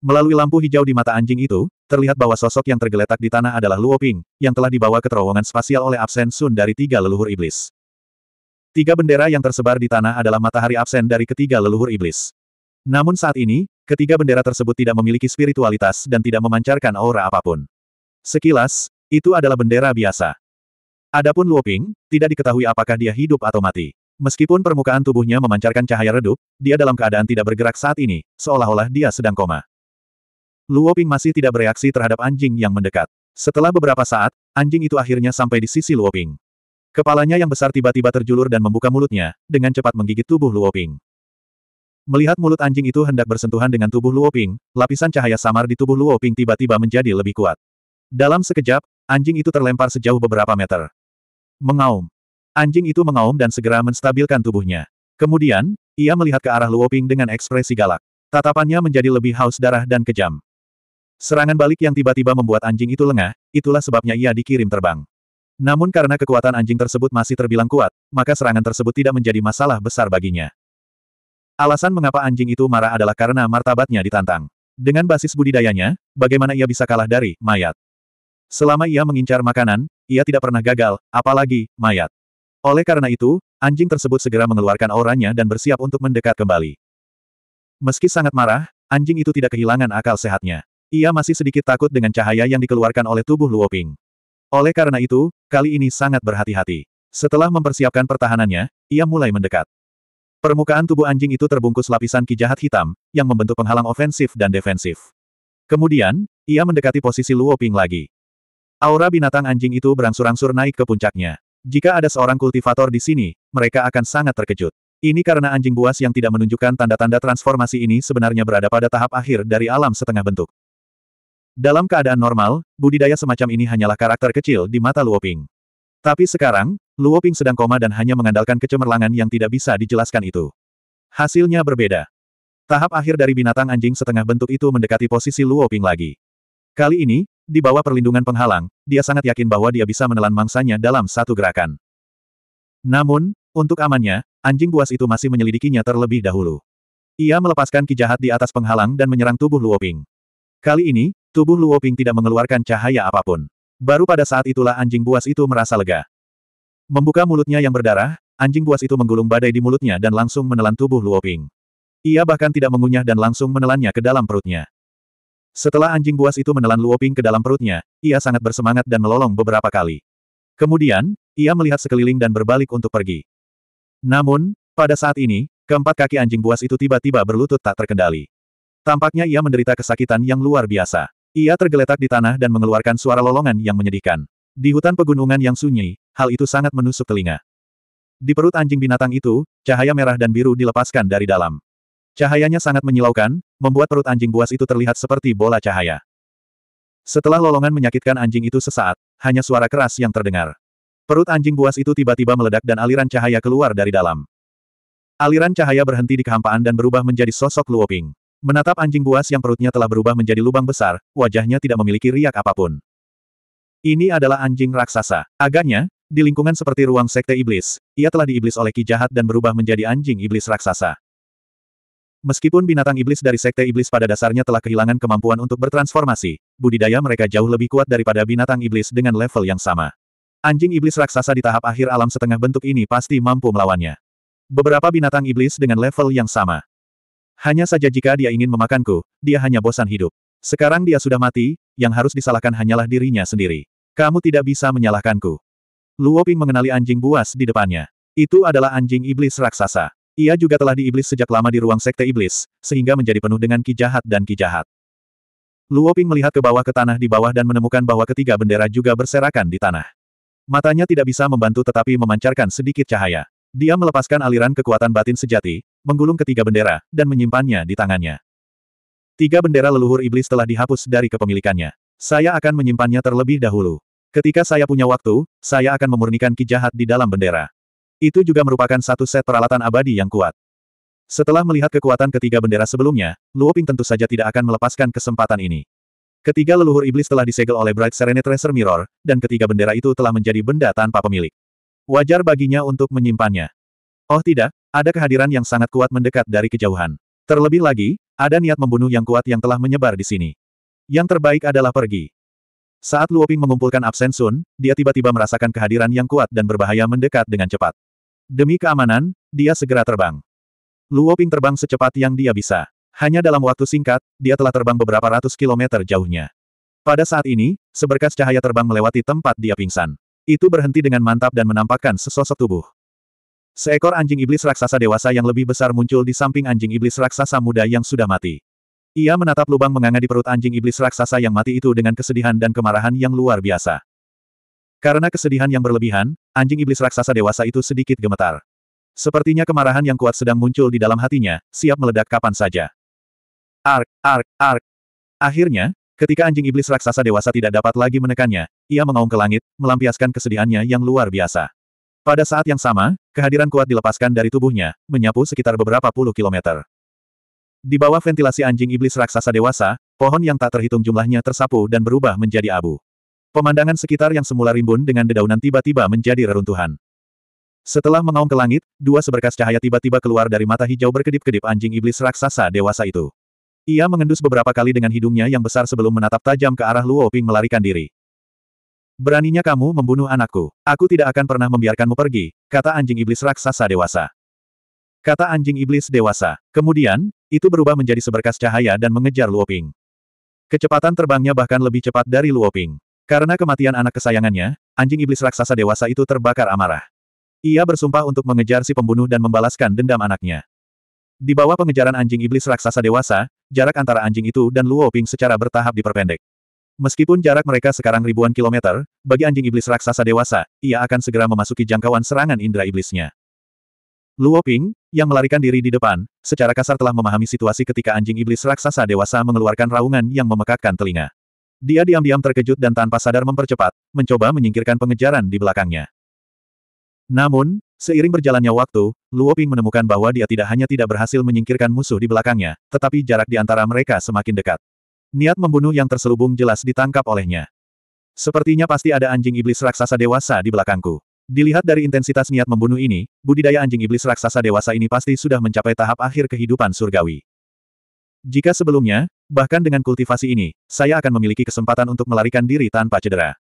Melalui lampu hijau di mata anjing itu, terlihat bahwa sosok yang tergeletak di tanah adalah Luo Ping, yang telah dibawa ke terowongan spasial oleh absen Sun dari tiga leluhur iblis. Tiga bendera yang tersebar di tanah adalah matahari absen dari ketiga leluhur iblis. Namun saat ini, ketiga bendera tersebut tidak memiliki spiritualitas dan tidak memancarkan aura apapun. Sekilas, itu adalah bendera biasa. Adapun Luo Ping, tidak diketahui apakah dia hidup atau mati. Meskipun permukaan tubuhnya memancarkan cahaya redup, dia dalam keadaan tidak bergerak saat ini, seolah-olah dia sedang koma. Luo Ping masih tidak bereaksi terhadap anjing yang mendekat. Setelah beberapa saat, anjing itu akhirnya sampai di sisi Luo Ping. Kepalanya yang besar tiba-tiba terjulur dan membuka mulutnya, dengan cepat menggigit tubuh Luo Ping. Melihat mulut anjing itu hendak bersentuhan dengan tubuh Luo Ping, lapisan cahaya samar di tubuh Luo Ping tiba-tiba menjadi lebih kuat. Dalam sekejap, anjing itu terlempar sejauh beberapa meter. Mengaum. Anjing itu mengaum dan segera menstabilkan tubuhnya. Kemudian, ia melihat ke arah Luo Ping dengan ekspresi galak. Tatapannya menjadi lebih haus darah dan kejam. Serangan balik yang tiba-tiba membuat anjing itu lengah, itulah sebabnya ia dikirim terbang. Namun karena kekuatan anjing tersebut masih terbilang kuat, maka serangan tersebut tidak menjadi masalah besar baginya. Alasan mengapa anjing itu marah adalah karena martabatnya ditantang. Dengan basis budidayanya, bagaimana ia bisa kalah dari mayat? Selama ia mengincar makanan, ia tidak pernah gagal, apalagi mayat. Oleh karena itu, anjing tersebut segera mengeluarkan auranya dan bersiap untuk mendekat kembali. Meski sangat marah, anjing itu tidak kehilangan akal sehatnya. Ia masih sedikit takut dengan cahaya yang dikeluarkan oleh tubuh Luoping. Oleh karena itu, kali ini sangat berhati-hati. Setelah mempersiapkan pertahanannya, ia mulai mendekat. Permukaan tubuh anjing itu terbungkus lapisan ki jahat hitam, yang membentuk penghalang ofensif dan defensif. Kemudian, ia mendekati posisi Luoping lagi. Aura binatang anjing itu berangsur-angsur naik ke puncaknya. Jika ada seorang kultivator di sini, mereka akan sangat terkejut. Ini karena anjing buas yang tidak menunjukkan tanda-tanda transformasi ini sebenarnya berada pada tahap akhir dari alam setengah bentuk. Dalam keadaan normal, budidaya semacam ini hanyalah karakter kecil di mata Luoping. Tapi sekarang, Luoping sedang koma dan hanya mengandalkan kecemerlangan yang tidak bisa dijelaskan itu. Hasilnya berbeda. Tahap akhir dari binatang anjing setengah bentuk itu mendekati posisi Luoping lagi. Kali ini, di bawah perlindungan penghalang, dia sangat yakin bahwa dia bisa menelan mangsanya dalam satu gerakan. Namun, untuk amannya, anjing buas itu masih menyelidikinya terlebih dahulu. Ia melepaskan kijahat di atas penghalang dan menyerang tubuh Luoping. Kali ini, Tubuh Luoping tidak mengeluarkan cahaya apapun. Baru pada saat itulah anjing buas itu merasa lega. Membuka mulutnya yang berdarah, anjing buas itu menggulung badai di mulutnya dan langsung menelan tubuh Luoping. Ia bahkan tidak mengunyah dan langsung menelannya ke dalam perutnya. Setelah anjing buas itu menelan Luoping ke dalam perutnya, ia sangat bersemangat dan melolong beberapa kali. Kemudian, ia melihat sekeliling dan berbalik untuk pergi. Namun, pada saat ini, keempat kaki anjing buas itu tiba-tiba berlutut tak terkendali. Tampaknya ia menderita kesakitan yang luar biasa. Ia tergeletak di tanah dan mengeluarkan suara lolongan yang menyedihkan. Di hutan pegunungan yang sunyi, hal itu sangat menusuk telinga. Di perut anjing binatang itu, cahaya merah dan biru dilepaskan dari dalam. Cahayanya sangat menyilaukan, membuat perut anjing buas itu terlihat seperti bola cahaya. Setelah lolongan menyakitkan anjing itu sesaat, hanya suara keras yang terdengar. Perut anjing buas itu tiba-tiba meledak dan aliran cahaya keluar dari dalam. Aliran cahaya berhenti di kehampaan dan berubah menjadi sosok Luoping. Menatap anjing buas yang perutnya telah berubah menjadi lubang besar, wajahnya tidak memiliki riak apapun. Ini adalah anjing raksasa. Agaknya, di lingkungan seperti ruang sekte iblis, ia telah diiblis oleh ki jahat dan berubah menjadi anjing iblis raksasa. Meskipun binatang iblis dari sekte iblis pada dasarnya telah kehilangan kemampuan untuk bertransformasi, budidaya mereka jauh lebih kuat daripada binatang iblis dengan level yang sama. Anjing iblis raksasa di tahap akhir alam setengah bentuk ini pasti mampu melawannya. Beberapa binatang iblis dengan level yang sama. Hanya saja jika dia ingin memakanku, dia hanya bosan hidup. Sekarang dia sudah mati, yang harus disalahkan hanyalah dirinya sendiri. Kamu tidak bisa menyalahkanku. Luoping mengenali anjing buas di depannya. Itu adalah anjing iblis raksasa. Ia juga telah diiblis sejak lama di ruang sekte iblis, sehingga menjadi penuh dengan ki jahat dan ki jahat. Luo melihat ke bawah ke tanah di bawah dan menemukan bahwa ketiga bendera juga berserakan di tanah. Matanya tidak bisa membantu tetapi memancarkan sedikit cahaya. Dia melepaskan aliran kekuatan batin sejati, menggulung ketiga bendera, dan menyimpannya di tangannya. Tiga bendera leluhur iblis telah dihapus dari kepemilikannya. Saya akan menyimpannya terlebih dahulu. Ketika saya punya waktu, saya akan memurnikan ki jahat di dalam bendera. Itu juga merupakan satu set peralatan abadi yang kuat. Setelah melihat kekuatan ketiga bendera sebelumnya, Luo Ping tentu saja tidak akan melepaskan kesempatan ini. Ketiga leluhur iblis telah disegel oleh Bright Serenity Tracer Mirror, dan ketiga bendera itu telah menjadi benda tanpa pemilik. Wajar baginya untuk menyimpannya. Oh tidak, ada kehadiran yang sangat kuat mendekat dari kejauhan. Terlebih lagi, ada niat membunuh yang kuat yang telah menyebar di sini. Yang terbaik adalah pergi. Saat Luoping mengumpulkan absen Sun, dia tiba-tiba merasakan kehadiran yang kuat dan berbahaya mendekat dengan cepat. Demi keamanan, dia segera terbang. Luoping terbang secepat yang dia bisa. Hanya dalam waktu singkat, dia telah terbang beberapa ratus kilometer jauhnya. Pada saat ini, seberkas cahaya terbang melewati tempat dia pingsan. Itu berhenti dengan mantap dan menampakkan sesosok tubuh. Seekor anjing iblis raksasa dewasa yang lebih besar muncul di samping anjing iblis raksasa muda yang sudah mati. Ia menatap lubang menganga di perut anjing iblis raksasa yang mati itu dengan kesedihan dan kemarahan yang luar biasa. Karena kesedihan yang berlebihan, anjing iblis raksasa dewasa itu sedikit gemetar. Sepertinya kemarahan yang kuat sedang muncul di dalam hatinya, siap meledak kapan saja. Ark, ark, ark. Akhirnya, Ketika anjing iblis raksasa dewasa tidak dapat lagi menekannya, ia mengaum ke langit, melampiaskan kesedihannya yang luar biasa. Pada saat yang sama, kehadiran kuat dilepaskan dari tubuhnya, menyapu sekitar beberapa puluh kilometer. Di bawah ventilasi anjing iblis raksasa dewasa, pohon yang tak terhitung jumlahnya tersapu dan berubah menjadi abu. Pemandangan sekitar yang semula rimbun dengan dedaunan tiba-tiba menjadi reruntuhan. Setelah mengaum ke langit, dua seberkas cahaya tiba-tiba keluar dari mata hijau berkedip-kedip anjing iblis raksasa dewasa itu. Ia mengendus beberapa kali dengan hidungnya yang besar sebelum menatap tajam ke arah Luo Ping melarikan diri. Beraninya kamu membunuh anakku. Aku tidak akan pernah membiarkanmu pergi, kata anjing iblis raksasa dewasa. Kata anjing iblis dewasa. Kemudian, itu berubah menjadi seberkas cahaya dan mengejar Luoping. Kecepatan terbangnya bahkan lebih cepat dari Luoping. Karena kematian anak kesayangannya, anjing iblis raksasa dewasa itu terbakar amarah. Ia bersumpah untuk mengejar si pembunuh dan membalaskan dendam anaknya. Di bawah pengejaran anjing iblis raksasa dewasa, jarak antara anjing itu dan Luoping secara bertahap diperpendek. Meskipun jarak mereka sekarang ribuan kilometer, bagi anjing iblis raksasa dewasa, ia akan segera memasuki jangkauan serangan indera iblisnya. Luo Ping, yang melarikan diri di depan, secara kasar telah memahami situasi ketika anjing iblis raksasa dewasa mengeluarkan raungan yang memekakkan telinga. Dia diam-diam terkejut dan tanpa sadar mempercepat, mencoba menyingkirkan pengejaran di belakangnya. Namun, seiring berjalannya waktu, Luo Ping menemukan bahwa dia tidak hanya tidak berhasil menyingkirkan musuh di belakangnya, tetapi jarak di antara mereka semakin dekat. Niat membunuh yang terselubung jelas ditangkap olehnya. Sepertinya pasti ada anjing iblis raksasa dewasa di belakangku. Dilihat dari intensitas niat membunuh ini, budidaya anjing iblis raksasa dewasa ini pasti sudah mencapai tahap akhir kehidupan surgawi. Jika sebelumnya, bahkan dengan kultivasi ini, saya akan memiliki kesempatan untuk melarikan diri tanpa cedera.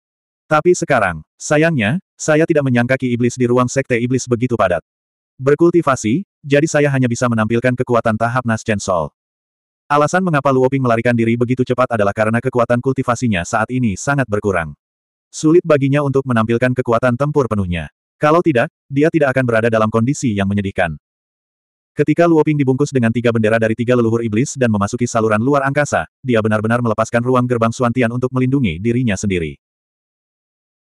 Tapi sekarang, sayangnya, saya tidak menyangka ki iblis di ruang sekte iblis begitu padat. Berkultivasi, jadi saya hanya bisa menampilkan kekuatan tahap Nascensol. Alasan mengapa Luoping melarikan diri begitu cepat adalah karena kekuatan kultivasinya saat ini sangat berkurang. Sulit baginya untuk menampilkan kekuatan tempur penuhnya. Kalau tidak, dia tidak akan berada dalam kondisi yang menyedihkan. Ketika Luoping dibungkus dengan tiga bendera dari tiga leluhur iblis dan memasuki saluran luar angkasa, dia benar-benar melepaskan ruang gerbang Suantian untuk melindungi dirinya sendiri.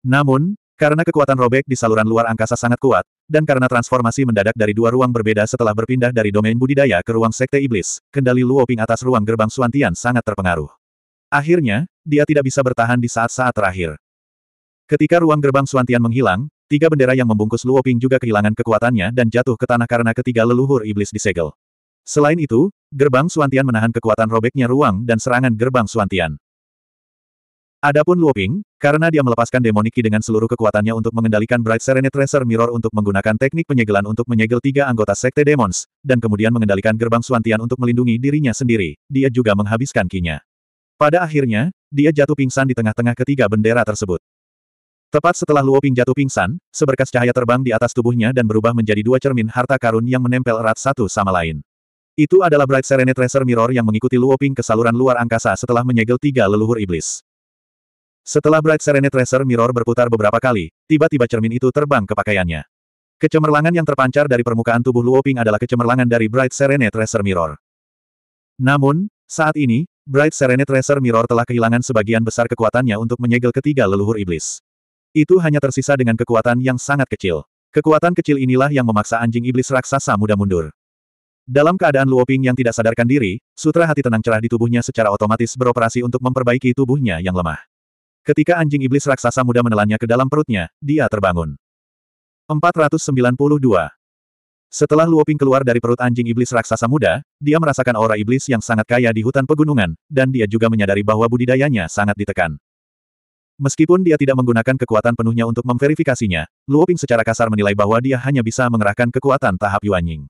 Namun, karena kekuatan robek di saluran luar angkasa sangat kuat, dan karena transformasi mendadak dari dua ruang berbeda setelah berpindah dari domain budidaya ke ruang sekte iblis, kendali Luoping atas ruang gerbang Suantian sangat terpengaruh. Akhirnya, dia tidak bisa bertahan di saat-saat terakhir. Ketika ruang gerbang Suantian menghilang, tiga bendera yang membungkus Luoping juga kehilangan kekuatannya dan jatuh ke tanah karena ketiga leluhur iblis disegel. Selain itu, gerbang Suantian menahan kekuatan robeknya ruang dan serangan gerbang Suantian. Adapun Luoping, karena dia melepaskan Demoniki dengan seluruh kekuatannya untuk mengendalikan Bright Serenity Tracer Mirror untuk menggunakan teknik penyegelan untuk menyegel tiga anggota Sekte Demons, dan kemudian mengendalikan gerbang Suantian untuk melindungi dirinya sendiri, dia juga menghabiskan kinya. Pada akhirnya, dia jatuh pingsan di tengah-tengah ketiga bendera tersebut. Tepat setelah Luoping jatuh pingsan, seberkas cahaya terbang di atas tubuhnya dan berubah menjadi dua cermin harta karun yang menempel erat satu sama lain. Itu adalah Bright Serenity Tracer Mirror yang mengikuti Luoping ke saluran luar angkasa setelah menyegel tiga leluhur iblis. Setelah Bright Serenade Tracer Mirror berputar beberapa kali, tiba-tiba cermin itu terbang ke pakaiannya. Kecemerlangan yang terpancar dari permukaan tubuh Luoping adalah kecemerlangan dari Bright Serenade Tracer Mirror. Namun, saat ini, Bright Serenade Tracer Mirror telah kehilangan sebagian besar kekuatannya untuk menyegel ketiga leluhur iblis. Itu hanya tersisa dengan kekuatan yang sangat kecil. Kekuatan kecil inilah yang memaksa anjing iblis raksasa muda mundur. Dalam keadaan Luoping yang tidak sadarkan diri, sutra hati tenang cerah di tubuhnya secara otomatis beroperasi untuk memperbaiki tubuhnya yang lemah. Ketika anjing iblis raksasa muda menelannya ke dalam perutnya, dia terbangun. 492. Setelah Luoping keluar dari perut anjing iblis raksasa muda, dia merasakan aura iblis yang sangat kaya di hutan pegunungan, dan dia juga menyadari bahwa budidayanya sangat ditekan. Meskipun dia tidak menggunakan kekuatan penuhnya untuk memverifikasinya, Luoping secara kasar menilai bahwa dia hanya bisa mengerahkan kekuatan tahap Yuanying.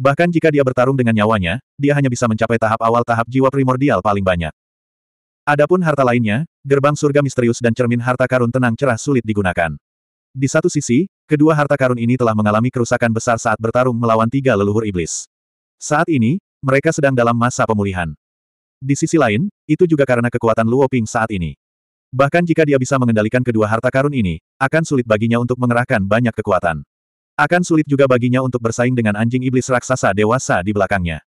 Bahkan jika dia bertarung dengan nyawanya, dia hanya bisa mencapai tahap awal tahap jiwa primordial paling banyak. Adapun harta lainnya, gerbang surga misterius dan cermin harta karun tenang cerah sulit digunakan. Di satu sisi, kedua harta karun ini telah mengalami kerusakan besar saat bertarung melawan tiga leluhur iblis. Saat ini, mereka sedang dalam masa pemulihan. Di sisi lain, itu juga karena kekuatan Luo Ping saat ini. Bahkan jika dia bisa mengendalikan kedua harta karun ini, akan sulit baginya untuk mengerahkan banyak kekuatan. Akan sulit juga baginya untuk bersaing dengan anjing iblis raksasa dewasa di belakangnya.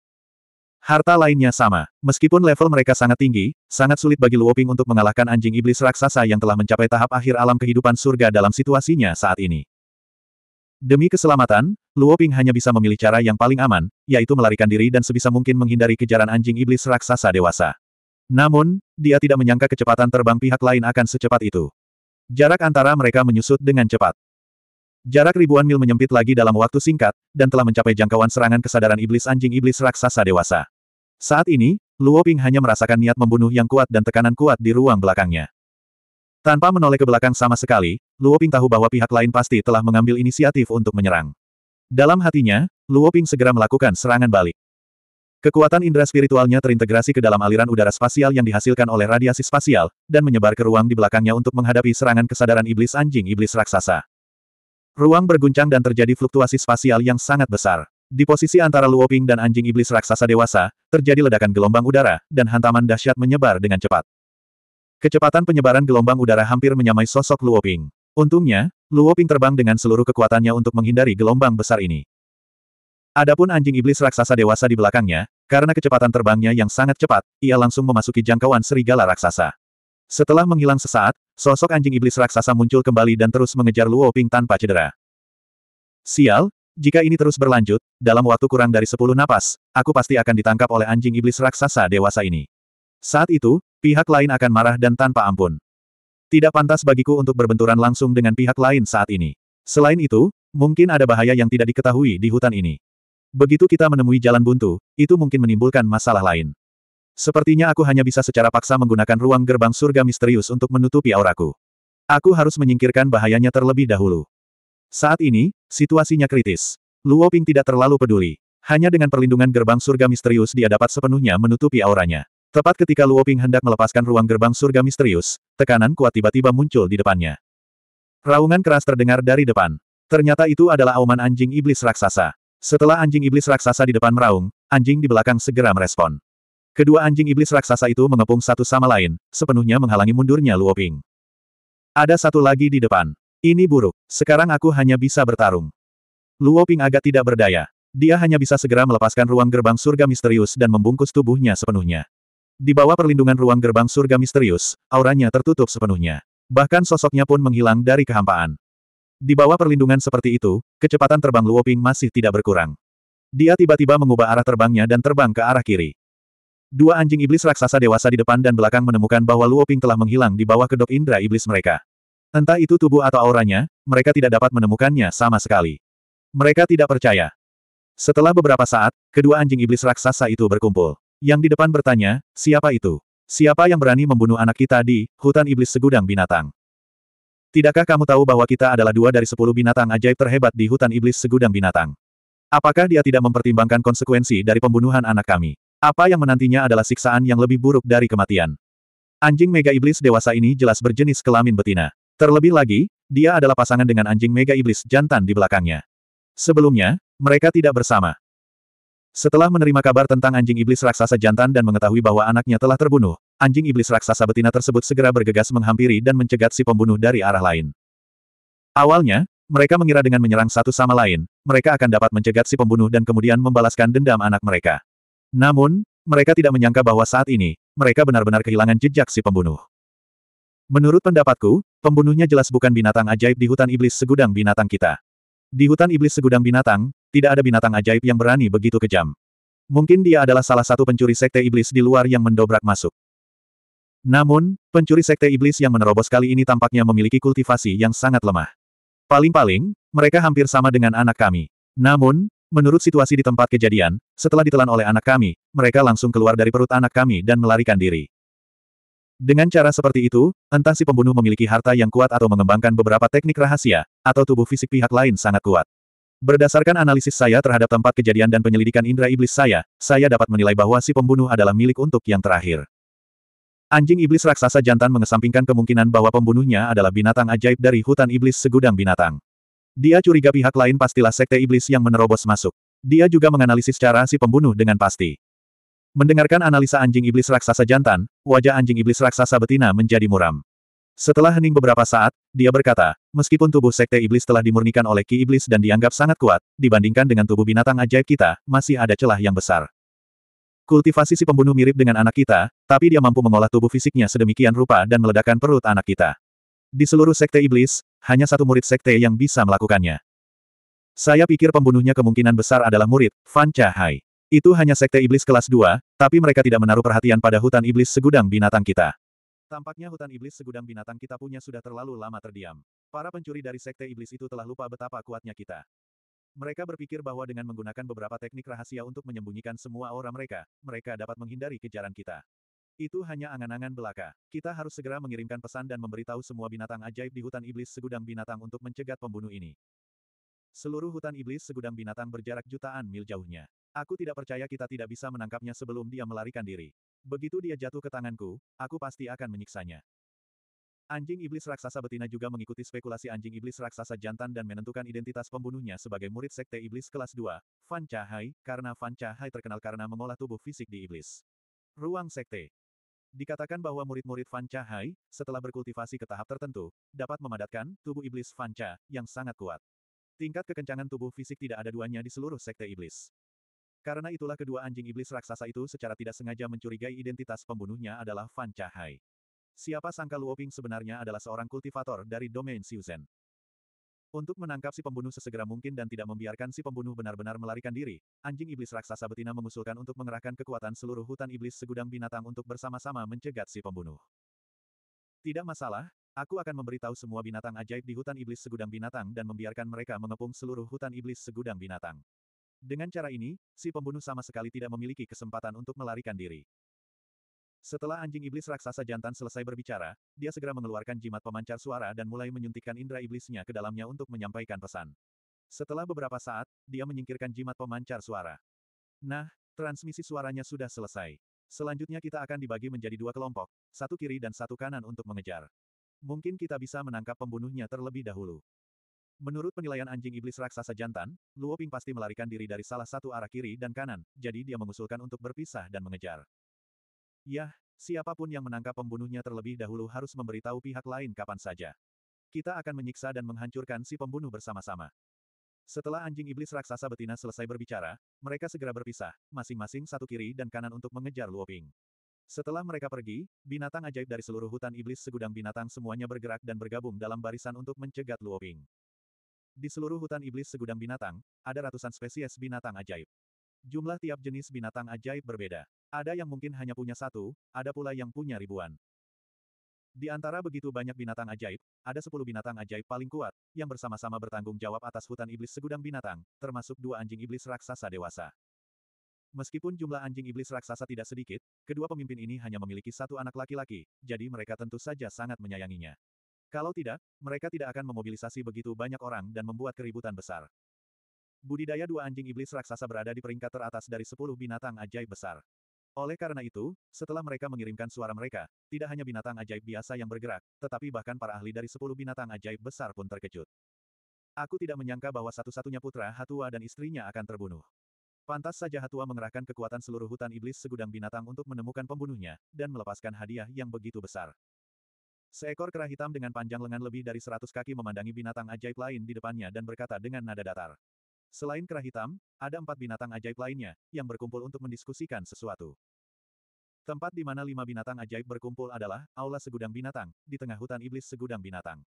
Harta lainnya sama. Meskipun level mereka sangat tinggi, sangat sulit bagi Luoping untuk mengalahkan anjing iblis raksasa yang telah mencapai tahap akhir alam kehidupan surga dalam situasinya saat ini. Demi keselamatan, Luoping hanya bisa memilih cara yang paling aman, yaitu melarikan diri dan sebisa mungkin menghindari kejaran anjing iblis raksasa dewasa. Namun, dia tidak menyangka kecepatan terbang pihak lain akan secepat itu. Jarak antara mereka menyusut dengan cepat. Jarak ribuan mil menyempit lagi dalam waktu singkat, dan telah mencapai jangkauan serangan kesadaran iblis anjing iblis raksasa dewasa. Saat ini, Luo Ping hanya merasakan niat membunuh yang kuat dan tekanan kuat di ruang belakangnya. Tanpa menoleh ke belakang sama sekali, Luo Ping tahu bahwa pihak lain pasti telah mengambil inisiatif untuk menyerang. Dalam hatinya, Luo Ping segera melakukan serangan balik. Kekuatan indera spiritualnya terintegrasi ke dalam aliran udara spasial yang dihasilkan oleh radiasi spasial, dan menyebar ke ruang di belakangnya untuk menghadapi serangan kesadaran iblis anjing iblis raksasa. Ruang berguncang dan terjadi fluktuasi spasial yang sangat besar. Di posisi antara Luoping dan anjing iblis raksasa dewasa, terjadi ledakan gelombang udara, dan hantaman dahsyat menyebar dengan cepat. Kecepatan penyebaran gelombang udara hampir menyamai sosok Luoping. Untungnya, Luoping terbang dengan seluruh kekuatannya untuk menghindari gelombang besar ini. Adapun anjing iblis raksasa dewasa di belakangnya, karena kecepatan terbangnya yang sangat cepat, ia langsung memasuki jangkauan serigala raksasa. Setelah menghilang sesaat, sosok anjing iblis raksasa muncul kembali dan terus mengejar Luoping tanpa cedera. Sial, jika ini terus berlanjut, dalam waktu kurang dari sepuluh napas, aku pasti akan ditangkap oleh anjing iblis raksasa dewasa ini. Saat itu, pihak lain akan marah dan tanpa ampun. Tidak pantas bagiku untuk berbenturan langsung dengan pihak lain saat ini. Selain itu, mungkin ada bahaya yang tidak diketahui di hutan ini. Begitu kita menemui jalan buntu, itu mungkin menimbulkan masalah lain. Sepertinya aku hanya bisa secara paksa menggunakan ruang gerbang surga misterius untuk menutupi auraku. Aku harus menyingkirkan bahayanya terlebih dahulu. Saat ini, situasinya kritis. Luo Ping tidak terlalu peduli. Hanya dengan perlindungan gerbang surga misterius dia dapat sepenuhnya menutupi auranya. Tepat ketika Luo Ping hendak melepaskan ruang gerbang surga misterius, tekanan kuat tiba-tiba muncul di depannya. Raungan keras terdengar dari depan. Ternyata itu adalah auman anjing iblis raksasa. Setelah anjing iblis raksasa di depan meraung, anjing di belakang segera merespon. Kedua anjing iblis raksasa itu mengepung satu sama lain, sepenuhnya menghalangi mundurnya Luo Ping. Ada satu lagi di depan. Ini buruk. Sekarang aku hanya bisa bertarung. Luo Ping agak tidak berdaya. Dia hanya bisa segera melepaskan ruang gerbang surga misterius dan membungkus tubuhnya sepenuhnya. Di bawah perlindungan ruang gerbang surga misterius, auranya tertutup sepenuhnya. Bahkan sosoknya pun menghilang dari kehampaan. Di bawah perlindungan seperti itu, kecepatan terbang Luo Ping masih tidak berkurang. Dia tiba-tiba mengubah arah terbangnya dan terbang ke arah kiri. Dua anjing iblis raksasa dewasa di depan dan belakang menemukan bahwa Luo Ping telah menghilang di bawah kedok indra iblis mereka. Entah itu tubuh atau auranya, mereka tidak dapat menemukannya sama sekali. Mereka tidak percaya. Setelah beberapa saat, kedua anjing iblis raksasa itu berkumpul. Yang di depan bertanya, siapa itu? Siapa yang berani membunuh anak kita di hutan iblis segudang binatang? Tidakkah kamu tahu bahwa kita adalah dua dari sepuluh binatang ajaib terhebat di hutan iblis segudang binatang? Apakah dia tidak mempertimbangkan konsekuensi dari pembunuhan anak kami? Apa yang menantinya adalah siksaan yang lebih buruk dari kematian. Anjing mega iblis dewasa ini jelas berjenis kelamin betina. Terlebih lagi, dia adalah pasangan dengan anjing mega iblis jantan di belakangnya. Sebelumnya, mereka tidak bersama. Setelah menerima kabar tentang anjing iblis raksasa jantan dan mengetahui bahwa anaknya telah terbunuh, anjing iblis raksasa betina tersebut segera bergegas menghampiri dan mencegat si pembunuh dari arah lain. Awalnya, mereka mengira dengan menyerang satu sama lain, mereka akan dapat mencegat si pembunuh dan kemudian membalaskan dendam anak mereka. Namun, mereka tidak menyangka bahwa saat ini, mereka benar-benar kehilangan jejak si pembunuh. Menurut pendapatku, pembunuhnya jelas bukan binatang ajaib di hutan iblis segudang binatang kita. Di hutan iblis segudang binatang, tidak ada binatang ajaib yang berani begitu kejam. Mungkin dia adalah salah satu pencuri sekte iblis di luar yang mendobrak masuk. Namun, pencuri sekte iblis yang menerobos kali ini tampaknya memiliki kultivasi yang sangat lemah. Paling-paling, mereka hampir sama dengan anak kami. Namun, menurut situasi di tempat kejadian, setelah ditelan oleh anak kami, mereka langsung keluar dari perut anak kami dan melarikan diri. Dengan cara seperti itu, entah si pembunuh memiliki harta yang kuat atau mengembangkan beberapa teknik rahasia, atau tubuh fisik pihak lain sangat kuat. Berdasarkan analisis saya terhadap tempat kejadian dan penyelidikan indera iblis saya, saya dapat menilai bahwa si pembunuh adalah milik untuk yang terakhir. Anjing iblis raksasa jantan mengesampingkan kemungkinan bahwa pembunuhnya adalah binatang ajaib dari hutan iblis segudang binatang. Dia curiga pihak lain pastilah sekte iblis yang menerobos masuk. Dia juga menganalisis cara si pembunuh dengan pasti. Mendengarkan analisa anjing iblis raksasa jantan, wajah anjing iblis raksasa betina menjadi muram. Setelah hening beberapa saat, dia berkata, meskipun tubuh sekte iblis telah dimurnikan oleh ki iblis dan dianggap sangat kuat, dibandingkan dengan tubuh binatang ajaib kita, masih ada celah yang besar. Kultivasi si pembunuh mirip dengan anak kita, tapi dia mampu mengolah tubuh fisiknya sedemikian rupa dan meledakkan perut anak kita. Di seluruh sekte iblis, hanya satu murid sekte yang bisa melakukannya. Saya pikir pembunuhnya kemungkinan besar adalah murid, Fan Cha Hai. Itu hanya sekte iblis kelas 2, tapi mereka tidak menaruh perhatian pada hutan iblis segudang binatang kita. Tampaknya hutan iblis segudang binatang kita punya sudah terlalu lama terdiam. Para pencuri dari sekte iblis itu telah lupa betapa kuatnya kita. Mereka berpikir bahwa dengan menggunakan beberapa teknik rahasia untuk menyembunyikan semua aura mereka, mereka dapat menghindari kejaran kita. Itu hanya angan-angan belaka. Kita harus segera mengirimkan pesan dan memberitahu semua binatang ajaib di hutan iblis segudang binatang untuk mencegat pembunuh ini. Seluruh hutan iblis segudang binatang berjarak jutaan mil jauhnya. Aku tidak percaya kita tidak bisa menangkapnya sebelum dia melarikan diri. Begitu dia jatuh ke tanganku, aku pasti akan menyiksanya. Anjing iblis raksasa betina juga mengikuti spekulasi anjing iblis raksasa jantan dan menentukan identitas pembunuhnya sebagai murid sekte iblis kelas 2, Fan Cahai, karena Fan Cahai terkenal karena mengolah tubuh fisik di iblis. Ruang sekte. Dikatakan bahwa murid-murid Fan Cahai, setelah berkultivasi ke tahap tertentu, dapat memadatkan tubuh iblis Fan Cha yang sangat kuat. Tingkat kekencangan tubuh fisik tidak ada duanya di seluruh sekte iblis. Karena itulah kedua anjing iblis raksasa itu secara tidak sengaja mencurigai identitas pembunuhnya adalah Fan Cahai. Siapa sangka Luoping sebenarnya adalah seorang kultivator dari domain Siuzen. Untuk menangkap si pembunuh sesegera mungkin dan tidak membiarkan si pembunuh benar-benar melarikan diri, anjing iblis raksasa betina mengusulkan untuk mengerahkan kekuatan seluruh hutan iblis segudang binatang untuk bersama-sama mencegat si pembunuh. Tidak masalah, aku akan memberitahu semua binatang ajaib di hutan iblis segudang binatang dan membiarkan mereka mengepung seluruh hutan iblis segudang binatang. Dengan cara ini, si pembunuh sama sekali tidak memiliki kesempatan untuk melarikan diri. Setelah anjing iblis raksasa jantan selesai berbicara, dia segera mengeluarkan jimat pemancar suara dan mulai menyuntikkan indera iblisnya ke dalamnya untuk menyampaikan pesan. Setelah beberapa saat, dia menyingkirkan jimat pemancar suara. Nah, transmisi suaranya sudah selesai. Selanjutnya kita akan dibagi menjadi dua kelompok, satu kiri dan satu kanan untuk mengejar. Mungkin kita bisa menangkap pembunuhnya terlebih dahulu. Menurut penilaian anjing iblis raksasa jantan, Luo Ping pasti melarikan diri dari salah satu arah kiri dan kanan, jadi dia mengusulkan untuk berpisah dan mengejar. Yah, siapapun yang menangkap pembunuhnya terlebih dahulu harus memberitahu pihak lain kapan saja. Kita akan menyiksa dan menghancurkan si pembunuh bersama-sama. Setelah anjing iblis raksasa betina selesai berbicara, mereka segera berpisah, masing-masing satu kiri dan kanan untuk mengejar Luoping. Setelah mereka pergi, binatang ajaib dari seluruh hutan iblis segudang binatang semuanya bergerak dan bergabung dalam barisan untuk mencegat Luoping. Di seluruh hutan iblis segudang binatang, ada ratusan spesies binatang ajaib. Jumlah tiap jenis binatang ajaib berbeda. Ada yang mungkin hanya punya satu, ada pula yang punya ribuan. Di antara begitu banyak binatang ajaib, ada sepuluh binatang ajaib paling kuat, yang bersama-sama bertanggung jawab atas hutan iblis segudang binatang, termasuk dua anjing iblis raksasa dewasa. Meskipun jumlah anjing iblis raksasa tidak sedikit, kedua pemimpin ini hanya memiliki satu anak laki-laki, jadi mereka tentu saja sangat menyayanginya. Kalau tidak, mereka tidak akan memobilisasi begitu banyak orang dan membuat keributan besar. Budidaya dua anjing iblis raksasa berada di peringkat teratas dari sepuluh binatang ajaib besar. Oleh karena itu, setelah mereka mengirimkan suara mereka, tidak hanya binatang ajaib biasa yang bergerak, tetapi bahkan para ahli dari sepuluh binatang ajaib besar pun terkejut. Aku tidak menyangka bahwa satu-satunya putra Hatua dan istrinya akan terbunuh. Pantas saja Hatua mengerahkan kekuatan seluruh hutan iblis segudang binatang untuk menemukan pembunuhnya, dan melepaskan hadiah yang begitu besar. Seekor kera hitam dengan panjang lengan lebih dari seratus kaki memandangi binatang ajaib lain di depannya dan berkata dengan nada datar. Selain kera hitam, ada empat binatang ajaib lainnya, yang berkumpul untuk mendiskusikan sesuatu. Tempat di mana lima binatang ajaib berkumpul adalah, Aula Segudang Binatang, di tengah hutan iblis Segudang Binatang.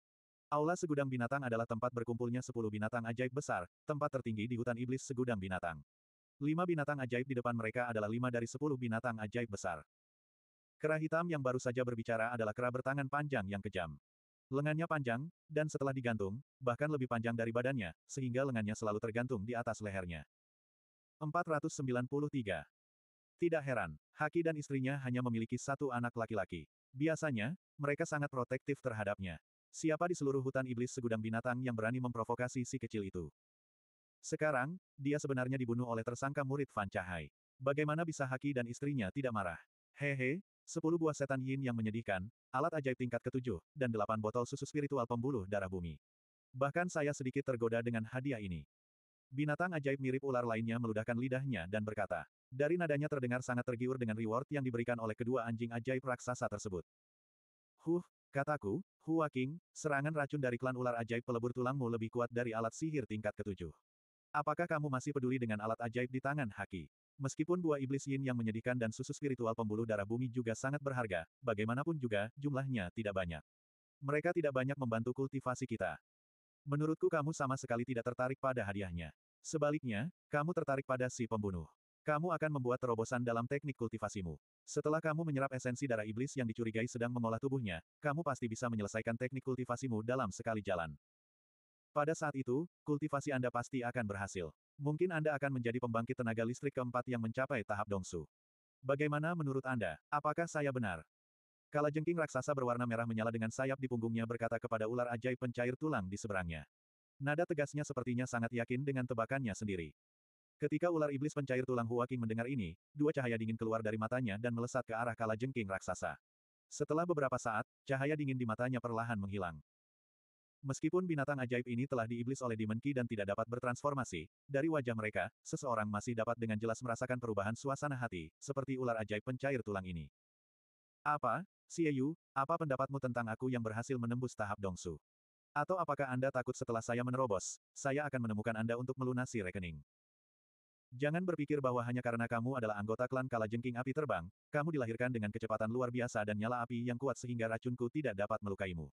Aula Segudang Binatang adalah tempat berkumpulnya sepuluh binatang ajaib besar, tempat tertinggi di hutan iblis Segudang Binatang. Lima binatang ajaib di depan mereka adalah lima dari sepuluh binatang ajaib besar. Kera hitam yang baru saja berbicara adalah kera bertangan panjang yang kejam. Lengannya panjang, dan setelah digantung, bahkan lebih panjang dari badannya, sehingga lengannya selalu tergantung di atas lehernya. 493. Tidak heran, Haki dan istrinya hanya memiliki satu anak laki-laki. Biasanya, mereka sangat protektif terhadapnya. Siapa di seluruh hutan iblis segudang binatang yang berani memprovokasi si kecil itu? Sekarang, dia sebenarnya dibunuh oleh tersangka murid Van Cahai. Bagaimana bisa Haki dan istrinya tidak marah? Hehe, Sepuluh buah setan yin yang menyedihkan, alat ajaib tingkat ketujuh, dan delapan botol susu spiritual pembuluh darah bumi. Bahkan saya sedikit tergoda dengan hadiah ini. Binatang ajaib mirip ular lainnya meludahkan lidahnya dan berkata. Dari nadanya terdengar sangat tergiur dengan reward yang diberikan oleh kedua anjing ajaib raksasa tersebut. Huh, kataku, Hua King, serangan racun dari klan ular ajaib pelebur tulangmu lebih kuat dari alat sihir tingkat ketujuh. Apakah kamu masih peduli dengan alat ajaib di tangan Haki? Meskipun buah iblis yin yang menyedihkan dan susu spiritual pembuluh darah bumi juga sangat berharga, bagaimanapun juga, jumlahnya tidak banyak. Mereka tidak banyak membantu kultivasi kita. Menurutku kamu sama sekali tidak tertarik pada hadiahnya. Sebaliknya, kamu tertarik pada si pembunuh. Kamu akan membuat terobosan dalam teknik kultivasimu. Setelah kamu menyerap esensi darah iblis yang dicurigai sedang mengolah tubuhnya, kamu pasti bisa menyelesaikan teknik kultivasimu dalam sekali jalan. Pada saat itu, kultivasi Anda pasti akan berhasil. Mungkin Anda akan menjadi pembangkit tenaga listrik keempat yang mencapai tahap dongsu. Bagaimana menurut Anda? Apakah saya benar? Kala jengking raksasa berwarna merah menyala dengan sayap di punggungnya berkata kepada ular ajaib pencair tulang di seberangnya. Nada tegasnya sepertinya sangat yakin dengan tebakannya sendiri. Ketika ular iblis pencair tulang Huaking mendengar ini, dua cahaya dingin keluar dari matanya dan melesat ke arah kala jengking raksasa. Setelah beberapa saat, cahaya dingin di matanya perlahan menghilang. Meskipun binatang ajaib ini telah diiblis oleh Demon dan tidak dapat bertransformasi, dari wajah mereka, seseorang masih dapat dengan jelas merasakan perubahan suasana hati, seperti ular ajaib pencair tulang ini. Apa, Xie apa pendapatmu tentang aku yang berhasil menembus tahap dongsu? Atau apakah Anda takut setelah saya menerobos, saya akan menemukan Anda untuk melunasi rekening? Jangan berpikir bahwa hanya karena kamu adalah anggota klan Kalajengking Api Terbang, kamu dilahirkan dengan kecepatan luar biasa dan nyala api yang kuat sehingga racunku tidak dapat melukaimu.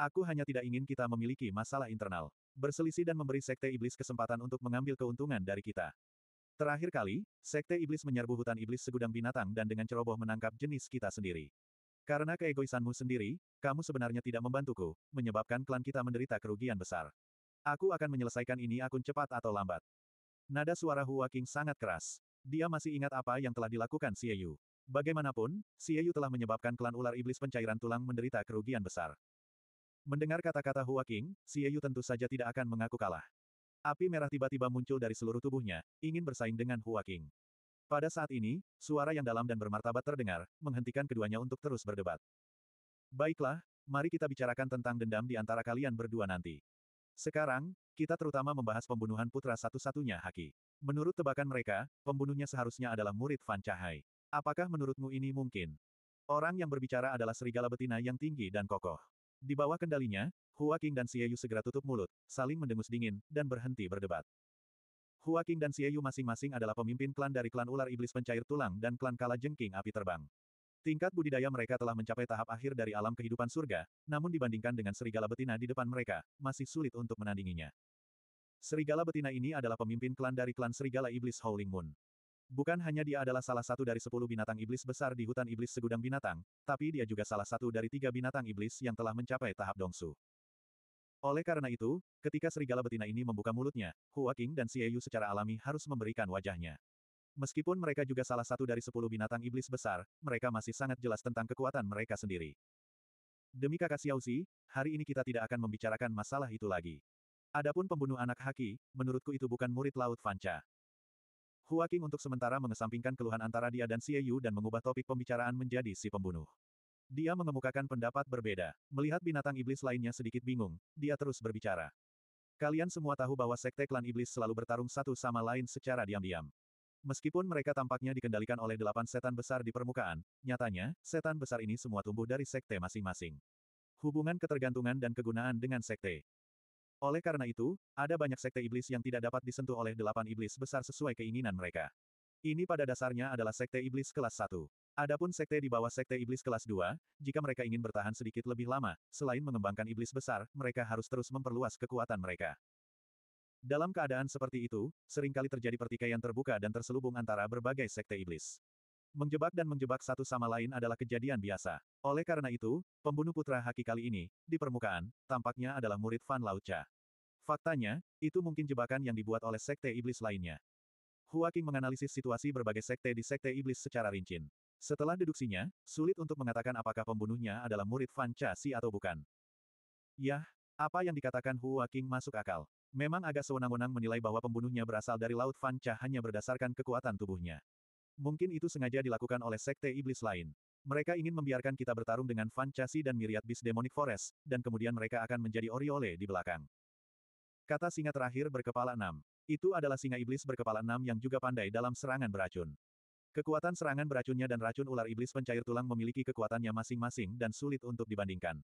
Aku hanya tidak ingin kita memiliki masalah internal. Berselisih dan memberi Sekte Iblis kesempatan untuk mengambil keuntungan dari kita. Terakhir kali, Sekte Iblis menyerbu hutan iblis segudang binatang dan dengan ceroboh menangkap jenis kita sendiri. Karena keegoisanmu sendiri, kamu sebenarnya tidak membantuku, menyebabkan klan kita menderita kerugian besar. Aku akan menyelesaikan ini akun cepat atau lambat. Nada suara Hua King sangat keras. Dia masih ingat apa yang telah dilakukan Xie Yu. Bagaimanapun, Xie Yu telah menyebabkan klan ular iblis pencairan tulang menderita kerugian besar. Mendengar kata-kata Hua King, Xie Yu tentu saja tidak akan mengaku kalah. Api merah tiba-tiba muncul dari seluruh tubuhnya, ingin bersaing dengan Hua King. Pada saat ini, suara yang dalam dan bermartabat terdengar, menghentikan keduanya untuk terus berdebat. Baiklah, mari kita bicarakan tentang dendam di antara kalian berdua nanti. Sekarang, kita terutama membahas pembunuhan putra satu-satunya Haki. Menurut tebakan mereka, pembunuhnya seharusnya adalah murid Fan Cahai. Apakah menurutmu ini mungkin? Orang yang berbicara adalah serigala betina yang tinggi dan kokoh. Di bawah kendalinya, Hua Qing dan Xie Yu segera tutup mulut, saling mendengus dingin, dan berhenti berdebat. Hua Qing dan Xie Yu masing-masing adalah pemimpin klan dari klan ular iblis pencair tulang dan klan kala jengking api terbang. Tingkat budidaya mereka telah mencapai tahap akhir dari alam kehidupan surga, namun dibandingkan dengan serigala betina di depan mereka, masih sulit untuk menandinginya. Serigala betina ini adalah pemimpin klan dari klan serigala iblis Howling Moon. Bukan hanya dia adalah salah satu dari sepuluh binatang iblis besar di hutan iblis segudang binatang, tapi dia juga salah satu dari tiga binatang iblis yang telah mencapai tahap dongsu. Oleh karena itu, ketika serigala betina ini membuka mulutnya, Hua Qing dan Xie Yu secara alami harus memberikan wajahnya. Meskipun mereka juga salah satu dari sepuluh binatang iblis besar, mereka masih sangat jelas tentang kekuatan mereka sendiri. Demi kakak Xiao Xi, hari ini kita tidak akan membicarakan masalah itu lagi. Adapun pembunuh anak Haki, menurutku itu bukan murid Laut Fanca. Hua Qing untuk sementara mengesampingkan keluhan antara dia dan Xie Yu dan mengubah topik pembicaraan menjadi si pembunuh. Dia mengemukakan pendapat berbeda. Melihat binatang iblis lainnya sedikit bingung, dia terus berbicara. Kalian semua tahu bahwa sekte klan iblis selalu bertarung satu sama lain secara diam-diam. Meskipun mereka tampaknya dikendalikan oleh delapan setan besar di permukaan, nyatanya, setan besar ini semua tumbuh dari sekte masing-masing. Hubungan ketergantungan dan kegunaan dengan sekte. Oleh karena itu, ada banyak sekte iblis yang tidak dapat disentuh oleh delapan iblis besar sesuai keinginan mereka. Ini pada dasarnya adalah sekte iblis kelas 1. Adapun sekte di bawah sekte iblis kelas 2, jika mereka ingin bertahan sedikit lebih lama, selain mengembangkan iblis besar, mereka harus terus memperluas kekuatan mereka. Dalam keadaan seperti itu, seringkali terjadi pertikaian terbuka dan terselubung antara berbagai sekte iblis. Menjebak dan menjebak satu sama lain adalah kejadian biasa. Oleh karena itu, pembunuh putra Haki kali ini, di permukaan, tampaknya adalah murid Fan Laucha. Faktanya, itu mungkin jebakan yang dibuat oleh sekte iblis lainnya. Hua menganalisis situasi berbagai sekte di sekte iblis secara rinci. Setelah deduksinya, sulit untuk mengatakan apakah pembunuhnya adalah murid Fan Cha Si atau bukan. Yah, apa yang dikatakan Hua masuk akal. Memang agak sewenang-wenang menilai bahwa pembunuhnya berasal dari Laut Fan Cha hanya berdasarkan kekuatan tubuhnya. Mungkin itu sengaja dilakukan oleh sekte iblis lain. Mereka ingin membiarkan kita bertarung dengan Fanchasi dan Myriad Beast Demonic Forest, dan kemudian mereka akan menjadi Oriole di belakang. Kata singa terakhir berkepala enam. Itu adalah singa iblis berkepala enam yang juga pandai dalam serangan beracun. Kekuatan serangan beracunnya dan racun ular iblis pencair tulang memiliki kekuatannya masing-masing dan sulit untuk dibandingkan.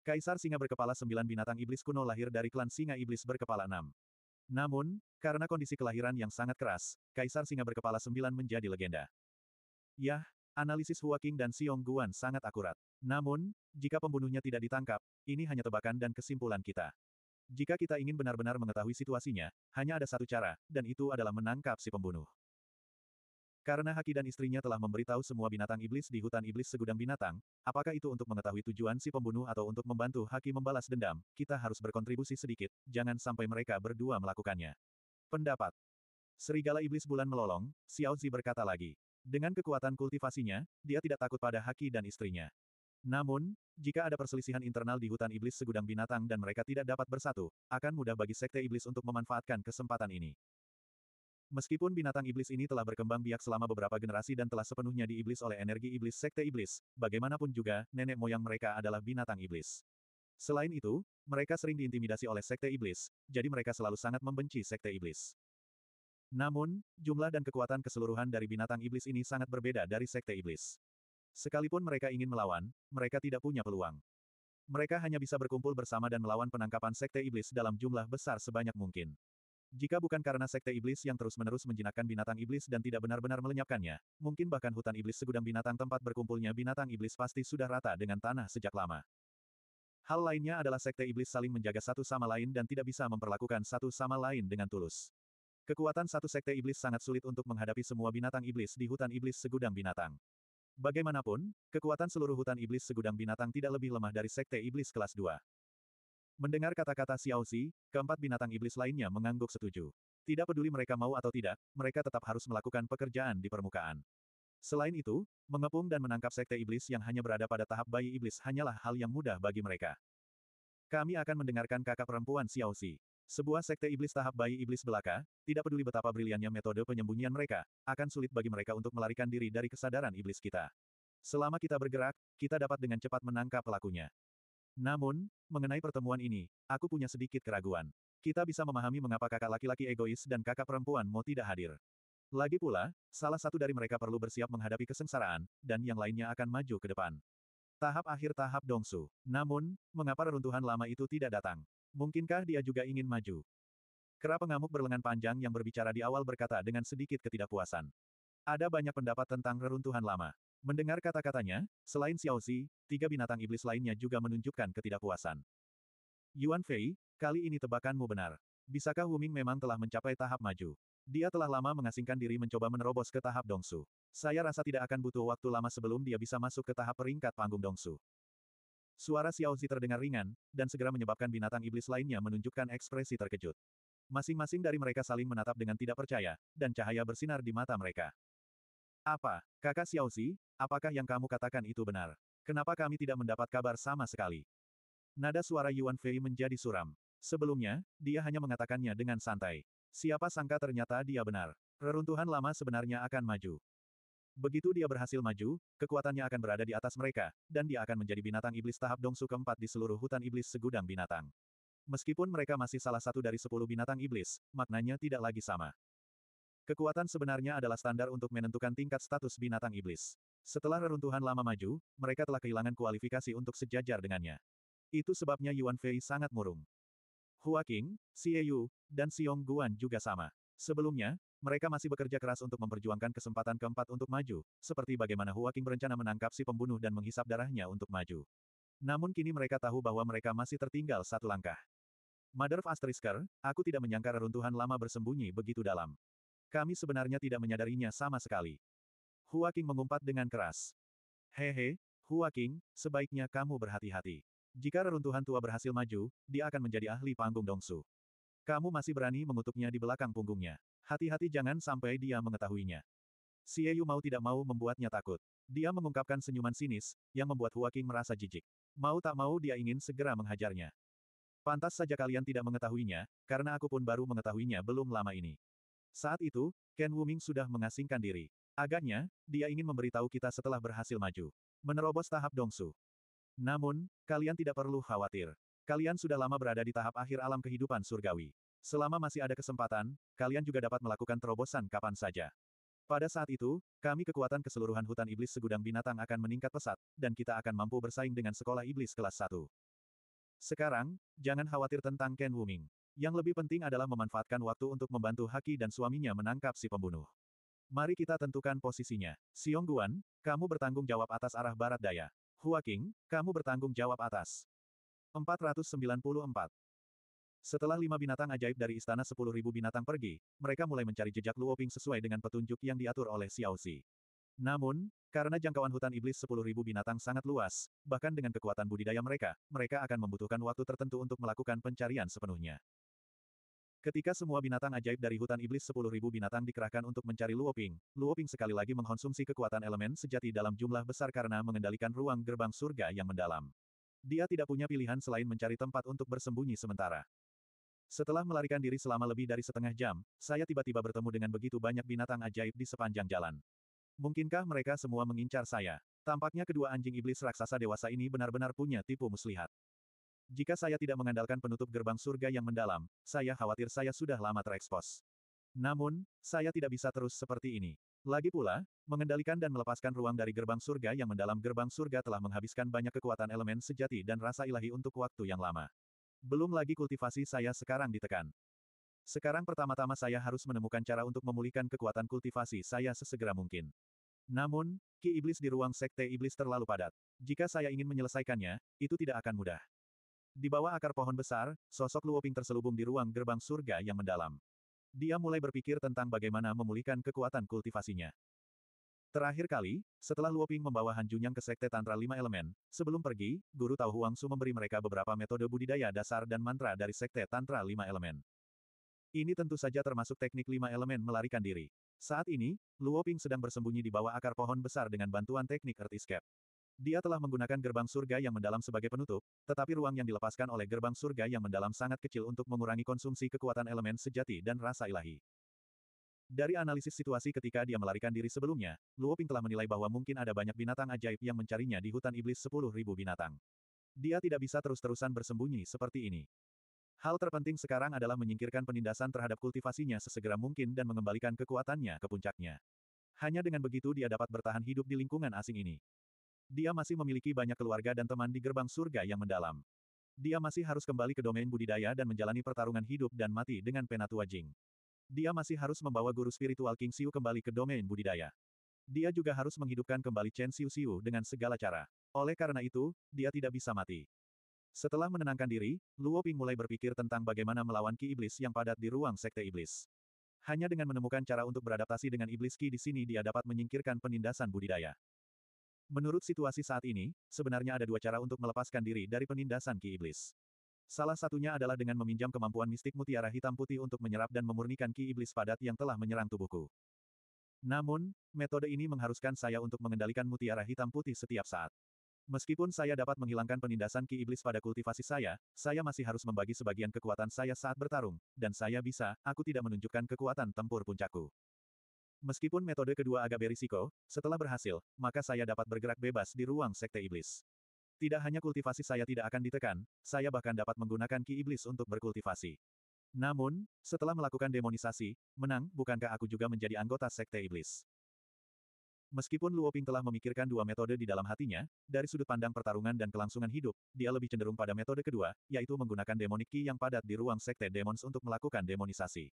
Kaisar singa berkepala sembilan binatang iblis kuno lahir dari klan singa iblis berkepala enam. Namun, karena kondisi kelahiran yang sangat keras, Kaisar Singa berkepala sembilan menjadi legenda. Yah, analisis Huaking dan Xiong Guan sangat akurat. Namun, jika pembunuhnya tidak ditangkap, ini hanya tebakan dan kesimpulan kita. Jika kita ingin benar-benar mengetahui situasinya, hanya ada satu cara, dan itu adalah menangkap si pembunuh. Karena Haki dan istrinya telah memberitahu semua binatang iblis di hutan iblis segudang binatang, apakah itu untuk mengetahui tujuan si pembunuh atau untuk membantu Haki membalas dendam, kita harus berkontribusi sedikit, jangan sampai mereka berdua melakukannya. Pendapat Serigala iblis bulan melolong, Xiao Zi berkata lagi. Dengan kekuatan kultivasinya, dia tidak takut pada Haki dan istrinya. Namun, jika ada perselisihan internal di hutan iblis segudang binatang dan mereka tidak dapat bersatu, akan mudah bagi sekte iblis untuk memanfaatkan kesempatan ini. Meskipun binatang iblis ini telah berkembang biak selama beberapa generasi dan telah sepenuhnya diiblis oleh energi iblis sekte iblis, bagaimanapun juga, nenek moyang mereka adalah binatang iblis. Selain itu, mereka sering diintimidasi oleh sekte iblis, jadi mereka selalu sangat membenci sekte iblis. Namun, jumlah dan kekuatan keseluruhan dari binatang iblis ini sangat berbeda dari sekte iblis. Sekalipun mereka ingin melawan, mereka tidak punya peluang. Mereka hanya bisa berkumpul bersama dan melawan penangkapan sekte iblis dalam jumlah besar sebanyak mungkin. Jika bukan karena sekte iblis yang terus-menerus menjinakkan binatang iblis dan tidak benar-benar melenyapkannya, mungkin bahkan hutan iblis segudang binatang tempat berkumpulnya binatang iblis pasti sudah rata dengan tanah sejak lama. Hal lainnya adalah sekte iblis saling menjaga satu sama lain dan tidak bisa memperlakukan satu sama lain dengan tulus. Kekuatan satu sekte iblis sangat sulit untuk menghadapi semua binatang iblis di hutan iblis segudang binatang. Bagaimanapun, kekuatan seluruh hutan iblis segudang binatang tidak lebih lemah dari sekte iblis kelas 2. Mendengar kata-kata Xiaozi, keempat binatang iblis lainnya mengangguk setuju. Tidak peduli mereka mau atau tidak, mereka tetap harus melakukan pekerjaan di permukaan. Selain itu, mengepung dan menangkap sekte iblis yang hanya berada pada tahap bayi iblis hanyalah hal yang mudah bagi mereka. Kami akan mendengarkan kakak perempuan Xiaozi. Sebuah sekte iblis tahap bayi iblis belaka, tidak peduli betapa briliannya metode penyembunyian mereka, akan sulit bagi mereka untuk melarikan diri dari kesadaran iblis kita. Selama kita bergerak, kita dapat dengan cepat menangkap pelakunya. Namun, mengenai pertemuan ini, aku punya sedikit keraguan. Kita bisa memahami mengapa kakak laki-laki egois dan kakak perempuan mau tidak hadir. Lagi pula, salah satu dari mereka perlu bersiap menghadapi kesengsaraan, dan yang lainnya akan maju ke depan. Tahap akhir tahap Dongsu. Namun, mengapa reruntuhan lama itu tidak datang? Mungkinkah dia juga ingin maju? Kera pengamuk berlengan panjang yang berbicara di awal berkata dengan sedikit ketidakpuasan. Ada banyak pendapat tentang reruntuhan lama. Mendengar kata-katanya, selain Xiao Zi, tiga binatang iblis lainnya juga menunjukkan ketidakpuasan. Yuan Fei, kali ini tebakanmu benar. Bisakah Wu Ming memang telah mencapai tahap maju? Dia telah lama mengasingkan diri mencoba menerobos ke tahap Dongsu. Saya rasa tidak akan butuh waktu lama sebelum dia bisa masuk ke tahap peringkat panggung Dongsu. Suara Xiao Zi terdengar ringan, dan segera menyebabkan binatang iblis lainnya menunjukkan ekspresi terkejut. Masing-masing dari mereka saling menatap dengan tidak percaya, dan cahaya bersinar di mata mereka. Apa, kakak Xiao Xi, apakah yang kamu katakan itu benar? Kenapa kami tidak mendapat kabar sama sekali? Nada suara Yuan Fei menjadi suram. Sebelumnya, dia hanya mengatakannya dengan santai. Siapa sangka ternyata dia benar. Reruntuhan lama sebenarnya akan maju. Begitu dia berhasil maju, kekuatannya akan berada di atas mereka, dan dia akan menjadi binatang iblis tahap dongsu keempat di seluruh hutan iblis segudang binatang. Meskipun mereka masih salah satu dari sepuluh binatang iblis, maknanya tidak lagi sama. Kekuatan sebenarnya adalah standar untuk menentukan tingkat status binatang iblis. Setelah reruntuhan lama maju, mereka telah kehilangan kualifikasi untuk sejajar dengannya. Itu sebabnya Yuan Fei sangat murung. Hua Qing, Xie Yu, dan Xiong Guan juga sama. Sebelumnya, mereka masih bekerja keras untuk memperjuangkan kesempatan keempat untuk maju, seperti bagaimana Hua Qing berencana menangkap si pembunuh dan menghisap darahnya untuk maju. Namun kini mereka tahu bahwa mereka masih tertinggal satu langkah. Mother of Asterisker, aku tidak menyangka reruntuhan lama bersembunyi begitu dalam. Kami sebenarnya tidak menyadarinya sama sekali. Hua King mengumpat dengan keras. Hehe, Hua King, sebaiknya kamu berhati-hati. Jika reruntuhan tua berhasil maju, dia akan menjadi ahli panggung dongsu. Kamu masih berani mengutuknya di belakang punggungnya. Hati-hati jangan sampai dia mengetahuinya. Xie Yu mau tidak mau membuatnya takut. Dia mengungkapkan senyuman sinis, yang membuat Hua King merasa jijik. Mau tak mau dia ingin segera menghajarnya. Pantas saja kalian tidak mengetahuinya, karena aku pun baru mengetahuinya belum lama ini. Saat itu, Ken Wuming sudah mengasingkan diri. Agaknya, dia ingin memberitahu kita setelah berhasil maju. Menerobos tahap Dongsu. Namun, kalian tidak perlu khawatir. Kalian sudah lama berada di tahap akhir alam kehidupan surgawi. Selama masih ada kesempatan, kalian juga dapat melakukan terobosan kapan saja. Pada saat itu, kami kekuatan keseluruhan hutan iblis segudang binatang akan meningkat pesat, dan kita akan mampu bersaing dengan sekolah iblis kelas 1. Sekarang, jangan khawatir tentang Ken Wuming. Yang lebih penting adalah memanfaatkan waktu untuk membantu Haki dan suaminya menangkap si pembunuh. Mari kita tentukan posisinya. Xiong Guan, kamu bertanggung jawab atas arah barat daya. Hua Qing, kamu bertanggung jawab atas. 494. Setelah lima binatang ajaib dari istana sepuluh ribu binatang pergi, mereka mulai mencari jejak Luoping sesuai dengan petunjuk yang diatur oleh Xiao Xi. Namun, karena jangkauan hutan iblis sepuluh ribu binatang sangat luas, bahkan dengan kekuatan budidaya mereka, mereka akan membutuhkan waktu tertentu untuk melakukan pencarian sepenuhnya. Ketika semua binatang ajaib dari hutan iblis 10.000 binatang dikerahkan untuk mencari Luoping, Luoping sekali lagi mengkonsumsi kekuatan elemen sejati dalam jumlah besar karena mengendalikan ruang gerbang surga yang mendalam. Dia tidak punya pilihan selain mencari tempat untuk bersembunyi sementara. Setelah melarikan diri selama lebih dari setengah jam, saya tiba-tiba bertemu dengan begitu banyak binatang ajaib di sepanjang jalan. Mungkinkah mereka semua mengincar saya? Tampaknya kedua anjing iblis raksasa dewasa ini benar-benar punya tipu muslihat. Jika saya tidak mengandalkan penutup gerbang surga yang mendalam, saya khawatir saya sudah lama terekspos. Namun, saya tidak bisa terus seperti ini. Lagi pula, mengendalikan dan melepaskan ruang dari gerbang surga yang mendalam gerbang surga telah menghabiskan banyak kekuatan elemen sejati dan rasa ilahi untuk waktu yang lama. Belum lagi kultivasi saya sekarang ditekan. Sekarang pertama-tama saya harus menemukan cara untuk memulihkan kekuatan kultivasi saya sesegera mungkin. Namun, ki iblis di ruang sekte iblis terlalu padat. Jika saya ingin menyelesaikannya, itu tidak akan mudah. Di bawah akar pohon besar, sosok Luoping terselubung di ruang gerbang surga yang mendalam. Dia mulai berpikir tentang bagaimana memulihkan kekuatan kultivasinya. Terakhir kali, setelah Luoping membawa Han Junyang ke Sekte Tantra Lima Elemen, sebelum pergi, Guru Tao Huangsu memberi mereka beberapa metode budidaya dasar dan mantra dari Sekte Tantra Lima Elemen. Ini tentu saja termasuk teknik lima elemen melarikan diri. Saat ini, Luoping sedang bersembunyi di bawah akar pohon besar dengan bantuan teknik Earth Escape. Dia telah menggunakan gerbang surga yang mendalam sebagai penutup, tetapi ruang yang dilepaskan oleh gerbang surga yang mendalam sangat kecil untuk mengurangi konsumsi kekuatan elemen sejati dan rasa ilahi. Dari analisis situasi ketika dia melarikan diri sebelumnya, Luo Ping telah menilai bahwa mungkin ada banyak binatang ajaib yang mencarinya di hutan iblis 10.000 binatang. Dia tidak bisa terus-terusan bersembunyi seperti ini. Hal terpenting sekarang adalah menyingkirkan penindasan terhadap kultivasinya sesegera mungkin dan mengembalikan kekuatannya ke puncaknya. Hanya dengan begitu dia dapat bertahan hidup di lingkungan asing ini. Dia masih memiliki banyak keluarga dan teman di gerbang surga yang mendalam. Dia masih harus kembali ke domain budidaya dan menjalani pertarungan hidup dan mati dengan Penatua Jing. Dia masih harus membawa guru spiritual King Xiu kembali ke domain budidaya. Dia juga harus menghidupkan kembali Chen Xiu Xiu dengan segala cara. Oleh karena itu, dia tidak bisa mati. Setelah menenangkan diri, Luo Ping mulai berpikir tentang bagaimana melawan ki iblis yang padat di ruang sekte iblis. Hanya dengan menemukan cara untuk beradaptasi dengan iblis ki di sini dia dapat menyingkirkan penindasan budidaya. Menurut situasi saat ini, sebenarnya ada dua cara untuk melepaskan diri dari penindasan Ki Iblis. Salah satunya adalah dengan meminjam kemampuan mistik mutiara hitam putih untuk menyerap dan memurnikan Ki Iblis padat yang telah menyerang tubuhku. Namun, metode ini mengharuskan saya untuk mengendalikan mutiara hitam putih setiap saat. Meskipun saya dapat menghilangkan penindasan Ki Iblis pada kultivasi saya, saya masih harus membagi sebagian kekuatan saya saat bertarung, dan saya bisa, aku tidak menunjukkan kekuatan tempur puncakku. Meskipun metode kedua agak berisiko, setelah berhasil, maka saya dapat bergerak bebas di ruang sekte iblis. Tidak hanya kultivasi saya tidak akan ditekan, saya bahkan dapat menggunakan ki iblis untuk berkultivasi. Namun, setelah melakukan demonisasi, menang, bukankah aku juga menjadi anggota sekte iblis? Meskipun Luoping telah memikirkan dua metode di dalam hatinya, dari sudut pandang pertarungan dan kelangsungan hidup, dia lebih cenderung pada metode kedua, yaitu menggunakan demonik ki yang padat di ruang sekte demons untuk melakukan demonisasi.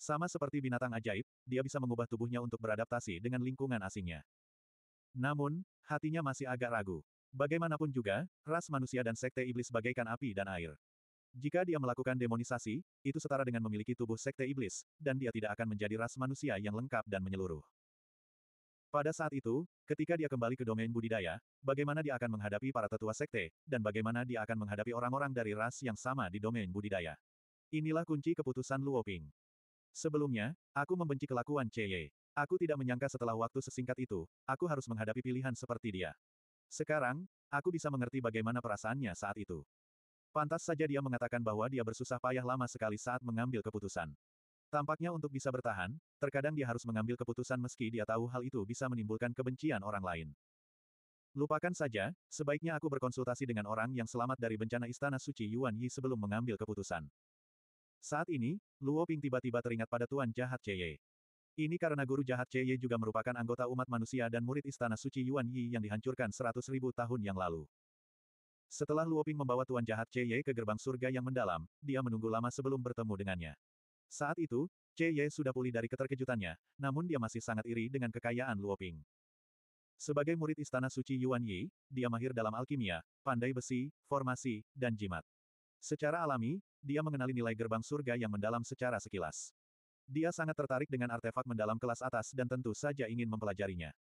Sama seperti binatang ajaib, dia bisa mengubah tubuhnya untuk beradaptasi dengan lingkungan asingnya. Namun, hatinya masih agak ragu. Bagaimanapun juga, ras manusia dan sekte iblis bagaikan api dan air. Jika dia melakukan demonisasi, itu setara dengan memiliki tubuh sekte iblis, dan dia tidak akan menjadi ras manusia yang lengkap dan menyeluruh. Pada saat itu, ketika dia kembali ke domain budidaya, bagaimana dia akan menghadapi para tetua sekte, dan bagaimana dia akan menghadapi orang-orang dari ras yang sama di domain budidaya. Inilah kunci keputusan Luoping. Sebelumnya, aku membenci kelakuan Cheye. Aku tidak menyangka setelah waktu sesingkat itu, aku harus menghadapi pilihan seperti dia. Sekarang, aku bisa mengerti bagaimana perasaannya saat itu. Pantas saja dia mengatakan bahwa dia bersusah payah lama sekali saat mengambil keputusan. Tampaknya untuk bisa bertahan, terkadang dia harus mengambil keputusan meski dia tahu hal itu bisa menimbulkan kebencian orang lain. Lupakan saja, sebaiknya aku berkonsultasi dengan orang yang selamat dari bencana Istana Suci Yuan Yi sebelum mengambil keputusan. Saat ini, Luo Ping tiba-tiba teringat pada Tuan Jahat Cheye. Ini karena guru jahat Cheye juga merupakan anggota umat manusia dan murid istana suci Yuan Yi yang dihancurkan seratus ribu tahun yang lalu. Setelah Luo Ping membawa Tuan Jahat Cheye ke gerbang surga yang mendalam, dia menunggu lama sebelum bertemu dengannya. Saat itu, Cheye sudah pulih dari keterkejutannya, namun dia masih sangat iri dengan kekayaan Luo Ping. Sebagai murid istana suci Yuan Yi, dia mahir dalam alkimia, pandai besi, formasi, dan jimat. Secara alami, dia mengenali nilai gerbang surga yang mendalam secara sekilas. Dia sangat tertarik dengan artefak mendalam kelas atas dan tentu saja ingin mempelajarinya.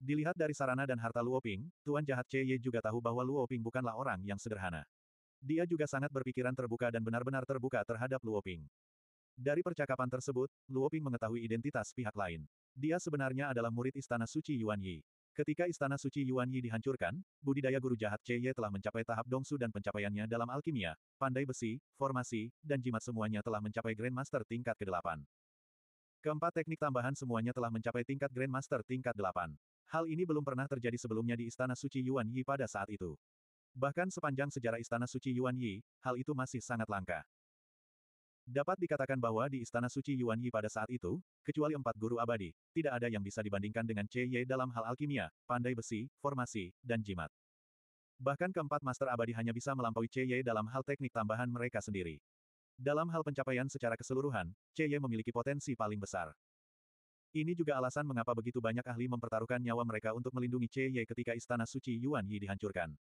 Dilihat dari sarana dan harta Luoping, Tuan Jahat Cheye juga tahu bahwa Luoping bukanlah orang yang sederhana. Dia juga sangat berpikiran terbuka dan benar-benar terbuka terhadap Luoping. Dari percakapan tersebut, Luoping mengetahui identitas pihak lain. Dia sebenarnya adalah murid Istana Suci Yuan Yi. Ketika Istana Suci Yuan Yi dihancurkan, budidaya guru jahat Che Ye telah mencapai tahap dongsu dan pencapaiannya dalam alkimia, pandai besi, formasi, dan jimat semuanya telah mencapai Grandmaster tingkat ke-8. Keempat teknik tambahan semuanya telah mencapai tingkat Grandmaster tingkat 8. Hal ini belum pernah terjadi sebelumnya di Istana Suci Yuan Yi pada saat itu. Bahkan sepanjang sejarah Istana Suci Yuan Yi, hal itu masih sangat langka. Dapat dikatakan bahwa di Istana Suci Yuan Yi pada saat itu, kecuali empat guru abadi, tidak ada yang bisa dibandingkan dengan Che Ye dalam hal alkimia, pandai besi, formasi, dan jimat. Bahkan keempat master abadi hanya bisa melampaui Che Ye dalam hal teknik tambahan mereka sendiri. Dalam hal pencapaian secara keseluruhan, Che Ye memiliki potensi paling besar. Ini juga alasan mengapa begitu banyak ahli mempertaruhkan nyawa mereka untuk melindungi Che Ye ketika Istana Suci Yuan Yi dihancurkan.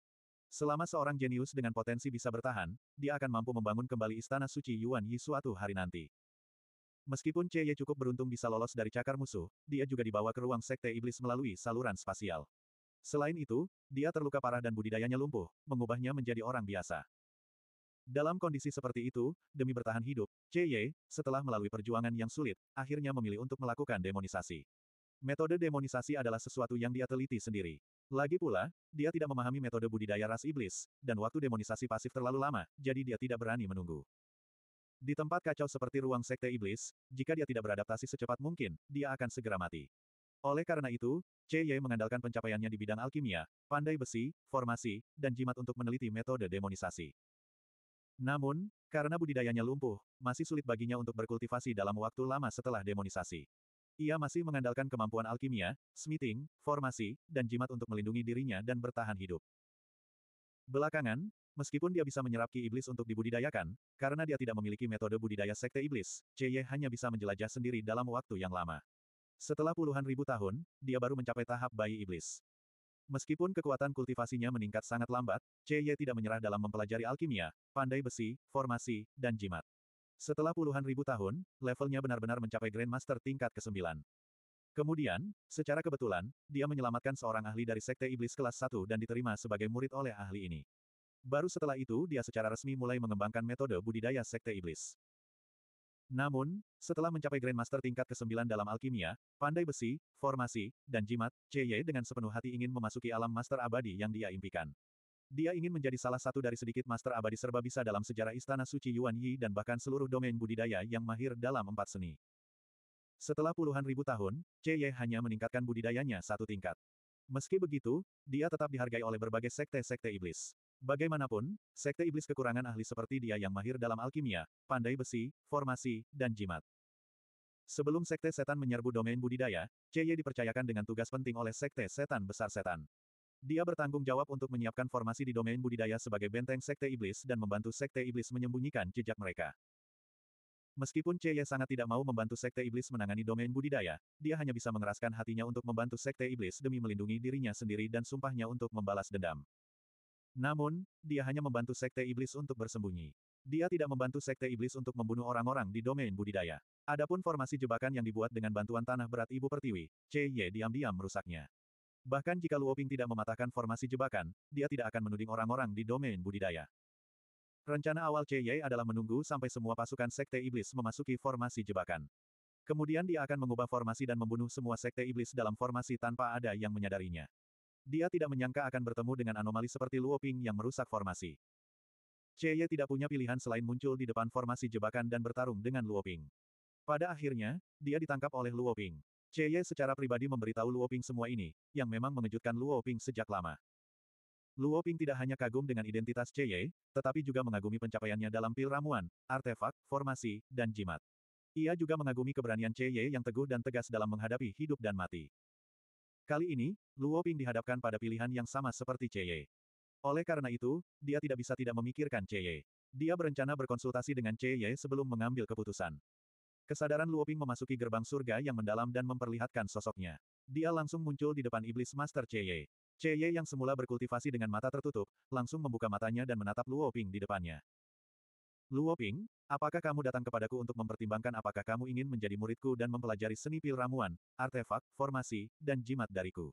Selama seorang jenius dengan potensi bisa bertahan, dia akan mampu membangun kembali istana suci Yuan Yi suatu hari nanti. Meskipun Ye cukup beruntung bisa lolos dari cakar musuh, dia juga dibawa ke ruang sekte iblis melalui saluran spasial. Selain itu, dia terluka parah dan budidayanya lumpuh, mengubahnya menjadi orang biasa. Dalam kondisi seperti itu, demi bertahan hidup, Ye, setelah melalui perjuangan yang sulit, akhirnya memilih untuk melakukan demonisasi. Metode demonisasi adalah sesuatu yang dia teliti sendiri. Lagi pula, dia tidak memahami metode budidaya ras iblis, dan waktu demonisasi pasif terlalu lama, jadi dia tidak berani menunggu. Di tempat kacau seperti ruang sekte iblis, jika dia tidak beradaptasi secepat mungkin, dia akan segera mati. Oleh karena itu, Ye mengandalkan pencapaiannya di bidang alkimia, pandai besi, formasi, dan jimat untuk meneliti metode demonisasi. Namun, karena budidayanya lumpuh, masih sulit baginya untuk berkultivasi dalam waktu lama setelah demonisasi. Ia masih mengandalkan kemampuan alkimia, smithing, formasi, dan jimat untuk melindungi dirinya dan bertahan hidup. Belakangan, meskipun dia bisa menyerap ki iblis untuk dibudidayakan, karena dia tidak memiliki metode budidaya sekte iblis, Cheye hanya bisa menjelajah sendiri dalam waktu yang lama. Setelah puluhan ribu tahun, dia baru mencapai tahap bayi iblis. Meskipun kekuatan kultivasinya meningkat sangat lambat, Cheye tidak menyerah dalam mempelajari alkimia, pandai besi, formasi, dan jimat. Setelah puluhan ribu tahun, levelnya benar-benar mencapai Grandmaster tingkat ke-9. Kemudian, secara kebetulan, dia menyelamatkan seorang ahli dari Sekte Iblis kelas 1 dan diterima sebagai murid oleh ahli ini. Baru setelah itu dia secara resmi mulai mengembangkan metode budidaya Sekte Iblis. Namun, setelah mencapai Grandmaster tingkat ke-9 dalam alkimia, pandai besi, formasi, dan jimat, CY dengan sepenuh hati ingin memasuki alam master abadi yang dia impikan. Dia ingin menjadi salah satu dari sedikit master abadi serba bisa dalam sejarah Istana Suci Yuan Yi dan bahkan seluruh domain budidaya yang mahir dalam empat seni. Setelah puluhan ribu tahun, Che Ye hanya meningkatkan budidayanya satu tingkat. Meski begitu, dia tetap dihargai oleh berbagai sekte-sekte iblis. Bagaimanapun, sekte iblis kekurangan ahli seperti dia yang mahir dalam alkimia, pandai besi, formasi, dan jimat. Sebelum sekte setan menyerbu domain budidaya, Che Ye dipercayakan dengan tugas penting oleh sekte setan besar setan. Dia bertanggung jawab untuk menyiapkan formasi di domain budidaya sebagai benteng Sekte Iblis dan membantu Sekte Iblis menyembunyikan jejak mereka. Meskipun Ye sangat tidak mau membantu Sekte Iblis menangani domain budidaya, dia hanya bisa mengeraskan hatinya untuk membantu Sekte Iblis demi melindungi dirinya sendiri dan sumpahnya untuk membalas dendam. Namun, dia hanya membantu Sekte Iblis untuk bersembunyi. Dia tidak membantu Sekte Iblis untuk membunuh orang-orang di domain budidaya. Adapun formasi jebakan yang dibuat dengan bantuan tanah berat Ibu Pertiwi, Ye diam-diam merusaknya. Bahkan jika Luoping tidak mematahkan formasi jebakan, dia tidak akan menuding orang-orang di domain budidaya. Rencana awal Cheye adalah menunggu sampai semua pasukan Sekte Iblis memasuki formasi jebakan. Kemudian dia akan mengubah formasi dan membunuh semua Sekte Iblis dalam formasi tanpa ada yang menyadarinya. Dia tidak menyangka akan bertemu dengan anomali seperti Luoping yang merusak formasi. Cheye tidak punya pilihan selain muncul di depan formasi jebakan dan bertarung dengan Luoping. Pada akhirnya, dia ditangkap oleh Luoping. Ye secara pribadi memberitahu Luo Ping semua ini, yang memang mengejutkan Luo Ping sejak lama. Luo Ping tidak hanya kagum dengan identitas Ye, tetapi juga mengagumi pencapaiannya dalam pil ramuan, artefak, formasi, dan jimat. Ia juga mengagumi keberanian Ye yang teguh dan tegas dalam menghadapi hidup dan mati. Kali ini, Luo Ping dihadapkan pada pilihan yang sama seperti Ye. Oleh karena itu, dia tidak bisa tidak memikirkan Ye. Dia berencana berkonsultasi dengan Ye sebelum mengambil keputusan. Kesadaran Luoping memasuki gerbang surga yang mendalam dan memperlihatkan sosoknya. Dia langsung muncul di depan iblis Master Cheye. Cheye yang semula berkultivasi dengan mata tertutup, langsung membuka matanya dan menatap Luoping di depannya. Luoping, apakah kamu datang kepadaku untuk mempertimbangkan apakah kamu ingin menjadi muridku dan mempelajari seni pil ramuan, artefak, formasi, dan jimat dariku?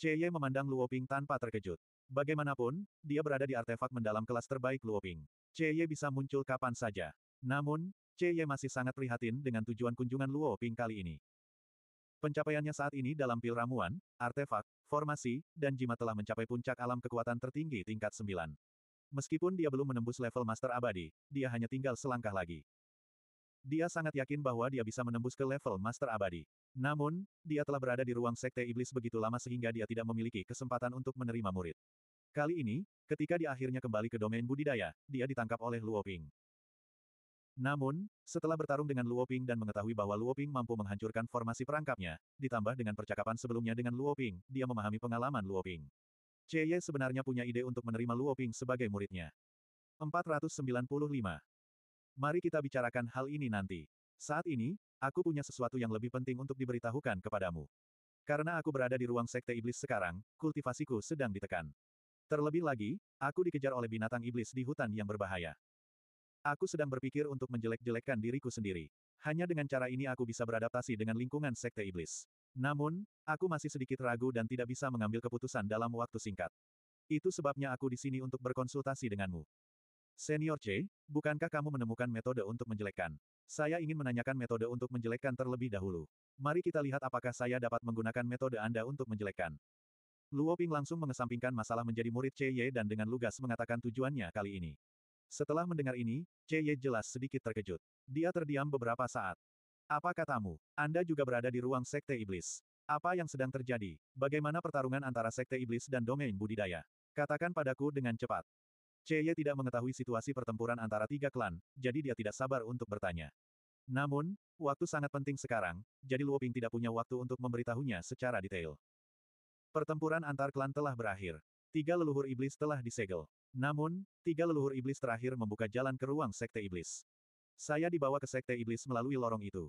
Cheye memandang Luoping tanpa terkejut. Bagaimanapun, dia berada di artefak mendalam kelas terbaik Luoping. Cheye bisa muncul kapan saja. Namun, Ye masih sangat prihatin dengan tujuan kunjungan Luo Ping kali ini. Pencapaiannya saat ini dalam pil ramuan, artefak, formasi, dan jimat telah mencapai puncak alam kekuatan tertinggi tingkat 9. Meskipun dia belum menembus level master abadi, dia hanya tinggal selangkah lagi. Dia sangat yakin bahwa dia bisa menembus ke level master abadi. Namun, dia telah berada di ruang sekte iblis begitu lama sehingga dia tidak memiliki kesempatan untuk menerima murid. Kali ini, ketika dia akhirnya kembali ke domain budidaya, dia ditangkap oleh Luo Ping. Namun, setelah bertarung dengan Luo Ping dan mengetahui bahwa Luo Ping mampu menghancurkan formasi perangkapnya, ditambah dengan percakapan sebelumnya dengan Luo Ping, dia memahami pengalaman Luo Luoping. Ye sebenarnya punya ide untuk menerima Luo Ping sebagai muridnya. 495. Mari kita bicarakan hal ini nanti. Saat ini, aku punya sesuatu yang lebih penting untuk diberitahukan kepadamu. Karena aku berada di ruang sekte iblis sekarang, kultivasiku sedang ditekan. Terlebih lagi, aku dikejar oleh binatang iblis di hutan yang berbahaya. Aku sedang berpikir untuk menjelek-jelekkan diriku sendiri. Hanya dengan cara ini aku bisa beradaptasi dengan lingkungan sekte iblis. Namun, aku masih sedikit ragu dan tidak bisa mengambil keputusan dalam waktu singkat. Itu sebabnya aku di sini untuk berkonsultasi denganmu. Senior C, bukankah kamu menemukan metode untuk menjelekkan? Saya ingin menanyakan metode untuk menjelekkan terlebih dahulu. Mari kita lihat apakah saya dapat menggunakan metode Anda untuk menjelekkan. Luo Ping langsung mengesampingkan masalah menjadi murid C.Y. dan dengan lugas mengatakan tujuannya kali ini. Setelah mendengar ini, Ye jelas sedikit terkejut. Dia terdiam beberapa saat. Apa katamu? Anda juga berada di ruang Sekte Iblis. Apa yang sedang terjadi? Bagaimana pertarungan antara Sekte Iblis dan domain budidaya? Katakan padaku dengan cepat. Ye tidak mengetahui situasi pertempuran antara tiga klan, jadi dia tidak sabar untuk bertanya. Namun, waktu sangat penting sekarang, jadi Luoping tidak punya waktu untuk memberitahunya secara detail. Pertempuran antar klan telah berakhir. Tiga leluhur iblis telah disegel. Namun, tiga leluhur iblis terakhir membuka jalan ke ruang sekte iblis. Saya dibawa ke sekte iblis melalui lorong itu.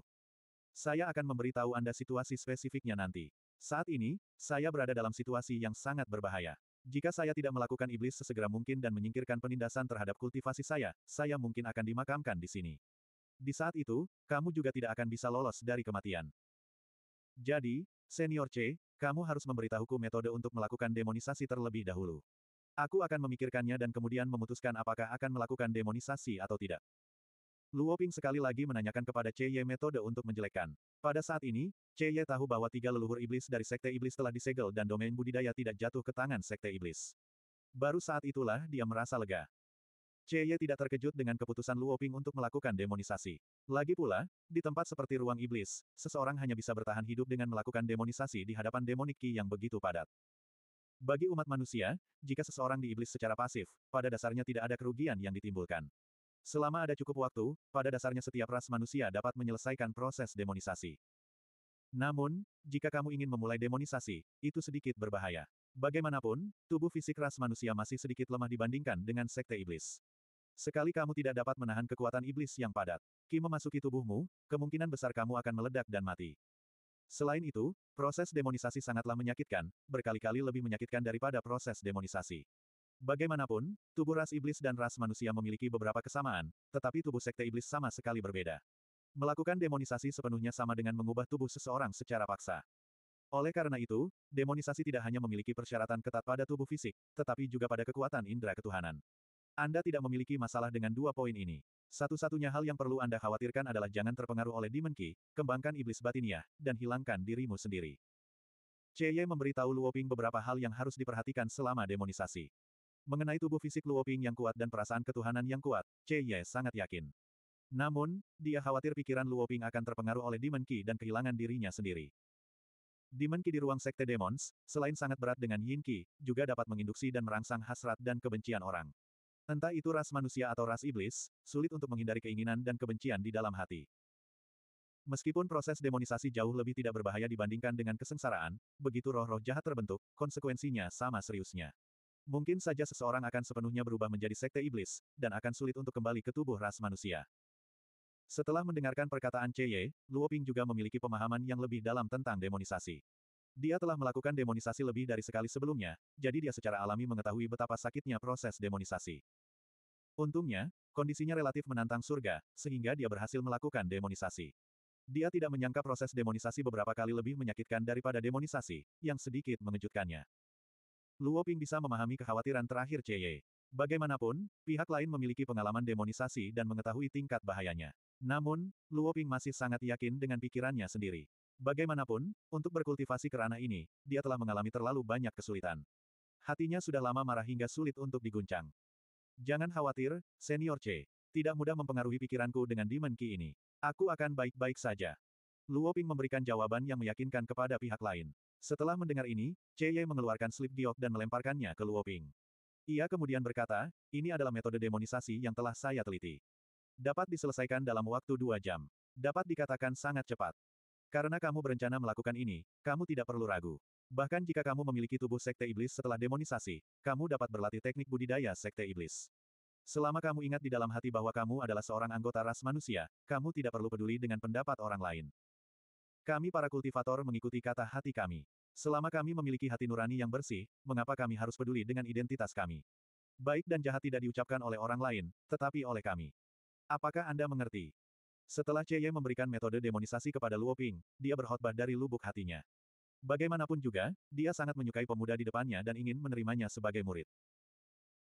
Saya akan memberitahu Anda situasi spesifiknya nanti. Saat ini, saya berada dalam situasi yang sangat berbahaya. Jika saya tidak melakukan iblis sesegera mungkin dan menyingkirkan penindasan terhadap kultivasi saya, saya mungkin akan dimakamkan di sini. Di saat itu, kamu juga tidak akan bisa lolos dari kematian. Jadi, Senior C, kamu harus memberitahuku metode untuk melakukan demonisasi terlebih dahulu. Aku akan memikirkannya dan kemudian memutuskan apakah akan melakukan demonisasi atau tidak. Luoping sekali lagi menanyakan kepada Che Ye metode untuk menjelekkan. Pada saat ini, Che Ye tahu bahwa tiga leluhur iblis dari Sekte Iblis telah disegel dan domain budidaya tidak jatuh ke tangan Sekte Iblis. Baru saat itulah dia merasa lega. Che Ye tidak terkejut dengan keputusan Luoping untuk melakukan demonisasi. Lagi pula, di tempat seperti ruang iblis, seseorang hanya bisa bertahan hidup dengan melakukan demonisasi di hadapan demoniki yang begitu padat. Bagi umat manusia, jika seseorang diiblis secara pasif, pada dasarnya tidak ada kerugian yang ditimbulkan. Selama ada cukup waktu, pada dasarnya setiap ras manusia dapat menyelesaikan proses demonisasi. Namun, jika kamu ingin memulai demonisasi, itu sedikit berbahaya. Bagaimanapun, tubuh fisik ras manusia masih sedikit lemah dibandingkan dengan sekte iblis. Sekali kamu tidak dapat menahan kekuatan iblis yang padat, Ki memasuki tubuhmu, kemungkinan besar kamu akan meledak dan mati. Selain itu, proses demonisasi sangatlah menyakitkan, berkali-kali lebih menyakitkan daripada proses demonisasi. Bagaimanapun, tubuh ras iblis dan ras manusia memiliki beberapa kesamaan, tetapi tubuh sekte iblis sama sekali berbeda. Melakukan demonisasi sepenuhnya sama dengan mengubah tubuh seseorang secara paksa. Oleh karena itu, demonisasi tidak hanya memiliki persyaratan ketat pada tubuh fisik, tetapi juga pada kekuatan indera ketuhanan. Anda tidak memiliki masalah dengan dua poin ini. Satu-satunya hal yang perlu Anda khawatirkan adalah jangan terpengaruh oleh Demon Ki, kembangkan iblis batinnya, dan hilangkan dirimu sendiri. Cheye memberitahu Luoping beberapa hal yang harus diperhatikan selama demonisasi. Mengenai tubuh fisik Luoping yang kuat dan perasaan ketuhanan yang kuat, Cheye sangat yakin. Namun, dia khawatir pikiran Luoping akan terpengaruh oleh Demon Ki dan kehilangan dirinya sendiri. Demon Ki di ruang sekte demons, selain sangat berat dengan Yin Qi, juga dapat menginduksi dan merangsang hasrat dan kebencian orang. Entah itu ras manusia atau ras iblis, sulit untuk menghindari keinginan dan kebencian di dalam hati. Meskipun proses demonisasi jauh lebih tidak berbahaya dibandingkan dengan kesengsaraan, begitu roh-roh jahat terbentuk, konsekuensinya sama seriusnya. Mungkin saja seseorang akan sepenuhnya berubah menjadi sekte iblis, dan akan sulit untuk kembali ke tubuh ras manusia. Setelah mendengarkan perkataan Cheye, Ping juga memiliki pemahaman yang lebih dalam tentang demonisasi. Dia telah melakukan demonisasi lebih dari sekali sebelumnya, jadi dia secara alami mengetahui betapa sakitnya proses demonisasi. Untungnya, kondisinya relatif menantang surga, sehingga dia berhasil melakukan demonisasi. Dia tidak menyangka proses demonisasi beberapa kali lebih menyakitkan daripada demonisasi, yang sedikit mengejutkannya. Luo Ping bisa memahami kekhawatiran terakhir Cheye. Bagaimanapun, pihak lain memiliki pengalaman demonisasi dan mengetahui tingkat bahayanya. Namun, Luo Ping masih sangat yakin dengan pikirannya sendiri. Bagaimanapun, untuk berkultivasi kerana ini, dia telah mengalami terlalu banyak kesulitan. Hatinya sudah lama marah hingga sulit untuk diguncang. Jangan khawatir, Senior C. Tidak mudah mempengaruhi pikiranku dengan Demon Ki ini. Aku akan baik-baik saja. Luo Ping memberikan jawaban yang meyakinkan kepada pihak lain. Setelah mendengar ini, Ye mengeluarkan slip diok dan melemparkannya ke Luo Ping. Ia kemudian berkata, ini adalah metode demonisasi yang telah saya teliti. Dapat diselesaikan dalam waktu dua jam. Dapat dikatakan sangat cepat. Karena kamu berencana melakukan ini, kamu tidak perlu ragu. Bahkan jika kamu memiliki tubuh sekte iblis setelah demonisasi, kamu dapat berlatih teknik budidaya sekte iblis. Selama kamu ingat di dalam hati bahwa kamu adalah seorang anggota ras manusia, kamu tidak perlu peduli dengan pendapat orang lain. Kami para kultivator mengikuti kata hati kami. Selama kami memiliki hati nurani yang bersih, mengapa kami harus peduli dengan identitas kami? Baik dan jahat tidak diucapkan oleh orang lain, tetapi oleh kami. Apakah Anda mengerti? Setelah Ye memberikan metode demonisasi kepada Luo Ping, dia berkhotbah dari lubuk hatinya. Bagaimanapun juga, dia sangat menyukai pemuda di depannya dan ingin menerimanya sebagai murid.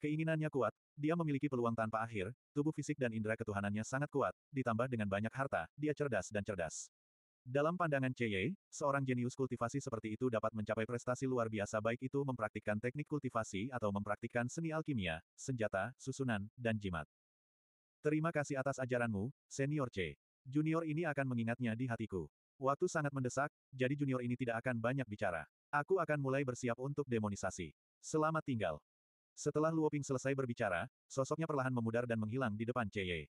Keinginannya kuat, dia memiliki peluang tanpa akhir, tubuh fisik dan indera ketuhanannya sangat kuat, ditambah dengan banyak harta, dia cerdas dan cerdas. Dalam pandangan Ye, seorang jenius kultivasi seperti itu dapat mencapai prestasi luar biasa baik itu mempraktikkan teknik kultivasi atau mempraktikkan seni alkimia, senjata, susunan, dan jimat. Terima kasih atas ajaranmu, Senior C. Junior ini akan mengingatnya di hatiku. Waktu sangat mendesak, jadi junior ini tidak akan banyak bicara. Aku akan mulai bersiap untuk demonisasi. Selamat tinggal. Setelah Luo Ping selesai berbicara, sosoknya perlahan memudar dan menghilang di depan Cheye.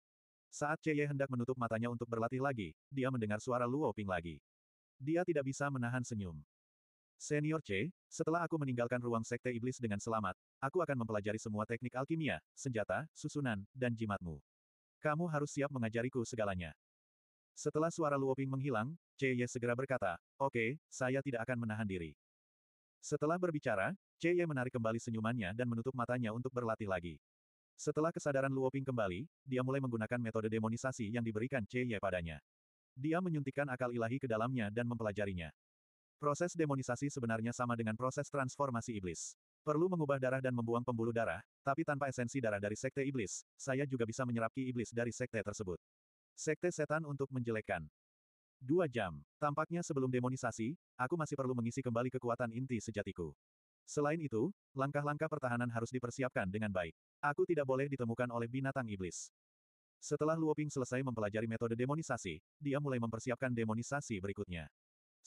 Saat Cheye hendak menutup matanya untuk berlatih lagi, dia mendengar suara Luo Ping lagi. Dia tidak bisa menahan senyum. Senior C, setelah aku meninggalkan ruang sekte iblis dengan selamat, aku akan mempelajari semua teknik alkimia, senjata, susunan, dan jimatmu. Kamu harus siap mengajariku segalanya. Setelah suara Luoping menghilang, Che Ye segera berkata, Oke, okay, saya tidak akan menahan diri. Setelah berbicara, Che Ye menarik kembali senyumannya dan menutup matanya untuk berlatih lagi. Setelah kesadaran Luoping kembali, dia mulai menggunakan metode demonisasi yang diberikan Che Ye padanya. Dia menyuntikkan akal ilahi ke dalamnya dan mempelajarinya. Proses demonisasi sebenarnya sama dengan proses transformasi iblis. Perlu mengubah darah dan membuang pembuluh darah, tapi tanpa esensi darah dari sekte iblis, saya juga bisa menyerap ki iblis dari sekte tersebut. Sekte setan untuk menjelekkan. Dua jam. Tampaknya sebelum demonisasi, aku masih perlu mengisi kembali kekuatan inti sejatiku. Selain itu, langkah-langkah pertahanan harus dipersiapkan dengan baik. Aku tidak boleh ditemukan oleh binatang iblis. Setelah Luoping selesai mempelajari metode demonisasi, dia mulai mempersiapkan demonisasi berikutnya.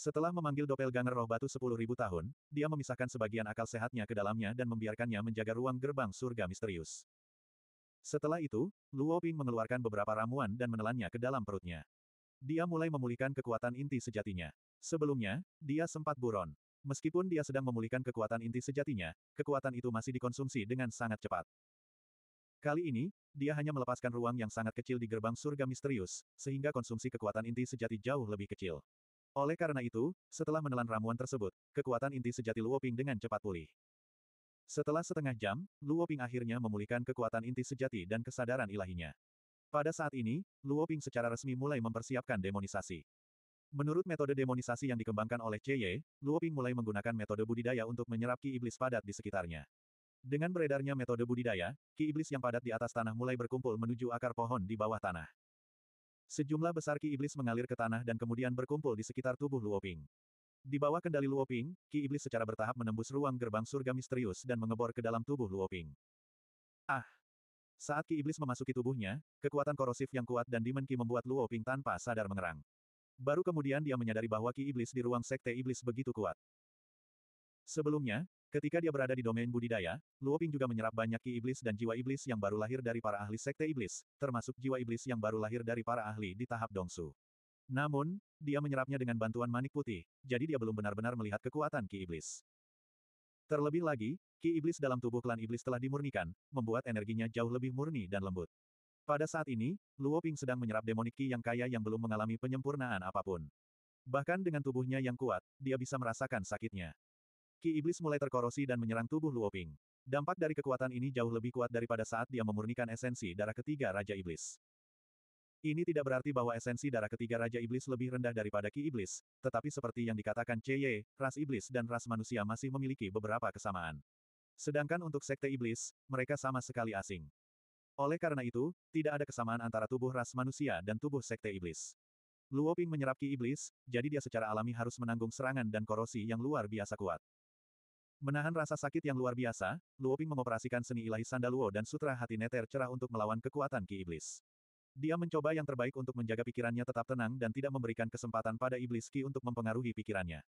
Setelah memanggil doppelganger roh batu 10.000 tahun, dia memisahkan sebagian akal sehatnya ke dalamnya dan membiarkannya menjaga ruang gerbang surga misterius. Setelah itu, Luo Ping mengeluarkan beberapa ramuan dan menelannya ke dalam perutnya. Dia mulai memulihkan kekuatan inti sejatinya. Sebelumnya, dia sempat buron. Meskipun dia sedang memulihkan kekuatan inti sejatinya, kekuatan itu masih dikonsumsi dengan sangat cepat. Kali ini, dia hanya melepaskan ruang yang sangat kecil di gerbang surga misterius, sehingga konsumsi kekuatan inti sejati jauh lebih kecil. Oleh karena itu, setelah menelan ramuan tersebut, kekuatan inti sejati Luoping dengan cepat pulih. Setelah setengah jam, Luoping akhirnya memulihkan kekuatan inti sejati dan kesadaran ilahinya. Pada saat ini, Luoping secara resmi mulai mempersiapkan demonisasi. Menurut metode demonisasi yang dikembangkan oleh Cie, Luoping mulai menggunakan metode budidaya untuk menyerap ki iblis padat di sekitarnya. Dengan beredarnya metode budidaya, ki iblis yang padat di atas tanah mulai berkumpul menuju akar pohon di bawah tanah. Sejumlah besar ki iblis mengalir ke tanah dan kemudian berkumpul di sekitar tubuh Luoping. Di bawah kendali Luoping, ki iblis secara bertahap menembus ruang gerbang surga misterius dan mengebor ke dalam tubuh Luoping. Ah! Saat ki iblis memasuki tubuhnya, kekuatan korosif yang kuat dan demon membuat Luoping tanpa sadar mengerang. Baru kemudian dia menyadari bahwa ki iblis di ruang sekte iblis begitu kuat. Sebelumnya, Ketika dia berada di domain budidaya, Luoping juga menyerap banyak ki iblis dan jiwa iblis yang baru lahir dari para ahli sekte iblis, termasuk jiwa iblis yang baru lahir dari para ahli di tahap dongsu. Namun, dia menyerapnya dengan bantuan manik putih, jadi dia belum benar-benar melihat kekuatan ki iblis. Terlebih lagi, ki iblis dalam tubuh klan iblis telah dimurnikan, membuat energinya jauh lebih murni dan lembut. Pada saat ini, Luoping sedang menyerap demonik ki yang kaya yang belum mengalami penyempurnaan apapun. Bahkan dengan tubuhnya yang kuat, dia bisa merasakan sakitnya. Ki Iblis mulai terkorosi dan menyerang tubuh Luoping. Dampak dari kekuatan ini jauh lebih kuat daripada saat dia memurnikan esensi darah ketiga Raja Iblis. Ini tidak berarti bahwa esensi darah ketiga Raja Iblis lebih rendah daripada Ki Iblis, tetapi seperti yang dikatakan CY, ras Iblis dan ras manusia masih memiliki beberapa kesamaan. Sedangkan untuk Sekte Iblis, mereka sama sekali asing. Oleh karena itu, tidak ada kesamaan antara tubuh ras manusia dan tubuh Sekte Iblis. Luoping menyerap Ki Iblis, jadi dia secara alami harus menanggung serangan dan korosi yang luar biasa kuat. Menahan rasa sakit yang luar biasa, Luoping mengoperasikan seni ilahi Sandaluo dan Sutra Hati Neter Cerah untuk melawan kekuatan Ki Iblis. Dia mencoba yang terbaik untuk menjaga pikirannya tetap tenang dan tidak memberikan kesempatan pada Iblis Ki untuk mempengaruhi pikirannya.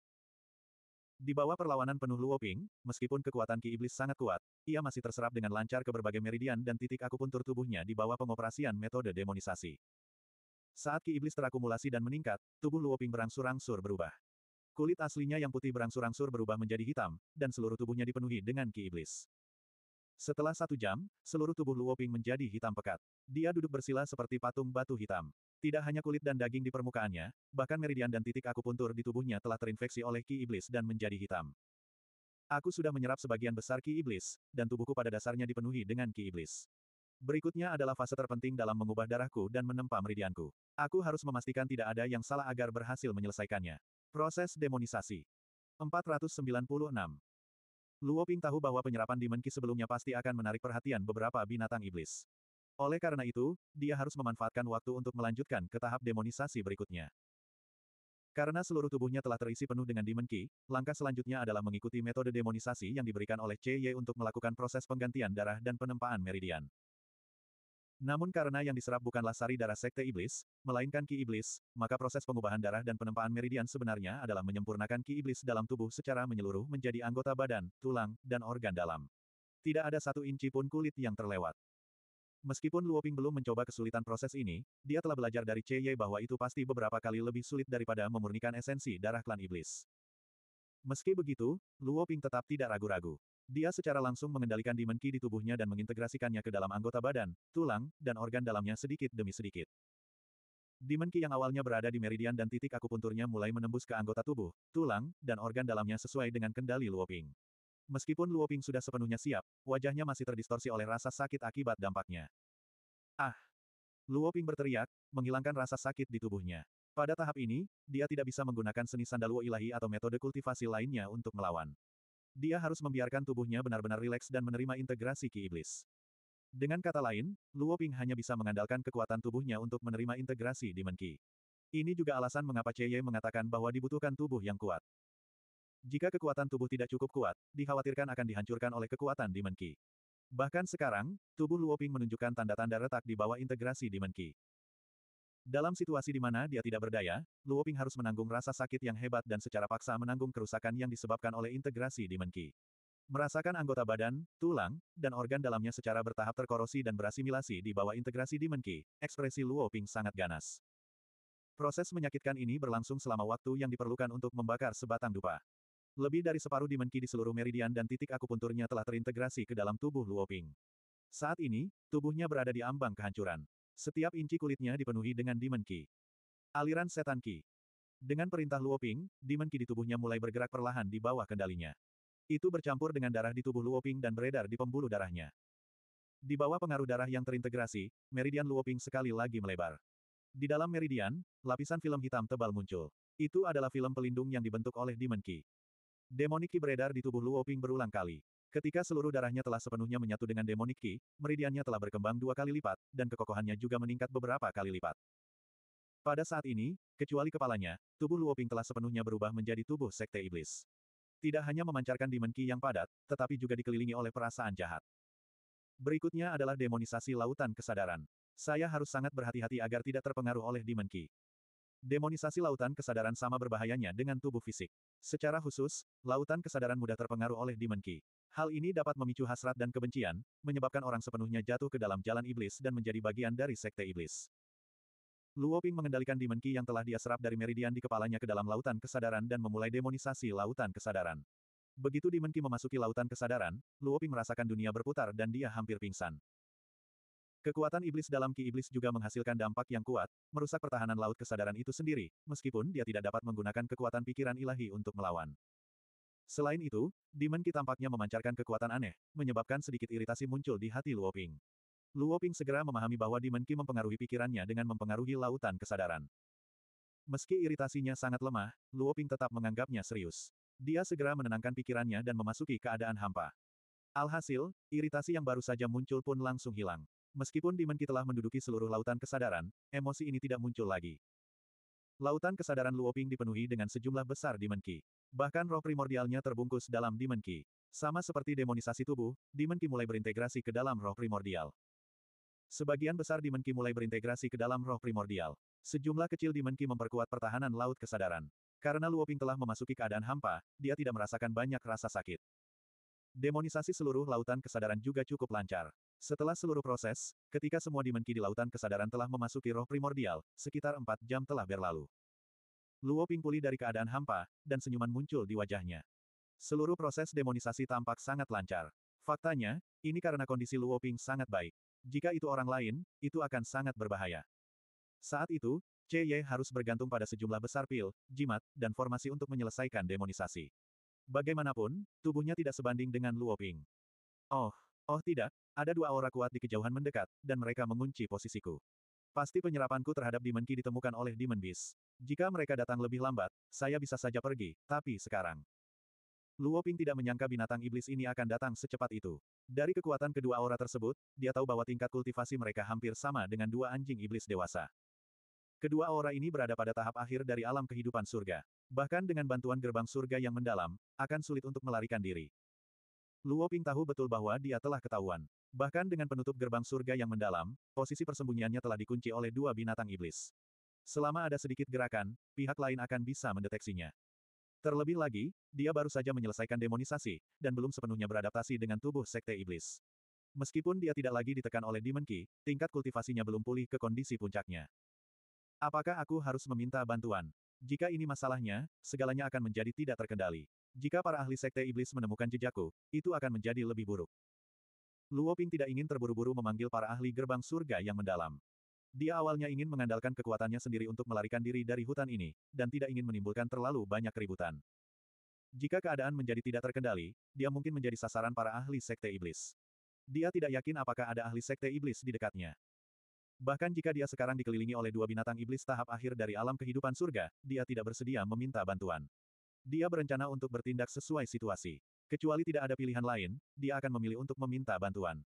Di bawah perlawanan penuh Luoping, meskipun kekuatan Ki Iblis sangat kuat, ia masih terserap dengan lancar ke berbagai meridian dan titik akupuntur tubuhnya di bawah pengoperasian metode demonisasi. Saat Ki Iblis terakumulasi dan meningkat, tubuh Luoping berangsur-angsur berubah. Kulit aslinya yang putih berangsur-angsur berubah menjadi hitam, dan seluruh tubuhnya dipenuhi dengan ki iblis. Setelah satu jam, seluruh tubuh Luo Ping menjadi hitam pekat. Dia duduk bersila seperti patung batu hitam. Tidak hanya kulit dan daging di permukaannya, bahkan meridian dan titik akupuntur di tubuhnya telah terinfeksi oleh ki iblis dan menjadi hitam. Aku sudah menyerap sebagian besar ki iblis, dan tubuhku pada dasarnya dipenuhi dengan ki iblis. Berikutnya adalah fase terpenting dalam mengubah darahku dan menempa meridianku. Aku harus memastikan tidak ada yang salah agar berhasil menyelesaikannya. Proses demonisasi. 496. Luoping tahu bahwa penyerapan dimenki sebelumnya pasti akan menarik perhatian beberapa binatang iblis. Oleh karena itu, dia harus memanfaatkan waktu untuk melanjutkan ke tahap demonisasi berikutnya. Karena seluruh tubuhnya telah terisi penuh dengan dimenki, langkah selanjutnya adalah mengikuti metode demonisasi yang diberikan oleh CY untuk melakukan proses penggantian darah dan penempaan meridian. Namun karena yang diserap bukanlah sari darah sekte iblis, melainkan ki iblis, maka proses pengubahan darah dan penempaan meridian sebenarnya adalah menyempurnakan ki iblis dalam tubuh secara menyeluruh menjadi anggota badan, tulang, dan organ dalam. Tidak ada satu inci pun kulit yang terlewat. Meskipun Luo Ping belum mencoba kesulitan proses ini, dia telah belajar dari Che Ye bahwa itu pasti beberapa kali lebih sulit daripada memurnikan esensi darah klan iblis. Meski begitu, Luo Ping tetap tidak ragu-ragu. Dia secara langsung mengendalikan Demon di tubuhnya dan mengintegrasikannya ke dalam anggota badan, tulang, dan organ dalamnya sedikit demi sedikit. Demon yang awalnya berada di meridian dan titik akupunturnya mulai menembus ke anggota tubuh, tulang, dan organ dalamnya sesuai dengan kendali Luoping. Meskipun Luoping sudah sepenuhnya siap, wajahnya masih terdistorsi oleh rasa sakit akibat dampaknya. Ah! Luoping berteriak, menghilangkan rasa sakit di tubuhnya. Pada tahap ini, dia tidak bisa menggunakan seni sandaluo ilahi atau metode kultivasi lainnya untuk melawan dia harus membiarkan tubuhnya benar-benar rileks dan menerima integrasi ki iblis. Dengan kata lain, Luo Ping hanya bisa mengandalkan kekuatan tubuhnya untuk menerima integrasi Di Menki. Ini juga alasan mengapa Che Ye mengatakan bahwa dibutuhkan tubuh yang kuat. Jika kekuatan tubuh tidak cukup kuat, dikhawatirkan akan dihancurkan oleh kekuatan Di Menki. Bahkan sekarang, tubuh Luoping menunjukkan tanda-tanda retak di bawah integrasi Di Menki. Dalam situasi di mana dia tidak berdaya, Luo Ping harus menanggung rasa sakit yang hebat dan secara paksa menanggung kerusakan yang disebabkan oleh integrasi di Menki. Merasakan anggota badan, tulang, dan organ dalamnya secara bertahap terkorosi dan berasimilasi di bawah integrasi di Menki, ekspresi Luo Ping sangat ganas. Proses menyakitkan ini berlangsung selama waktu yang diperlukan untuk membakar sebatang dupa. Lebih dari separuh di Menki di seluruh meridian dan titik akupunturnya telah terintegrasi ke dalam tubuh Luo Ping. Saat ini, tubuhnya berada di ambang kehancuran. Setiap inci kulitnya dipenuhi dengan Demon Ki. Aliran Setan Ki. Dengan perintah Luoping, Demon Ki di tubuhnya mulai bergerak perlahan di bawah kendalinya. Itu bercampur dengan darah di tubuh Luoping dan beredar di pembuluh darahnya. Di bawah pengaruh darah yang terintegrasi, meridian Luoping sekali lagi melebar. Di dalam meridian, lapisan film hitam tebal muncul. Itu adalah film pelindung yang dibentuk oleh Demon Ki. beredar di tubuh Luoping berulang kali. Ketika seluruh darahnya telah sepenuhnya menyatu dengan demonic ki, meridiannya telah berkembang dua kali lipat, dan kekokohannya juga meningkat beberapa kali lipat. Pada saat ini, kecuali kepalanya, tubuh Luoping telah sepenuhnya berubah menjadi tubuh sekte iblis. Tidak hanya memancarkan demon ki yang padat, tetapi juga dikelilingi oleh perasaan jahat. Berikutnya adalah demonisasi lautan kesadaran. Saya harus sangat berhati-hati agar tidak terpengaruh oleh Demon Ki. Demonisasi lautan kesadaran sama berbahayanya dengan tubuh fisik. Secara khusus, lautan kesadaran mudah terpengaruh oleh Demon Ki. Hal ini dapat memicu hasrat dan kebencian, menyebabkan orang sepenuhnya jatuh ke dalam jalan iblis dan menjadi bagian dari sekte iblis. Luo Ping mengendalikan Demon yang telah dia serap dari meridian di kepalanya ke dalam lautan kesadaran dan memulai demonisasi lautan kesadaran. Begitu Demon memasuki lautan kesadaran, Luo Ping merasakan dunia berputar dan dia hampir pingsan. Kekuatan iblis dalam Ki Iblis juga menghasilkan dampak yang kuat, merusak pertahanan laut kesadaran itu sendiri, meskipun dia tidak dapat menggunakan kekuatan pikiran ilahi untuk melawan. Selain itu, Demon Ki tampaknya memancarkan kekuatan aneh, menyebabkan sedikit iritasi muncul di hati Luo Ping. Luo Ping segera memahami bahwa Demon Ki mempengaruhi pikirannya dengan mempengaruhi lautan kesadaran. Meski iritasinya sangat lemah, Luo Ping tetap menganggapnya serius. Dia segera menenangkan pikirannya dan memasuki keadaan hampa. Alhasil, iritasi yang baru saja muncul pun langsung hilang. Meskipun Demon Ki telah menduduki seluruh lautan kesadaran, emosi ini tidak muncul lagi. Lautan kesadaran Luoping dipenuhi dengan sejumlah besar Demon Bahkan roh primordialnya terbungkus dalam Demon Sama seperti demonisasi tubuh, Demon mulai berintegrasi ke dalam roh primordial. Sebagian besar Demon mulai berintegrasi ke dalam roh primordial. Sejumlah kecil Demon memperkuat pertahanan laut kesadaran. Karena Luoping telah memasuki keadaan hampa, dia tidak merasakan banyak rasa sakit. Demonisasi seluruh lautan kesadaran juga cukup lancar. Setelah seluruh proses, ketika semua dimenki di lautan kesadaran telah memasuki roh primordial, sekitar empat jam telah berlalu. Luo Ping pulih dari keadaan hampa, dan senyuman muncul di wajahnya. Seluruh proses demonisasi tampak sangat lancar. Faktanya, ini karena kondisi Luo Ping sangat baik. Jika itu orang lain, itu akan sangat berbahaya. Saat itu, Che Ye harus bergantung pada sejumlah besar pil, jimat, dan formasi untuk menyelesaikan demonisasi. Bagaimanapun, tubuhnya tidak sebanding dengan Luo Ping. Oh, Oh tidak, ada dua aura kuat di kejauhan mendekat, dan mereka mengunci posisiku. Pasti penyerapanku terhadap Demon Ki ditemukan oleh Demon Beast. Jika mereka datang lebih lambat, saya bisa saja pergi, tapi sekarang. Luo Ping tidak menyangka binatang iblis ini akan datang secepat itu. Dari kekuatan kedua aura tersebut, dia tahu bahwa tingkat kultivasi mereka hampir sama dengan dua anjing iblis dewasa. Kedua aura ini berada pada tahap akhir dari alam kehidupan surga. Bahkan dengan bantuan gerbang surga yang mendalam, akan sulit untuk melarikan diri. Luo Ping tahu betul bahwa dia telah ketahuan. Bahkan dengan penutup gerbang surga yang mendalam, posisi persembunyiannya telah dikunci oleh dua binatang iblis. Selama ada sedikit gerakan, pihak lain akan bisa mendeteksinya. Terlebih lagi, dia baru saja menyelesaikan demonisasi, dan belum sepenuhnya beradaptasi dengan tubuh sekte iblis. Meskipun dia tidak lagi ditekan oleh Demon Ki, tingkat kultivasinya belum pulih ke kondisi puncaknya. Apakah aku harus meminta bantuan? Jika ini masalahnya, segalanya akan menjadi tidak terkendali. Jika para ahli sekte iblis menemukan jejakku, itu akan menjadi lebih buruk. Luo Ping tidak ingin terburu-buru memanggil para ahli gerbang surga yang mendalam. Dia awalnya ingin mengandalkan kekuatannya sendiri untuk melarikan diri dari hutan ini, dan tidak ingin menimbulkan terlalu banyak keributan. Jika keadaan menjadi tidak terkendali, dia mungkin menjadi sasaran para ahli sekte iblis. Dia tidak yakin apakah ada ahli sekte iblis di dekatnya. Bahkan jika dia sekarang dikelilingi oleh dua binatang iblis tahap akhir dari alam kehidupan surga, dia tidak bersedia meminta bantuan. Dia berencana untuk bertindak sesuai situasi. Kecuali tidak ada pilihan lain, dia akan memilih untuk meminta bantuan.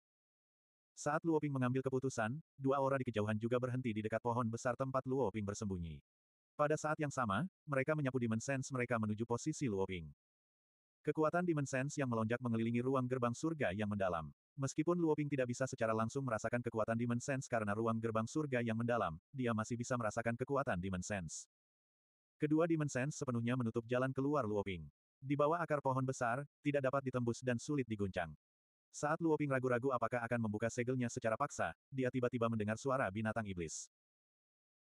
Saat Luoping mengambil keputusan, dua aura di kejauhan juga berhenti di dekat pohon besar tempat Luoping bersembunyi. Pada saat yang sama, mereka menyapu Demon Sense mereka menuju posisi Luoping. Kekuatan Demon Sense yang melonjak mengelilingi ruang gerbang surga yang mendalam. Meskipun Luoping tidak bisa secara langsung merasakan kekuatan Demon Sense karena ruang gerbang surga yang mendalam, dia masih bisa merasakan kekuatan Demon Sense. Kedua dimensens sepenuhnya menutup jalan keluar Luoping. Di bawah akar pohon besar, tidak dapat ditembus dan sulit diguncang. Saat Luoping ragu-ragu apakah akan membuka segelnya secara paksa, dia tiba-tiba mendengar suara binatang iblis.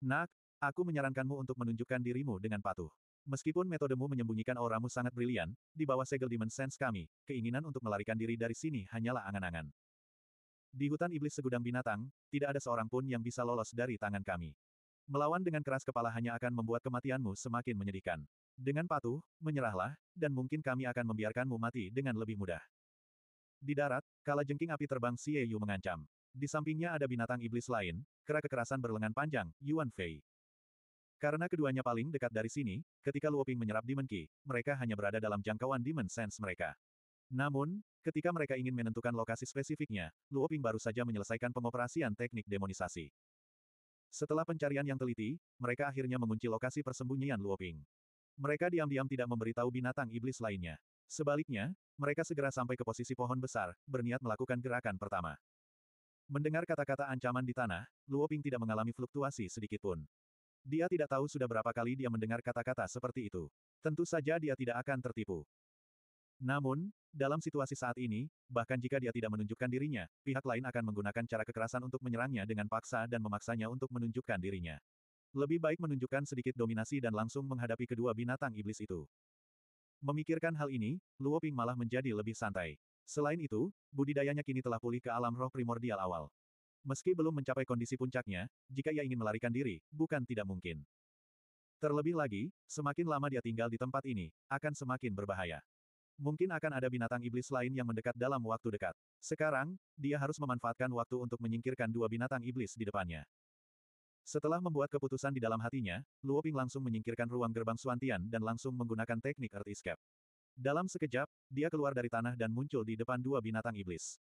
Nak, aku menyarankanmu untuk menunjukkan dirimu dengan patuh. Meskipun metodemu menyembunyikan auramu sangat brilian, di bawah segel dimensens kami, keinginan untuk melarikan diri dari sini hanyalah angan-angan. Di hutan iblis segudang binatang, tidak ada seorang pun yang bisa lolos dari tangan kami. Melawan dengan keras kepala hanya akan membuat kematianmu semakin menyedihkan. Dengan patuh, menyerahlah, dan mungkin kami akan membiarkanmu mati dengan lebih mudah. Di darat, kala jengking api terbang Xie Yu mengancam. Di sampingnya ada binatang iblis lain, kera kekerasan berlengan panjang, Yuan Fei. Karena keduanya paling dekat dari sini, ketika Luoping menyerap Demon Ki, mereka hanya berada dalam jangkauan Demon Sense mereka. Namun, ketika mereka ingin menentukan lokasi spesifiknya, Luoping baru saja menyelesaikan pengoperasian teknik demonisasi. Setelah pencarian yang teliti, mereka akhirnya mengunci lokasi persembunyian Luoping. Mereka diam-diam tidak memberitahu binatang iblis lainnya. Sebaliknya, mereka segera sampai ke posisi pohon besar, berniat melakukan gerakan pertama. Mendengar kata-kata ancaman di tanah, Luoping tidak mengalami fluktuasi sedikitpun. Dia tidak tahu sudah berapa kali dia mendengar kata-kata seperti itu. Tentu saja dia tidak akan tertipu. Namun, dalam situasi saat ini, bahkan jika dia tidak menunjukkan dirinya, pihak lain akan menggunakan cara kekerasan untuk menyerangnya dengan paksa dan memaksanya untuk menunjukkan dirinya. Lebih baik menunjukkan sedikit dominasi dan langsung menghadapi kedua binatang iblis itu. Memikirkan hal ini, Luo Ping malah menjadi lebih santai. Selain itu, budidayanya kini telah pulih ke alam roh primordial awal. Meski belum mencapai kondisi puncaknya, jika ia ingin melarikan diri, bukan tidak mungkin. Terlebih lagi, semakin lama dia tinggal di tempat ini, akan semakin berbahaya. Mungkin akan ada binatang iblis lain yang mendekat dalam waktu dekat. Sekarang, dia harus memanfaatkan waktu untuk menyingkirkan dua binatang iblis di depannya. Setelah membuat keputusan di dalam hatinya, Luo Ping langsung menyingkirkan ruang gerbang Suantian dan langsung menggunakan teknik Earth Escape. Dalam sekejap, dia keluar dari tanah dan muncul di depan dua binatang iblis.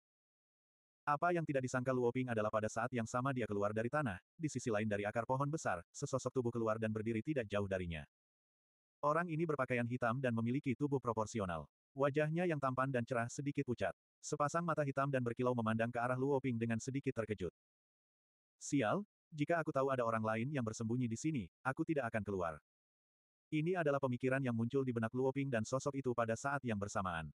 Apa yang tidak disangka Luo Ping adalah pada saat yang sama dia keluar dari tanah, di sisi lain dari akar pohon besar, sesosok tubuh keluar dan berdiri tidak jauh darinya. Orang ini berpakaian hitam dan memiliki tubuh proporsional. Wajahnya yang tampan dan cerah sedikit pucat. Sepasang mata hitam dan berkilau memandang ke arah Luo Ping dengan sedikit terkejut. Sial, jika aku tahu ada orang lain yang bersembunyi di sini, aku tidak akan keluar. Ini adalah pemikiran yang muncul di benak Luo Ping dan sosok itu pada saat yang bersamaan.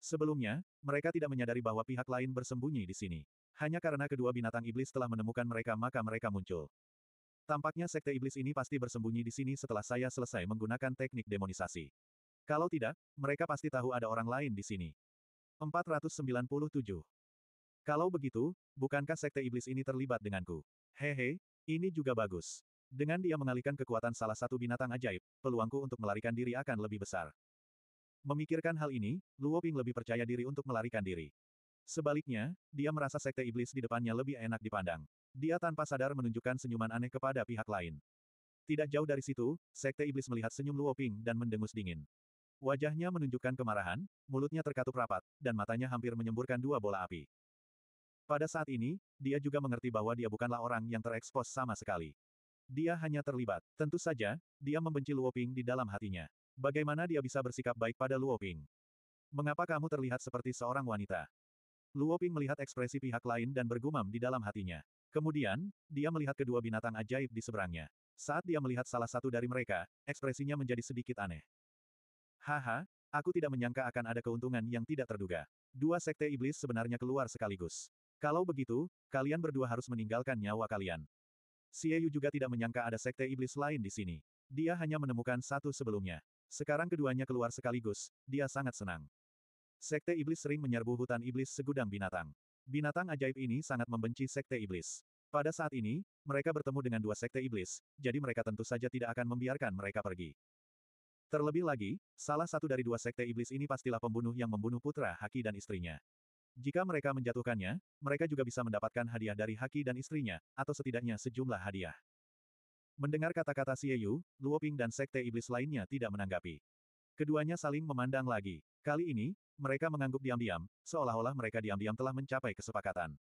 Sebelumnya, mereka tidak menyadari bahwa pihak lain bersembunyi di sini. Hanya karena kedua binatang iblis telah menemukan mereka maka mereka muncul. Tampaknya sekte iblis ini pasti bersembunyi di sini setelah saya selesai menggunakan teknik demonisasi. Kalau tidak, mereka pasti tahu ada orang lain di sini. 497. Kalau begitu, bukankah sekte iblis ini terlibat denganku? Hehe, ini juga bagus. Dengan dia mengalihkan kekuatan salah satu binatang ajaib, peluangku untuk melarikan diri akan lebih besar. Memikirkan hal ini, Luo Ping lebih percaya diri untuk melarikan diri. Sebaliknya, dia merasa sekte iblis di depannya lebih enak dipandang. Dia tanpa sadar menunjukkan senyuman aneh kepada pihak lain. Tidak jauh dari situ, sekte iblis melihat senyum Luo Ping dan mendengus dingin. Wajahnya menunjukkan kemarahan, mulutnya terkatup rapat, dan matanya hampir menyemburkan dua bola api. Pada saat ini, dia juga mengerti bahwa dia bukanlah orang yang terekspos sama sekali. Dia hanya terlibat. Tentu saja, dia membenci Luoping di dalam hatinya. Bagaimana dia bisa bersikap baik pada Luoping? Mengapa kamu terlihat seperti seorang wanita? Luoping melihat ekspresi pihak lain dan bergumam di dalam hatinya. Kemudian, dia melihat kedua binatang ajaib di seberangnya. Saat dia melihat salah satu dari mereka, ekspresinya menjadi sedikit aneh. Haha, aku tidak menyangka akan ada keuntungan yang tidak terduga. Dua sekte iblis sebenarnya keluar sekaligus. Kalau begitu, kalian berdua harus meninggalkan nyawa kalian. Xie juga tidak menyangka ada sekte iblis lain di sini. Dia hanya menemukan satu sebelumnya. Sekarang keduanya keluar sekaligus, dia sangat senang. Sekte iblis sering menyerbu hutan iblis segudang binatang. Binatang ajaib ini sangat membenci sekte iblis. Pada saat ini, mereka bertemu dengan dua sekte iblis, jadi mereka tentu saja tidak akan membiarkan mereka pergi. Terlebih lagi, salah satu dari dua sekte iblis ini pastilah pembunuh yang membunuh putra Haki dan istrinya. Jika mereka menjatuhkannya, mereka juga bisa mendapatkan hadiah dari Haki dan istrinya, atau setidaknya sejumlah hadiah. Mendengar kata-kata Xie Yu, Luo Ping dan sekte iblis lainnya tidak menanggapi. Keduanya saling memandang lagi. Kali ini, mereka mengangguk diam-diam, seolah-olah mereka diam-diam telah mencapai kesepakatan.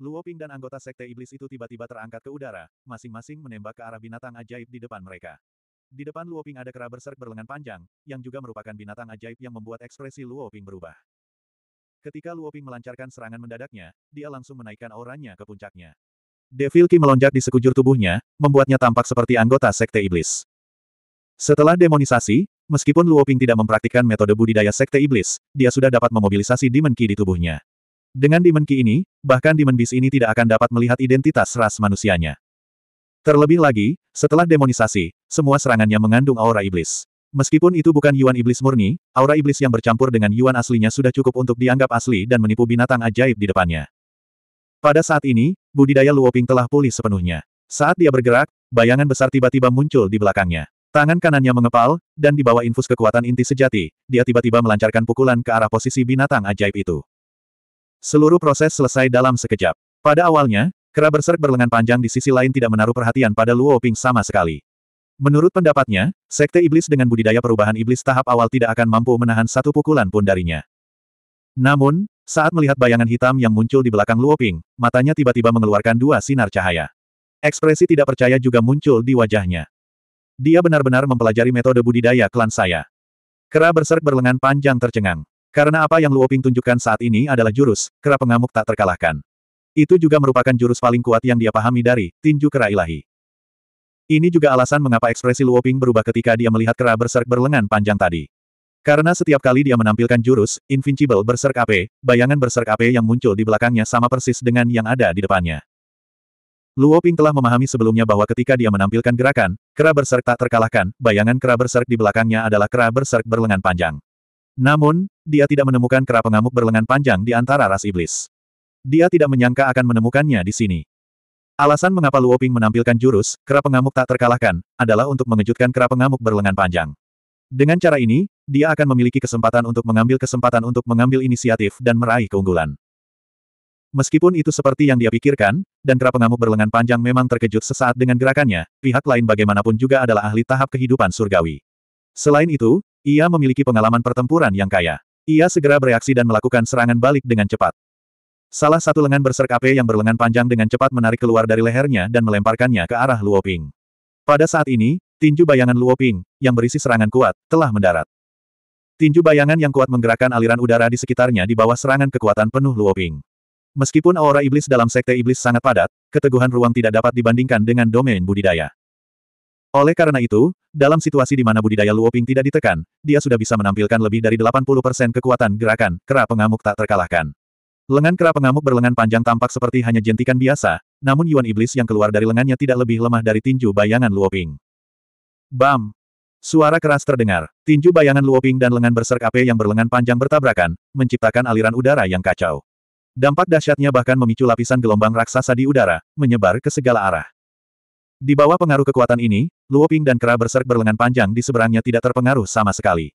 Luo Ping dan anggota sekte iblis itu tiba-tiba terangkat ke udara, masing-masing menembak ke arah binatang ajaib di depan mereka. Di depan Luoping ada kera berserk berlengan panjang, yang juga merupakan binatang ajaib yang membuat ekspresi Luoping berubah. Ketika Luoping melancarkan serangan mendadaknya, dia langsung menaikkan auranya ke puncaknya. Devil Ki melonjak di sekujur tubuhnya, membuatnya tampak seperti anggota Sekte Iblis. Setelah demonisasi, meskipun Luoping tidak mempraktikkan metode budidaya Sekte Iblis, dia sudah dapat memobilisasi Demon Ki di tubuhnya. Dengan Demon Ki ini, bahkan Demon Beast ini tidak akan dapat melihat identitas ras manusianya. Terlebih lagi, setelah demonisasi, semua serangannya mengandung aura iblis. Meskipun itu bukan Yuan Iblis murni, aura iblis yang bercampur dengan Yuan aslinya sudah cukup untuk dianggap asli dan menipu binatang ajaib di depannya. Pada saat ini, budidaya Luoping telah pulih sepenuhnya. Saat dia bergerak, bayangan besar tiba-tiba muncul di belakangnya. Tangan kanannya mengepal, dan di bawah infus kekuatan inti sejati, dia tiba-tiba melancarkan pukulan ke arah posisi binatang ajaib itu. Seluruh proses selesai dalam sekejap. Pada awalnya, Kera berserk berlengan panjang di sisi lain tidak menaruh perhatian pada Luo Ping sama sekali. Menurut pendapatnya, sekte iblis dengan budidaya perubahan iblis tahap awal tidak akan mampu menahan satu pukulan pun darinya. Namun, saat melihat bayangan hitam yang muncul di belakang Luo Ping, matanya tiba-tiba mengeluarkan dua sinar cahaya. Ekspresi tidak percaya juga muncul di wajahnya. Dia benar-benar mempelajari metode budidaya klan saya. Kera berserk berlengan panjang tercengang. Karena apa yang Luo Ping tunjukkan saat ini adalah jurus, kera pengamuk tak terkalahkan. Itu juga merupakan jurus paling kuat yang dia pahami dari tinju kera ilahi. Ini juga alasan mengapa ekspresi Luoping berubah ketika dia melihat kera berserk berlengan panjang tadi. Karena setiap kali dia menampilkan jurus, Invincible berserk AP, bayangan berserk AP yang muncul di belakangnya sama persis dengan yang ada di depannya. Luoping telah memahami sebelumnya bahwa ketika dia menampilkan gerakan, kera berserk tak terkalahkan, bayangan kera berserk di belakangnya adalah kera berserk berlengan panjang. Namun, dia tidak menemukan kera pengamuk berlengan panjang di antara ras iblis. Dia tidak menyangka akan menemukannya di sini. Alasan mengapa Luoping menampilkan jurus, kera pengamuk tak terkalahkan, adalah untuk mengejutkan kera pengamuk berlengan panjang. Dengan cara ini, dia akan memiliki kesempatan untuk mengambil kesempatan untuk mengambil inisiatif dan meraih keunggulan. Meskipun itu seperti yang dia pikirkan, dan kera pengamuk berlengan panjang memang terkejut sesaat dengan gerakannya, pihak lain bagaimanapun juga adalah ahli tahap kehidupan surgawi. Selain itu, ia memiliki pengalaman pertempuran yang kaya. Ia segera bereaksi dan melakukan serangan balik dengan cepat. Salah satu lengan berserkape yang berlengan panjang dengan cepat menarik keluar dari lehernya dan melemparkannya ke arah Luoping. Pada saat ini, tinju bayangan Luoping, yang berisi serangan kuat, telah mendarat. Tinju bayangan yang kuat menggerakkan aliran udara di sekitarnya di bawah serangan kekuatan penuh Luoping. Meskipun aura iblis dalam sekte iblis sangat padat, keteguhan ruang tidak dapat dibandingkan dengan domain budidaya. Oleh karena itu, dalam situasi di mana budidaya Luoping tidak ditekan, dia sudah bisa menampilkan lebih dari 80% kekuatan gerakan, kera pengamuk tak terkalahkan. Lengan kera pengamuk berlengan panjang tampak seperti hanya jentikan biasa, namun Yuan Iblis yang keluar dari lengannya tidak lebih lemah dari tinju bayangan Luoping. Bam! Suara keras terdengar. Tinju bayangan Luoping dan lengan berserk AP yang berlengan panjang bertabrakan, menciptakan aliran udara yang kacau. Dampak dahsyatnya bahkan memicu lapisan gelombang raksasa di udara, menyebar ke segala arah. Di bawah pengaruh kekuatan ini, Luoping dan kera berserk berlengan panjang di seberangnya tidak terpengaruh sama sekali.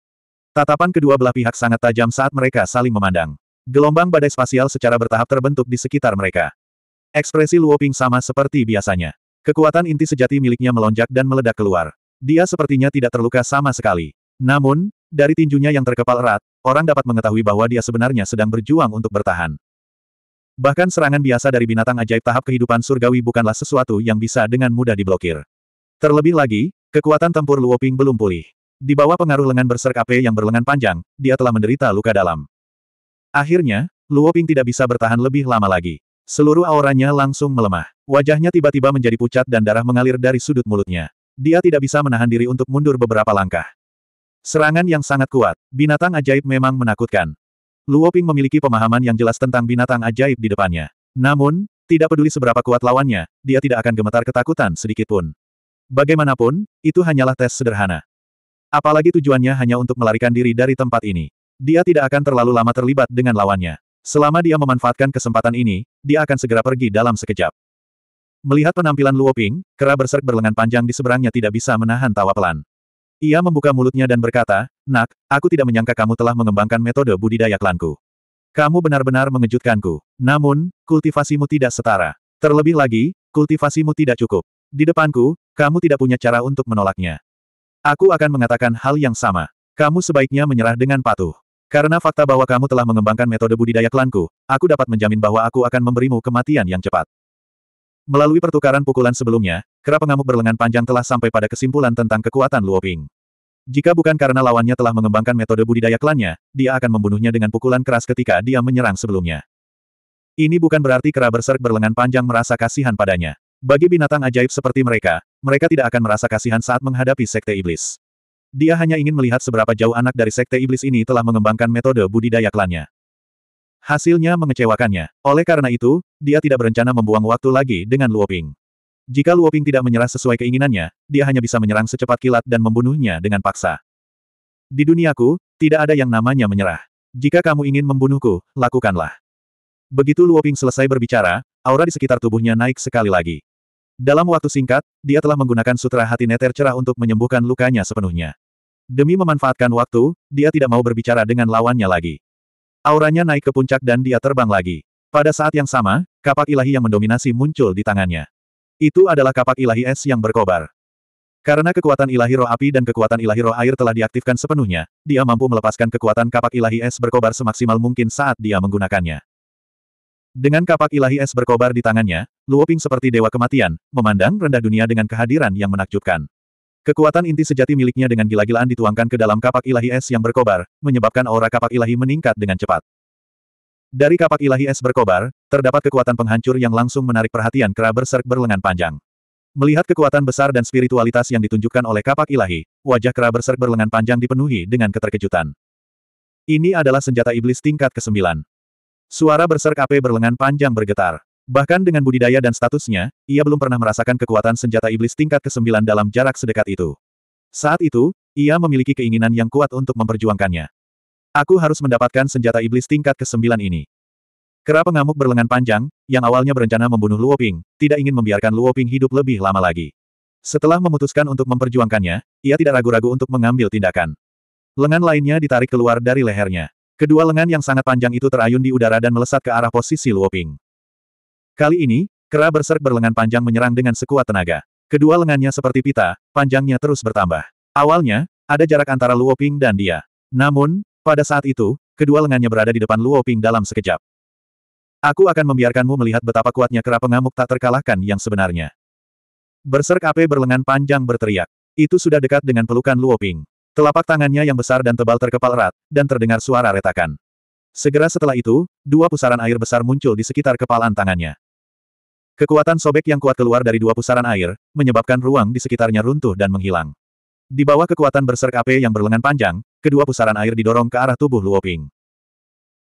Tatapan kedua belah pihak sangat tajam saat mereka saling memandang. Gelombang badai spasial secara bertahap terbentuk di sekitar mereka. Ekspresi Luoping sama seperti biasanya. Kekuatan inti sejati miliknya melonjak dan meledak keluar. Dia sepertinya tidak terluka sama sekali. Namun, dari tinjunya yang terkepal erat, orang dapat mengetahui bahwa dia sebenarnya sedang berjuang untuk bertahan. Bahkan serangan biasa dari binatang ajaib tahap kehidupan surgawi bukanlah sesuatu yang bisa dengan mudah diblokir. Terlebih lagi, kekuatan tempur Luoping belum pulih. Di bawah pengaruh lengan berserk AP yang berlengan panjang, dia telah menderita luka dalam. Akhirnya, Luo Ping tidak bisa bertahan lebih lama lagi. Seluruh auranya langsung melemah. Wajahnya tiba-tiba menjadi pucat dan darah mengalir dari sudut mulutnya. Dia tidak bisa menahan diri untuk mundur beberapa langkah. Serangan yang sangat kuat, binatang ajaib memang menakutkan. Luo Ping memiliki pemahaman yang jelas tentang binatang ajaib di depannya. Namun, tidak peduli seberapa kuat lawannya, dia tidak akan gemetar ketakutan sedikit pun. Bagaimanapun, itu hanyalah tes sederhana. Apalagi tujuannya hanya untuk melarikan diri dari tempat ini. Dia tidak akan terlalu lama terlibat dengan lawannya. Selama dia memanfaatkan kesempatan ini, dia akan segera pergi dalam sekejap. Melihat penampilan Luo Ping, kera berserk berlengan panjang di seberangnya tidak bisa menahan tawa pelan. Ia membuka mulutnya dan berkata, Nak, aku tidak menyangka kamu telah mengembangkan metode budidaya klanku. Kamu benar-benar mengejutkanku. Namun, kultivasimu tidak setara. Terlebih lagi, kultivasimu tidak cukup. Di depanku, kamu tidak punya cara untuk menolaknya. Aku akan mengatakan hal yang sama. Kamu sebaiknya menyerah dengan patuh. Karena fakta bahwa kamu telah mengembangkan metode budidaya klanku, aku dapat menjamin bahwa aku akan memberimu kematian yang cepat. Melalui pertukaran pukulan sebelumnya, kera pengamuk berlengan panjang telah sampai pada kesimpulan tentang kekuatan Luoping. Jika bukan karena lawannya telah mengembangkan metode budidaya klannya, dia akan membunuhnya dengan pukulan keras ketika dia menyerang sebelumnya. Ini bukan berarti kera berserk berlengan panjang merasa kasihan padanya. Bagi binatang ajaib seperti mereka, mereka tidak akan merasa kasihan saat menghadapi sekte iblis. Dia hanya ingin melihat seberapa jauh anak dari Sekte Iblis ini telah mengembangkan metode budidaya klannya. Hasilnya mengecewakannya. Oleh karena itu, dia tidak berencana membuang waktu lagi dengan Luoping. Jika Luoping tidak menyerah sesuai keinginannya, dia hanya bisa menyerang secepat kilat dan membunuhnya dengan paksa. Di duniaku, tidak ada yang namanya menyerah. Jika kamu ingin membunuhku, lakukanlah. Begitu Luoping selesai berbicara, aura di sekitar tubuhnya naik sekali lagi. Dalam waktu singkat, dia telah menggunakan sutra hati neter cerah untuk menyembuhkan lukanya sepenuhnya. Demi memanfaatkan waktu, dia tidak mau berbicara dengan lawannya lagi. Auranya naik ke puncak dan dia terbang lagi. Pada saat yang sama, kapak ilahi yang mendominasi muncul di tangannya. Itu adalah kapak ilahi es yang berkobar. Karena kekuatan ilahi roh api dan kekuatan ilahi roh air telah diaktifkan sepenuhnya, dia mampu melepaskan kekuatan kapak ilahi es berkobar semaksimal mungkin saat dia menggunakannya. Dengan kapak ilahi es berkobar di tangannya, Luoping seperti dewa kematian, memandang rendah dunia dengan kehadiran yang menakjubkan. Kekuatan inti sejati miliknya dengan gila-gilaan dituangkan ke dalam kapak ilahi es yang berkobar, menyebabkan aura kapak ilahi meningkat dengan cepat. Dari kapak ilahi es berkobar, terdapat kekuatan penghancur yang langsung menarik perhatian kera berserk berlengan panjang. Melihat kekuatan besar dan spiritualitas yang ditunjukkan oleh kapak ilahi, wajah kera berserk berlengan panjang dipenuhi dengan keterkejutan. Ini adalah senjata iblis tingkat ke-9. Suara berserk AP berlengan panjang bergetar. Bahkan dengan budidaya dan statusnya, ia belum pernah merasakan kekuatan senjata iblis tingkat ke-9 dalam jarak sedekat itu. Saat itu, ia memiliki keinginan yang kuat untuk memperjuangkannya. Aku harus mendapatkan senjata iblis tingkat ke-9 ini. Kera pengamuk berlengan panjang, yang awalnya berencana membunuh Luoping, tidak ingin membiarkan Luoping hidup lebih lama lagi. Setelah memutuskan untuk memperjuangkannya, ia tidak ragu-ragu untuk mengambil tindakan. Lengan lainnya ditarik keluar dari lehernya. Kedua lengan yang sangat panjang itu terayun di udara dan melesat ke arah posisi Luoping. Kali ini, kera berserk berlengan panjang menyerang dengan sekuat tenaga. Kedua lengannya seperti pita, panjangnya terus bertambah. Awalnya, ada jarak antara Luoping dan dia. Namun, pada saat itu, kedua lengannya berada di depan Luoping dalam sekejap. Aku akan membiarkanmu melihat betapa kuatnya kera pengamuk tak terkalahkan yang sebenarnya. Berserk AP berlengan panjang berteriak. Itu sudah dekat dengan pelukan Luoping. Telapak tangannya yang besar dan tebal terkepal erat, dan terdengar suara retakan. Segera setelah itu, dua pusaran air besar muncul di sekitar kepalan tangannya. Kekuatan sobek yang kuat keluar dari dua pusaran air, menyebabkan ruang di sekitarnya runtuh dan menghilang. Di bawah kekuatan berserk AP yang berlengan panjang, kedua pusaran air didorong ke arah tubuh Luoping.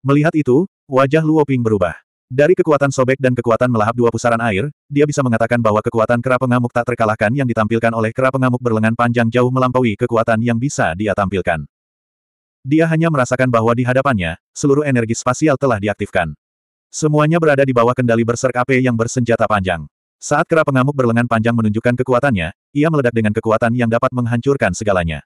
Melihat itu, wajah Luoping berubah. Dari kekuatan sobek dan kekuatan melahap dua pusaran air, dia bisa mengatakan bahwa kekuatan kera pengamuk tak terkalahkan yang ditampilkan oleh kera pengamuk berlengan panjang jauh melampaui kekuatan yang bisa dia tampilkan. Dia hanya merasakan bahwa di hadapannya, seluruh energi spasial telah diaktifkan. Semuanya berada di bawah kendali berserk AP yang bersenjata panjang. Saat kera pengamuk berlengan panjang menunjukkan kekuatannya, ia meledak dengan kekuatan yang dapat menghancurkan segalanya.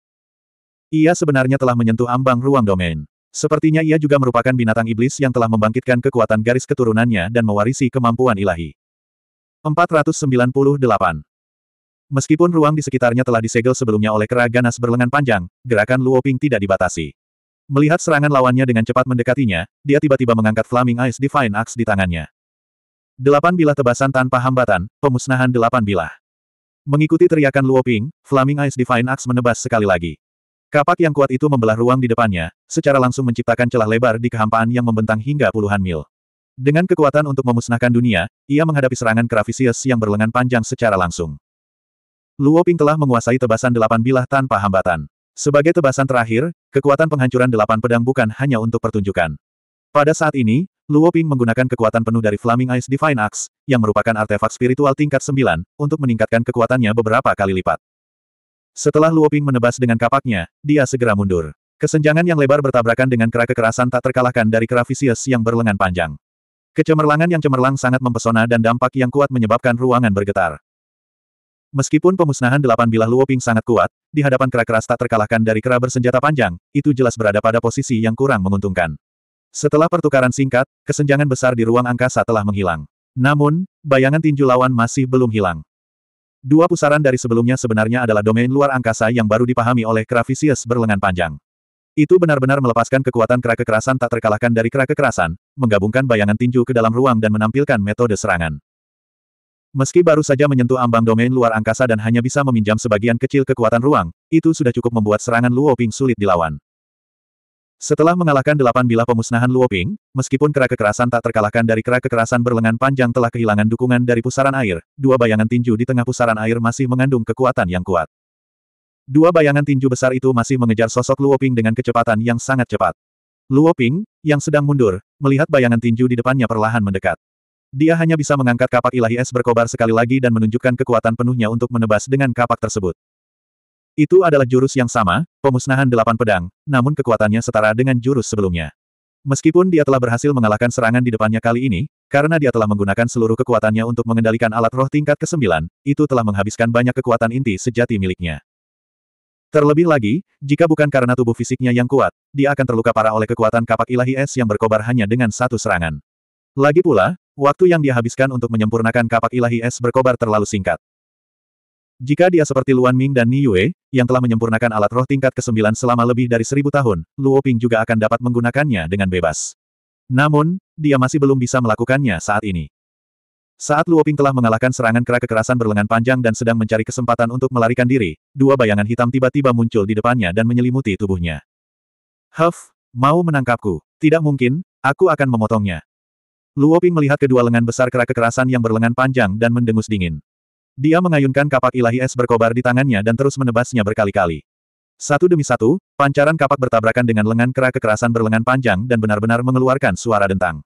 Ia sebenarnya telah menyentuh ambang ruang domain. Sepertinya ia juga merupakan binatang iblis yang telah membangkitkan kekuatan garis keturunannya dan mewarisi kemampuan ilahi. 498. Meskipun ruang di sekitarnya telah disegel sebelumnya oleh kera ganas berlengan panjang, gerakan Luoping tidak dibatasi. Melihat serangan lawannya dengan cepat mendekatinya, dia tiba-tiba mengangkat Flaming Ice Divine Axe di tangannya. Delapan bilah tebasan tanpa hambatan, pemusnahan delapan bilah. Mengikuti teriakan Luoping, Flaming Ice Divine Axe menebas sekali lagi. Kapak yang kuat itu membelah ruang di depannya, secara langsung menciptakan celah lebar di kehampaan yang membentang hingga puluhan mil. Dengan kekuatan untuk memusnahkan dunia, ia menghadapi serangan Kravisius yang berlengan panjang secara langsung. Luo Ping telah menguasai tebasan delapan bilah tanpa hambatan. Sebagai tebasan terakhir, kekuatan penghancuran delapan pedang bukan hanya untuk pertunjukan. Pada saat ini, Luo Ping menggunakan kekuatan penuh dari Flaming Ice Divine Axe, yang merupakan artefak spiritual tingkat sembilan, untuk meningkatkan kekuatannya beberapa kali lipat. Setelah Luoping menebas dengan kapaknya, dia segera mundur. Kesenjangan yang lebar bertabrakan dengan kera kekerasan tak terkalahkan dari kera yang berlengan panjang. Kecemerlangan yang cemerlang sangat mempesona dan dampak yang kuat menyebabkan ruangan bergetar. Meskipun pemusnahan delapan bilah Luoping sangat kuat, di hadapan kera keras tak terkalahkan dari kera bersenjata panjang, itu jelas berada pada posisi yang kurang menguntungkan. Setelah pertukaran singkat, kesenjangan besar di ruang angkasa telah menghilang. Namun, bayangan tinju lawan masih belum hilang. Dua pusaran dari sebelumnya sebenarnya adalah domain luar angkasa yang baru dipahami oleh Kravisius berlengan panjang. Itu benar-benar melepaskan kekuatan kera kekerasan tak terkalahkan dari kera kekerasan, menggabungkan bayangan tinju ke dalam ruang dan menampilkan metode serangan. Meski baru saja menyentuh ambang domain luar angkasa dan hanya bisa meminjam sebagian kecil kekuatan ruang, itu sudah cukup membuat serangan Luo Ping sulit dilawan. Setelah mengalahkan delapan bilah pemusnahan Luoping, meskipun kera kekerasan tak terkalahkan dari kera kekerasan berlengan panjang telah kehilangan dukungan dari pusaran air, dua bayangan tinju di tengah pusaran air masih mengandung kekuatan yang kuat. Dua bayangan tinju besar itu masih mengejar sosok Luoping dengan kecepatan yang sangat cepat. Luoping, yang sedang mundur, melihat bayangan tinju di depannya perlahan mendekat. Dia hanya bisa mengangkat kapak ilahi es berkobar sekali lagi dan menunjukkan kekuatan penuhnya untuk menebas dengan kapak tersebut. Itu adalah jurus yang sama, pemusnahan delapan pedang, namun kekuatannya setara dengan jurus sebelumnya. Meskipun dia telah berhasil mengalahkan serangan di depannya kali ini, karena dia telah menggunakan seluruh kekuatannya untuk mengendalikan alat roh tingkat ke-9, itu telah menghabiskan banyak kekuatan inti sejati miliknya. Terlebih lagi, jika bukan karena tubuh fisiknya yang kuat, dia akan terluka parah oleh kekuatan kapak ilahi es yang berkobar hanya dengan satu serangan. Lagi pula, waktu yang dia habiskan untuk menyempurnakan kapak ilahi es berkobar terlalu singkat. Jika dia seperti Luan Ming dan Ni Yue, yang telah menyempurnakan alat roh tingkat ke-9 selama lebih dari seribu tahun, Luo Ping juga akan dapat menggunakannya dengan bebas. Namun, dia masih belum bisa melakukannya saat ini. Saat Luo Ping telah mengalahkan serangan kera kekerasan berlengan panjang dan sedang mencari kesempatan untuk melarikan diri, dua bayangan hitam tiba-tiba muncul di depannya dan menyelimuti tubuhnya. Huff, mau menangkapku. Tidak mungkin, aku akan memotongnya. Luo Ping melihat kedua lengan besar kera kekerasan yang berlengan panjang dan mendengus dingin. Dia mengayunkan kapak ilahi es berkobar di tangannya dan terus menebasnya berkali-kali. Satu demi satu, pancaran kapak bertabrakan dengan lengan kera kekerasan berlengan panjang dan benar-benar mengeluarkan suara dentang.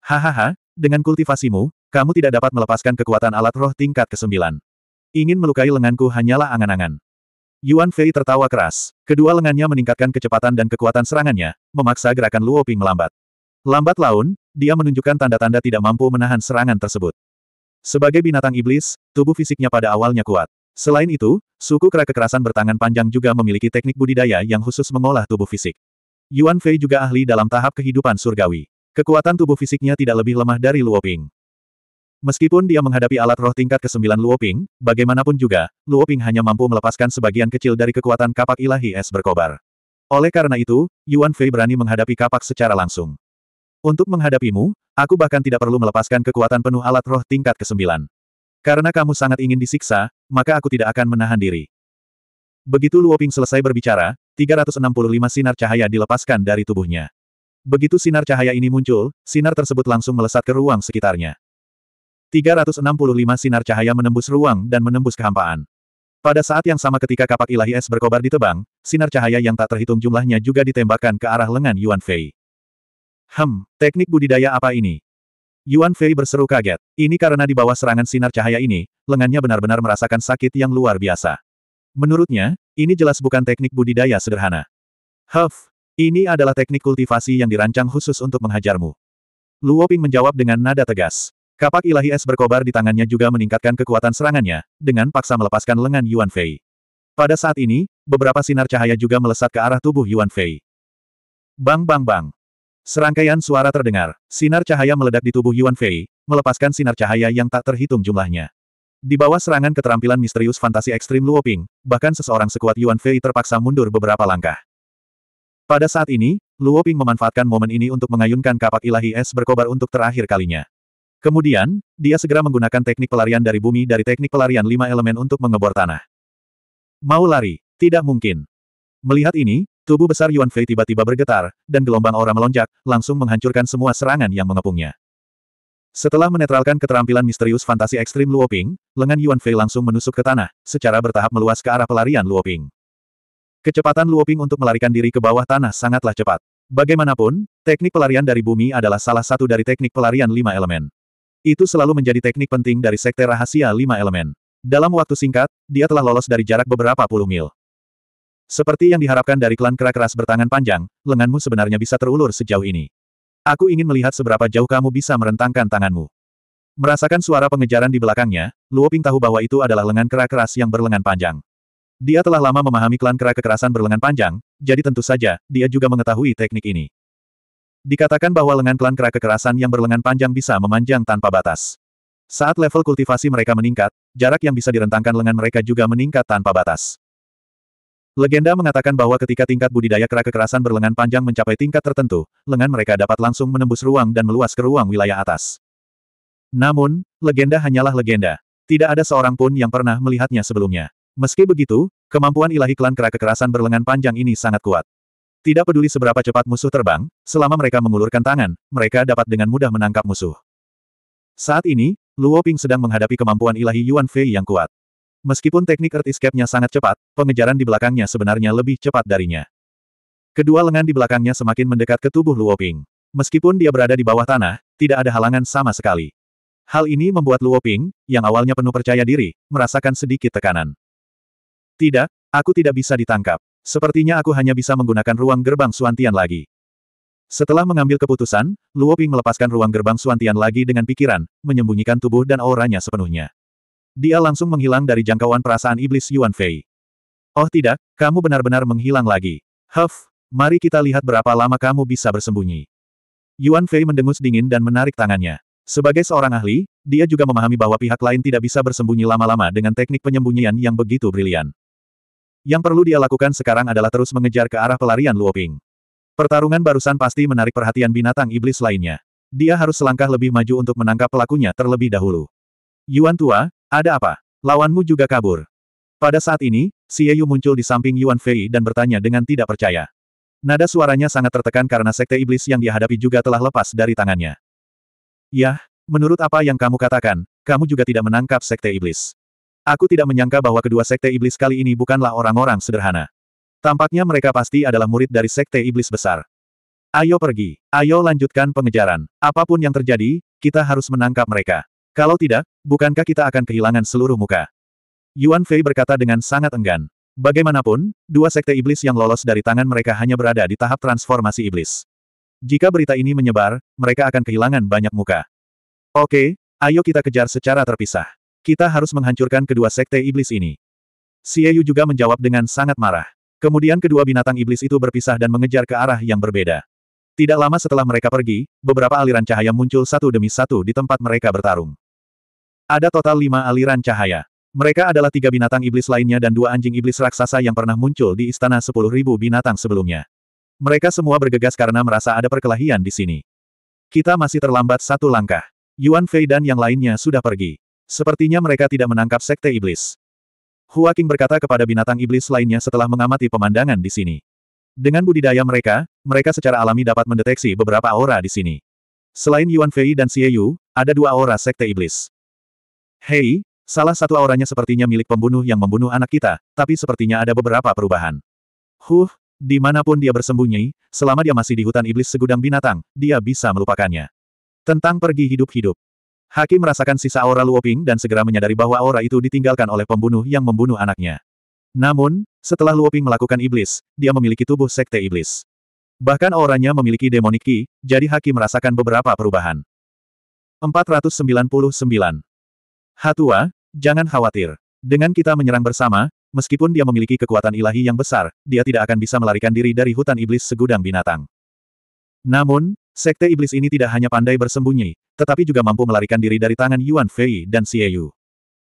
Hahaha, dengan kultivasimu, kamu tidak dapat melepaskan kekuatan alat roh tingkat ke-9. Ingin melukai lenganku hanyalah angan-angan. Yuan Fei tertawa keras. Kedua lengannya meningkatkan kecepatan dan kekuatan serangannya, memaksa gerakan Luo Ping melambat. Lambat laun, dia menunjukkan tanda-tanda tidak mampu menahan serangan tersebut. Sebagai binatang iblis, tubuh fisiknya pada awalnya kuat. Selain itu, suku kera kekerasan bertangan panjang juga memiliki teknik budidaya yang khusus mengolah tubuh fisik. Yuan Fei juga ahli dalam tahap kehidupan surgawi. Kekuatan tubuh fisiknya tidak lebih lemah dari Luoping. Meskipun dia menghadapi alat roh tingkat ke-9 Luoping, bagaimanapun juga, Luoping hanya mampu melepaskan sebagian kecil dari kekuatan kapak ilahi es berkobar. Oleh karena itu, Yuan Fei berani menghadapi kapak secara langsung. Untuk menghadapimu, aku bahkan tidak perlu melepaskan kekuatan penuh alat roh tingkat ke-9. Karena kamu sangat ingin disiksa, maka aku tidak akan menahan diri. Begitu Luoping selesai berbicara, 365 sinar cahaya dilepaskan dari tubuhnya. Begitu sinar cahaya ini muncul, sinar tersebut langsung melesat ke ruang sekitarnya. 365 sinar cahaya menembus ruang dan menembus kehampaan. Pada saat yang sama ketika kapak ilahi es berkobar ditebang, sinar cahaya yang tak terhitung jumlahnya juga ditembakkan ke arah lengan Yuan Fei. Hem, teknik budidaya apa ini? Yuan Fei berseru kaget. Ini karena di bawah serangan sinar cahaya ini, lengannya benar-benar merasakan sakit yang luar biasa. Menurutnya, ini jelas bukan teknik budidaya sederhana. Huff, ini adalah teknik kultivasi yang dirancang khusus untuk menghajarmu. Luo Ping menjawab dengan nada tegas. Kapak ilahi es berkobar di tangannya juga meningkatkan kekuatan serangannya, dengan paksa melepaskan lengan Yuan Fei. Pada saat ini, beberapa sinar cahaya juga melesat ke arah tubuh Yuan Fei. Bang bang bang. Serangkaian suara terdengar, sinar cahaya meledak di tubuh Yuan Fei, melepaskan sinar cahaya yang tak terhitung jumlahnya. Di bawah serangan keterampilan misterius fantasi ekstrim Luoping, bahkan seseorang sekuat Yuan Fei terpaksa mundur beberapa langkah. Pada saat ini, Luoping memanfaatkan momen ini untuk mengayunkan kapak ilahi es berkobar untuk terakhir kalinya. Kemudian, dia segera menggunakan teknik pelarian dari bumi dari teknik pelarian lima elemen untuk mengebor tanah. Mau lari? Tidak mungkin. Melihat ini, Tubuh besar Yuan Fei tiba-tiba bergetar, dan gelombang aura melonjak, langsung menghancurkan semua serangan yang mengepungnya. Setelah menetralkan keterampilan misterius fantasi ekstrim Luoping, lengan Yuan Fei langsung menusuk ke tanah, secara bertahap meluas ke arah pelarian Luoping. Kecepatan Luoping untuk melarikan diri ke bawah tanah sangatlah cepat. Bagaimanapun, teknik pelarian dari bumi adalah salah satu dari teknik pelarian lima elemen. Itu selalu menjadi teknik penting dari sekte rahasia lima elemen. Dalam waktu singkat, dia telah lolos dari jarak beberapa puluh mil. Seperti yang diharapkan dari klan kera keras bertangan panjang, lenganmu sebenarnya bisa terulur sejauh ini. Aku ingin melihat seberapa jauh kamu bisa merentangkan tanganmu. Merasakan suara pengejaran di belakangnya, Luo Ping tahu bahwa itu adalah lengan kera keras yang berlengan panjang. Dia telah lama memahami klan kera kekerasan berlengan panjang, jadi tentu saja, dia juga mengetahui teknik ini. Dikatakan bahwa lengan klan kera kekerasan yang berlengan panjang bisa memanjang tanpa batas. Saat level kultivasi mereka meningkat, jarak yang bisa direntangkan lengan mereka juga meningkat tanpa batas. Legenda mengatakan bahwa ketika tingkat budidaya kera kekerasan berlengan panjang mencapai tingkat tertentu, lengan mereka dapat langsung menembus ruang dan meluas ke ruang wilayah atas. Namun, legenda hanyalah legenda. Tidak ada seorang pun yang pernah melihatnya sebelumnya. Meski begitu, kemampuan ilahi klan kera kekerasan berlengan panjang ini sangat kuat. Tidak peduli seberapa cepat musuh terbang, selama mereka mengulurkan tangan, mereka dapat dengan mudah menangkap musuh. Saat ini, Luo Ping sedang menghadapi kemampuan ilahi Yuan Fei yang kuat. Meskipun teknik Earth Escape-nya sangat cepat, pengejaran di belakangnya sebenarnya lebih cepat darinya. Kedua lengan di belakangnya semakin mendekat ke tubuh Luoping. Meskipun dia berada di bawah tanah, tidak ada halangan sama sekali. Hal ini membuat Luoping, yang awalnya penuh percaya diri, merasakan sedikit tekanan. Tidak, aku tidak bisa ditangkap. Sepertinya aku hanya bisa menggunakan ruang gerbang Suantian lagi. Setelah mengambil keputusan, Luoping melepaskan ruang gerbang Suantian lagi dengan pikiran, menyembunyikan tubuh dan auranya sepenuhnya. Dia langsung menghilang dari jangkauan perasaan iblis Yuan Fei. Oh tidak, kamu benar-benar menghilang lagi. Huff, mari kita lihat berapa lama kamu bisa bersembunyi. Yuan Fei mendengus dingin dan menarik tangannya. Sebagai seorang ahli, dia juga memahami bahwa pihak lain tidak bisa bersembunyi lama-lama dengan teknik penyembunyian yang begitu brilian. Yang perlu dia lakukan sekarang adalah terus mengejar ke arah pelarian Luoping. Pertarungan barusan pasti menarik perhatian binatang iblis lainnya. Dia harus selangkah lebih maju untuk menangkap pelakunya terlebih dahulu. Yuan Tua, ada apa? Lawanmu juga kabur. Pada saat ini, Xie Yu muncul di samping Yuan Fei dan bertanya dengan tidak percaya. Nada suaranya sangat tertekan karena sekte iblis yang dihadapi juga telah lepas dari tangannya. Yah, menurut apa yang kamu katakan, kamu juga tidak menangkap sekte iblis. Aku tidak menyangka bahwa kedua sekte iblis kali ini bukanlah orang-orang sederhana. Tampaknya mereka pasti adalah murid dari sekte iblis besar. Ayo pergi, ayo lanjutkan pengejaran. Apapun yang terjadi, kita harus menangkap mereka. Kalau tidak, bukankah kita akan kehilangan seluruh muka? Yuan Fei berkata dengan sangat enggan. Bagaimanapun, dua sekte iblis yang lolos dari tangan mereka hanya berada di tahap transformasi iblis. Jika berita ini menyebar, mereka akan kehilangan banyak muka. Oke, ayo kita kejar secara terpisah. Kita harus menghancurkan kedua sekte iblis ini. Xie juga menjawab dengan sangat marah. Kemudian kedua binatang iblis itu berpisah dan mengejar ke arah yang berbeda. Tidak lama setelah mereka pergi, beberapa aliran cahaya muncul satu demi satu di tempat mereka bertarung. Ada total lima aliran cahaya. Mereka adalah tiga binatang iblis lainnya dan dua anjing iblis raksasa yang pernah muncul di istana sepuluh ribu binatang sebelumnya. Mereka semua bergegas karena merasa ada perkelahian di sini. Kita masih terlambat satu langkah. Yuan Fei dan yang lainnya sudah pergi. Sepertinya mereka tidak menangkap sekte iblis. Hua Qing berkata kepada binatang iblis lainnya setelah mengamati pemandangan di sini. Dengan budidaya mereka, mereka secara alami dapat mendeteksi beberapa aura di sini. Selain Yuan Fei dan Xie Yu, ada dua aura sekte iblis. Hei, salah satu auranya sepertinya milik pembunuh yang membunuh anak kita, tapi sepertinya ada beberapa perubahan. Huh, dimanapun dia bersembunyi, selama dia masih di hutan iblis segudang binatang, dia bisa melupakannya. Tentang pergi hidup-hidup. Haki merasakan sisa aura Luoping dan segera menyadari bahwa aura itu ditinggalkan oleh pembunuh yang membunuh anaknya. Namun, setelah Luoping melakukan iblis, dia memiliki tubuh sekte iblis. Bahkan auranya memiliki demoniki, jadi Haki merasakan beberapa perubahan. 499 Hatua, jangan khawatir. Dengan kita menyerang bersama, meskipun dia memiliki kekuatan ilahi yang besar, dia tidak akan bisa melarikan diri dari hutan iblis segudang binatang. Namun, sekte iblis ini tidak hanya pandai bersembunyi, tetapi juga mampu melarikan diri dari tangan Yuan Fei dan Xie Yu.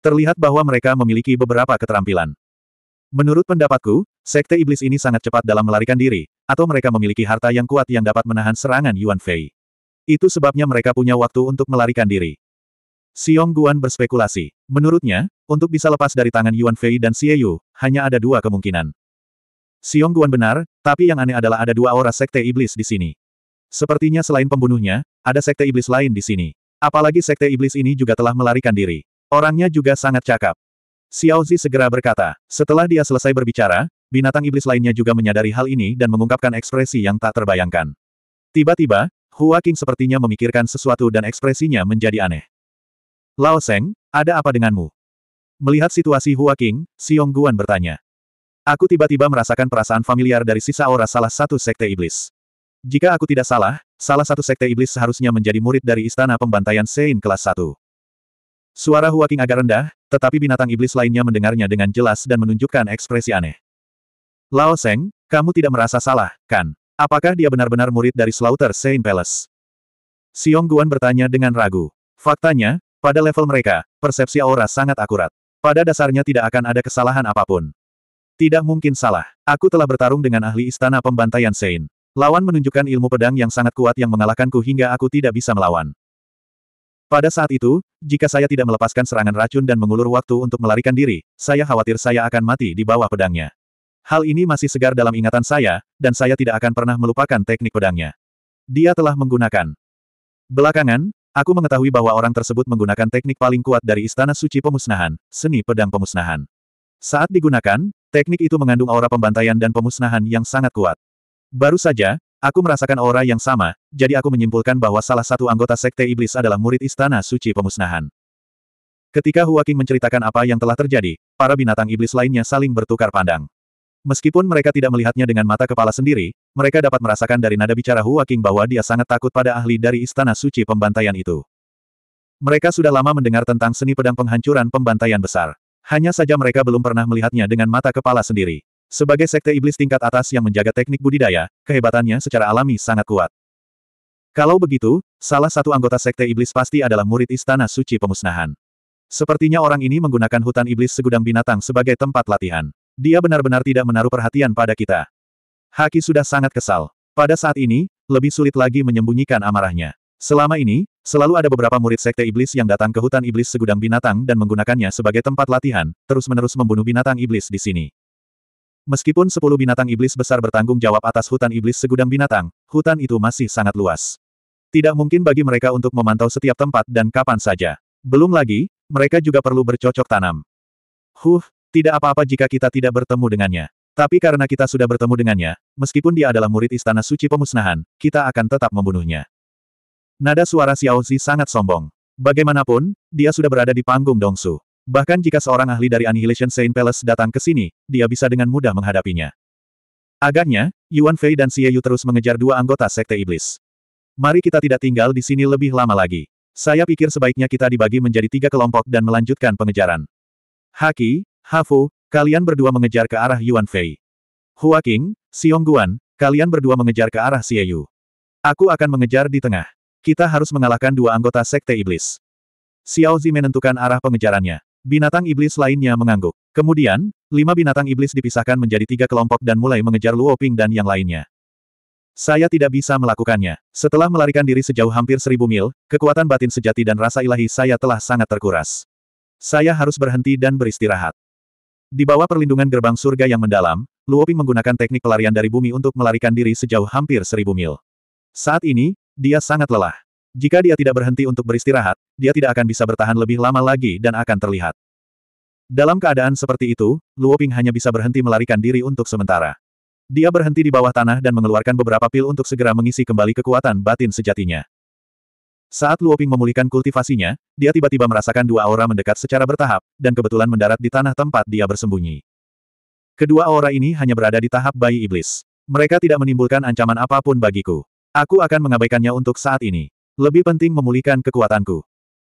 Terlihat bahwa mereka memiliki beberapa keterampilan. Menurut pendapatku, sekte iblis ini sangat cepat dalam melarikan diri, atau mereka memiliki harta yang kuat yang dapat menahan serangan Yuan Fei. Itu sebabnya mereka punya waktu untuk melarikan diri. Xiong Guan berspekulasi. Menurutnya, untuk bisa lepas dari tangan Yuan Fei dan Xie Yu, hanya ada dua kemungkinan. Xiong Guan benar, tapi yang aneh adalah ada dua aura sekte iblis di sini. Sepertinya selain pembunuhnya, ada sekte iblis lain di sini. Apalagi sekte iblis ini juga telah melarikan diri. Orangnya juga sangat cakap. Xiao Zi segera berkata, setelah dia selesai berbicara, binatang iblis lainnya juga menyadari hal ini dan mengungkapkan ekspresi yang tak terbayangkan. Tiba-tiba, Hua King sepertinya memikirkan sesuatu dan ekspresinya menjadi aneh. Lao Seng, ada apa denganmu? Melihat situasi Hua King, Xiong Guan bertanya. Aku tiba-tiba merasakan perasaan familiar dari sisa aura salah satu sekte iblis. Jika aku tidak salah, salah satu sekte iblis seharusnya menjadi murid dari istana pembantaian Sein kelas 1. Suara Hua King agak rendah, tetapi binatang iblis lainnya mendengarnya dengan jelas dan menunjukkan ekspresi aneh. Lao Seng, kamu tidak merasa salah, kan? Apakah dia benar-benar murid dari Slaughter Sein Palace? Xiong Guan bertanya dengan ragu. Faktanya, pada level mereka, persepsi aura sangat akurat. Pada dasarnya tidak akan ada kesalahan apapun. Tidak mungkin salah. Aku telah bertarung dengan ahli istana pembantaian Sein. Lawan menunjukkan ilmu pedang yang sangat kuat yang mengalahkanku hingga aku tidak bisa melawan. Pada saat itu, jika saya tidak melepaskan serangan racun dan mengulur waktu untuk melarikan diri, saya khawatir saya akan mati di bawah pedangnya. Hal ini masih segar dalam ingatan saya, dan saya tidak akan pernah melupakan teknik pedangnya. Dia telah menggunakan Belakangan, Aku mengetahui bahwa orang tersebut menggunakan teknik paling kuat dari Istana Suci Pemusnahan, seni pedang pemusnahan. Saat digunakan, teknik itu mengandung aura pembantaian dan pemusnahan yang sangat kuat. Baru saja, aku merasakan aura yang sama, jadi aku menyimpulkan bahwa salah satu anggota Sekte Iblis adalah murid Istana Suci Pemusnahan. Ketika Huaking menceritakan apa yang telah terjadi, para binatang iblis lainnya saling bertukar pandang. Meskipun mereka tidak melihatnya dengan mata kepala sendiri, mereka dapat merasakan dari nada bicara Hua King bahwa dia sangat takut pada ahli dari Istana Suci Pembantaian itu. Mereka sudah lama mendengar tentang seni pedang penghancuran pembantaian besar. Hanya saja mereka belum pernah melihatnya dengan mata kepala sendiri. Sebagai sekte iblis tingkat atas yang menjaga teknik budidaya, kehebatannya secara alami sangat kuat. Kalau begitu, salah satu anggota sekte iblis pasti adalah murid Istana Suci Pemusnahan. Sepertinya orang ini menggunakan hutan iblis segudang binatang sebagai tempat latihan. Dia benar-benar tidak menaruh perhatian pada kita. Haki sudah sangat kesal. Pada saat ini, lebih sulit lagi menyembunyikan amarahnya. Selama ini, selalu ada beberapa murid sekte iblis yang datang ke hutan iblis segudang binatang dan menggunakannya sebagai tempat latihan, terus-menerus membunuh binatang iblis di sini. Meskipun sepuluh binatang iblis besar bertanggung jawab atas hutan iblis segudang binatang, hutan itu masih sangat luas. Tidak mungkin bagi mereka untuk memantau setiap tempat dan kapan saja. Belum lagi, mereka juga perlu bercocok tanam. Huh, tidak apa-apa jika kita tidak bertemu dengannya. Tapi karena kita sudah bertemu dengannya, meskipun dia adalah murid istana suci pemusnahan, kita akan tetap membunuhnya. Nada suara Xiao Zi sangat sombong. Bagaimanapun, dia sudah berada di panggung Dongsu. Bahkan jika seorang ahli dari Annihilation Saint Palace datang ke sini, dia bisa dengan mudah menghadapinya. Agaknya, Yuan Fei dan Xie Yu terus mengejar dua anggota Sekte Iblis. Mari kita tidak tinggal di sini lebih lama lagi. Saya pikir sebaiknya kita dibagi menjadi tiga kelompok dan melanjutkan pengejaran. Haki, Hafu, kalian berdua mengejar ke arah Yuan Fei. Hua Qing, Xiong Guan, kalian berdua mengejar ke arah Xie Yu. Aku akan mengejar di tengah. Kita harus mengalahkan dua anggota Sekte Iblis. Xiao Zi menentukan arah pengejarannya. Binatang iblis lainnya mengangguk. Kemudian, lima binatang iblis dipisahkan menjadi tiga kelompok dan mulai mengejar Luo Ping dan yang lainnya. Saya tidak bisa melakukannya. Setelah melarikan diri sejauh hampir seribu mil, kekuatan batin sejati dan rasa ilahi saya telah sangat terkuras. Saya harus berhenti dan beristirahat. Di bawah perlindungan gerbang surga yang mendalam, Luoping menggunakan teknik pelarian dari bumi untuk melarikan diri sejauh hampir seribu mil. Saat ini, dia sangat lelah. Jika dia tidak berhenti untuk beristirahat, dia tidak akan bisa bertahan lebih lama lagi dan akan terlihat. Dalam keadaan seperti itu, Luoping hanya bisa berhenti melarikan diri untuk sementara. Dia berhenti di bawah tanah dan mengeluarkan beberapa pil untuk segera mengisi kembali kekuatan batin sejatinya. Saat Luoping memulihkan kultivasinya, dia tiba-tiba merasakan dua aura mendekat secara bertahap, dan kebetulan mendarat di tanah tempat dia bersembunyi. Kedua aura ini hanya berada di tahap bayi iblis. Mereka tidak menimbulkan ancaman apapun bagiku. Aku akan mengabaikannya untuk saat ini. Lebih penting memulihkan kekuatanku.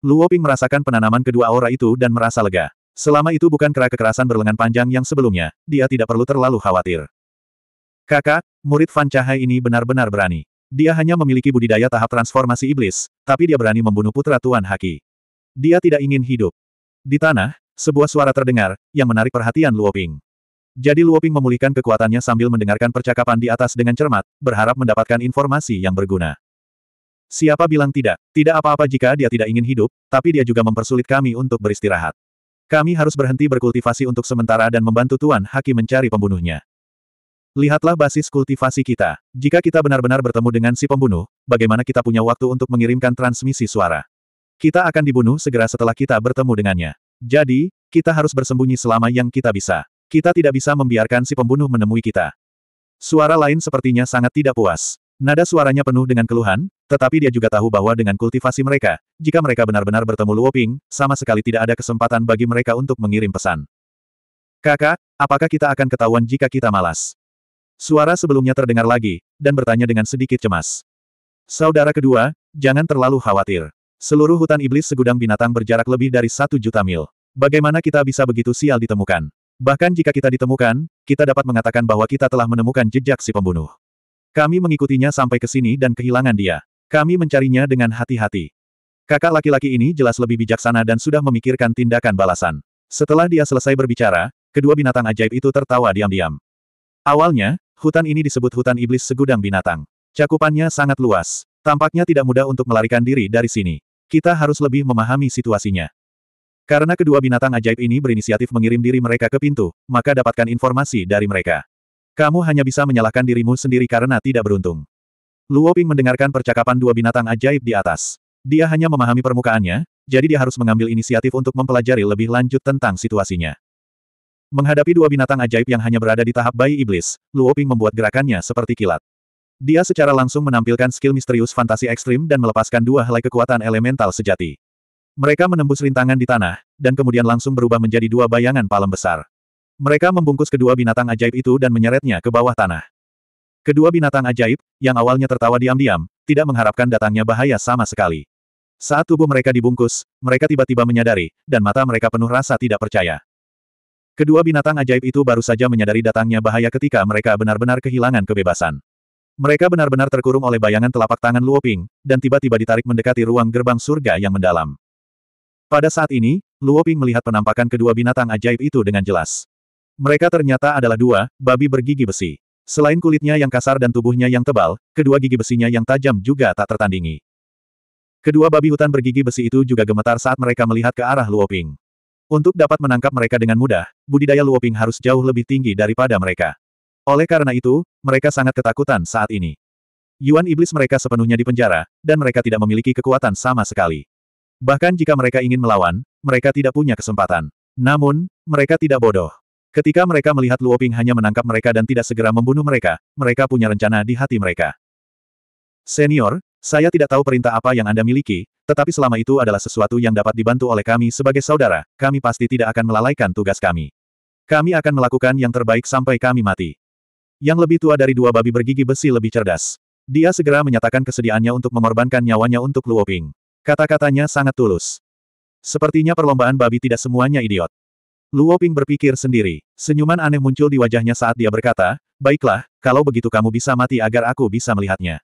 Luoping merasakan penanaman kedua aura itu dan merasa lega. Selama itu bukan kera kekerasan berlengan panjang yang sebelumnya, dia tidak perlu terlalu khawatir. Kakak, murid Fan Cahai ini benar-benar berani. Dia hanya memiliki budidaya tahap transformasi iblis, tapi dia berani membunuh putra Tuan Haki. Dia tidak ingin hidup. Di tanah, sebuah suara terdengar, yang menarik perhatian Luoping. Jadi Luoping memulihkan kekuatannya sambil mendengarkan percakapan di atas dengan cermat, berharap mendapatkan informasi yang berguna. Siapa bilang tidak? Tidak apa-apa jika dia tidak ingin hidup, tapi dia juga mempersulit kami untuk beristirahat. Kami harus berhenti berkultivasi untuk sementara dan membantu Tuan Haki mencari pembunuhnya. Lihatlah basis kultivasi kita. Jika kita benar-benar bertemu dengan si pembunuh, bagaimana kita punya waktu untuk mengirimkan transmisi suara? Kita akan dibunuh segera setelah kita bertemu dengannya. Jadi, kita harus bersembunyi selama yang kita bisa. Kita tidak bisa membiarkan si pembunuh menemui kita. Suara lain sepertinya sangat tidak puas. Nada suaranya penuh dengan keluhan, tetapi dia juga tahu bahwa dengan kultivasi mereka, jika mereka benar-benar bertemu Luoping, sama sekali tidak ada kesempatan bagi mereka untuk mengirim pesan. Kakak, apakah kita akan ketahuan jika kita malas? Suara sebelumnya terdengar lagi, dan bertanya dengan sedikit cemas. Saudara kedua, jangan terlalu khawatir. Seluruh hutan iblis segudang binatang berjarak lebih dari satu juta mil. Bagaimana kita bisa begitu sial ditemukan? Bahkan jika kita ditemukan, kita dapat mengatakan bahwa kita telah menemukan jejak si pembunuh. Kami mengikutinya sampai ke sini dan kehilangan dia. Kami mencarinya dengan hati-hati. Kakak laki-laki ini jelas lebih bijaksana dan sudah memikirkan tindakan balasan. Setelah dia selesai berbicara, kedua binatang ajaib itu tertawa diam-diam. Awalnya, Hutan ini disebut hutan iblis segudang binatang. Cakupannya sangat luas. Tampaknya tidak mudah untuk melarikan diri dari sini. Kita harus lebih memahami situasinya. Karena kedua binatang ajaib ini berinisiatif mengirim diri mereka ke pintu, maka dapatkan informasi dari mereka. Kamu hanya bisa menyalahkan dirimu sendiri karena tidak beruntung. Luo Ping mendengarkan percakapan dua binatang ajaib di atas. Dia hanya memahami permukaannya, jadi dia harus mengambil inisiatif untuk mempelajari lebih lanjut tentang situasinya. Menghadapi dua binatang ajaib yang hanya berada di tahap bayi iblis, Luo Ping membuat gerakannya seperti kilat. Dia secara langsung menampilkan skill misterius fantasi ekstrim dan melepaskan dua helai kekuatan elemental sejati. Mereka menembus rintangan di tanah, dan kemudian langsung berubah menjadi dua bayangan palem besar. Mereka membungkus kedua binatang ajaib itu dan menyeretnya ke bawah tanah. Kedua binatang ajaib, yang awalnya tertawa diam-diam, tidak mengharapkan datangnya bahaya sama sekali. Saat tubuh mereka dibungkus, mereka tiba-tiba menyadari, dan mata mereka penuh rasa tidak percaya. Kedua binatang ajaib itu baru saja menyadari datangnya bahaya ketika mereka benar-benar kehilangan kebebasan. Mereka benar-benar terkurung oleh bayangan telapak tangan Luoping, dan tiba-tiba ditarik mendekati ruang gerbang surga yang mendalam. Pada saat ini, Luoping melihat penampakan kedua binatang ajaib itu dengan jelas. Mereka ternyata adalah dua, babi bergigi besi. Selain kulitnya yang kasar dan tubuhnya yang tebal, kedua gigi besinya yang tajam juga tak tertandingi. Kedua babi hutan bergigi besi itu juga gemetar saat mereka melihat ke arah Luoping. Untuk dapat menangkap mereka dengan mudah, budidaya Luoping harus jauh lebih tinggi daripada mereka. Oleh karena itu, mereka sangat ketakutan saat ini. Yuan iblis mereka sepenuhnya dipenjara, dan mereka tidak memiliki kekuatan sama sekali. Bahkan jika mereka ingin melawan, mereka tidak punya kesempatan. Namun, mereka tidak bodoh. Ketika mereka melihat Luoping hanya menangkap mereka dan tidak segera membunuh mereka, mereka punya rencana di hati mereka. Senior, saya tidak tahu perintah apa yang Anda miliki, tetapi selama itu adalah sesuatu yang dapat dibantu oleh kami sebagai saudara, kami pasti tidak akan melalaikan tugas kami. Kami akan melakukan yang terbaik sampai kami mati. Yang lebih tua dari dua babi bergigi besi lebih cerdas. Dia segera menyatakan kesediaannya untuk mengorbankan nyawanya untuk Luoping. Kata-katanya sangat tulus. Sepertinya perlombaan babi tidak semuanya idiot. Luoping berpikir sendiri. Senyuman aneh muncul di wajahnya saat dia berkata, Baiklah, kalau begitu kamu bisa mati agar aku bisa melihatnya.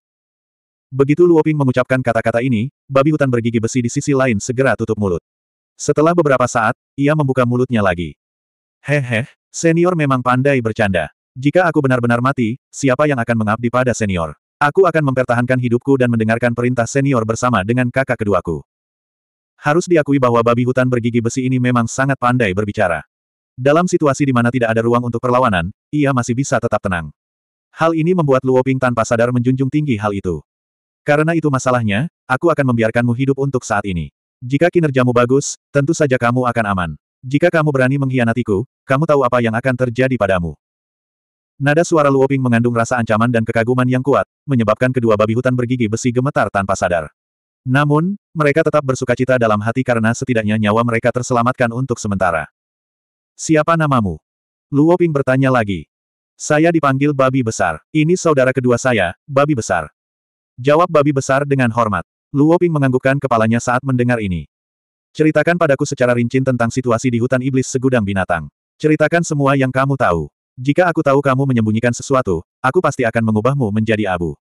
Begitu Luoping mengucapkan kata-kata ini, babi hutan bergigi besi di sisi lain segera tutup mulut. Setelah beberapa saat, ia membuka mulutnya lagi. Hehe, senior memang pandai bercanda. Jika aku benar-benar mati, siapa yang akan mengabdi pada senior? Aku akan mempertahankan hidupku dan mendengarkan perintah senior bersama dengan kakak keduaku. Harus diakui bahwa babi hutan bergigi besi ini memang sangat pandai berbicara. Dalam situasi di mana tidak ada ruang untuk perlawanan, ia masih bisa tetap tenang. Hal ini membuat Luoping tanpa sadar menjunjung tinggi hal itu. Karena itu masalahnya, aku akan membiarkanmu hidup untuk saat ini. Jika kinerjamu bagus, tentu saja kamu akan aman. Jika kamu berani mengkhianatiku, kamu tahu apa yang akan terjadi padamu. Nada suara Luoping mengandung rasa ancaman dan kekaguman yang kuat, menyebabkan kedua babi hutan bergigi besi gemetar tanpa sadar. Namun, mereka tetap bersukacita dalam hati karena setidaknya nyawa mereka terselamatkan untuk sementara. Siapa namamu? Luoping bertanya lagi. Saya dipanggil babi besar. Ini saudara kedua saya, babi besar. Jawab babi besar dengan hormat. Luo Ping menganggukkan kepalanya saat mendengar ini. Ceritakan padaku secara rinci tentang situasi di hutan iblis segudang binatang. Ceritakan semua yang kamu tahu. Jika aku tahu kamu menyembunyikan sesuatu, aku pasti akan mengubahmu menjadi abu.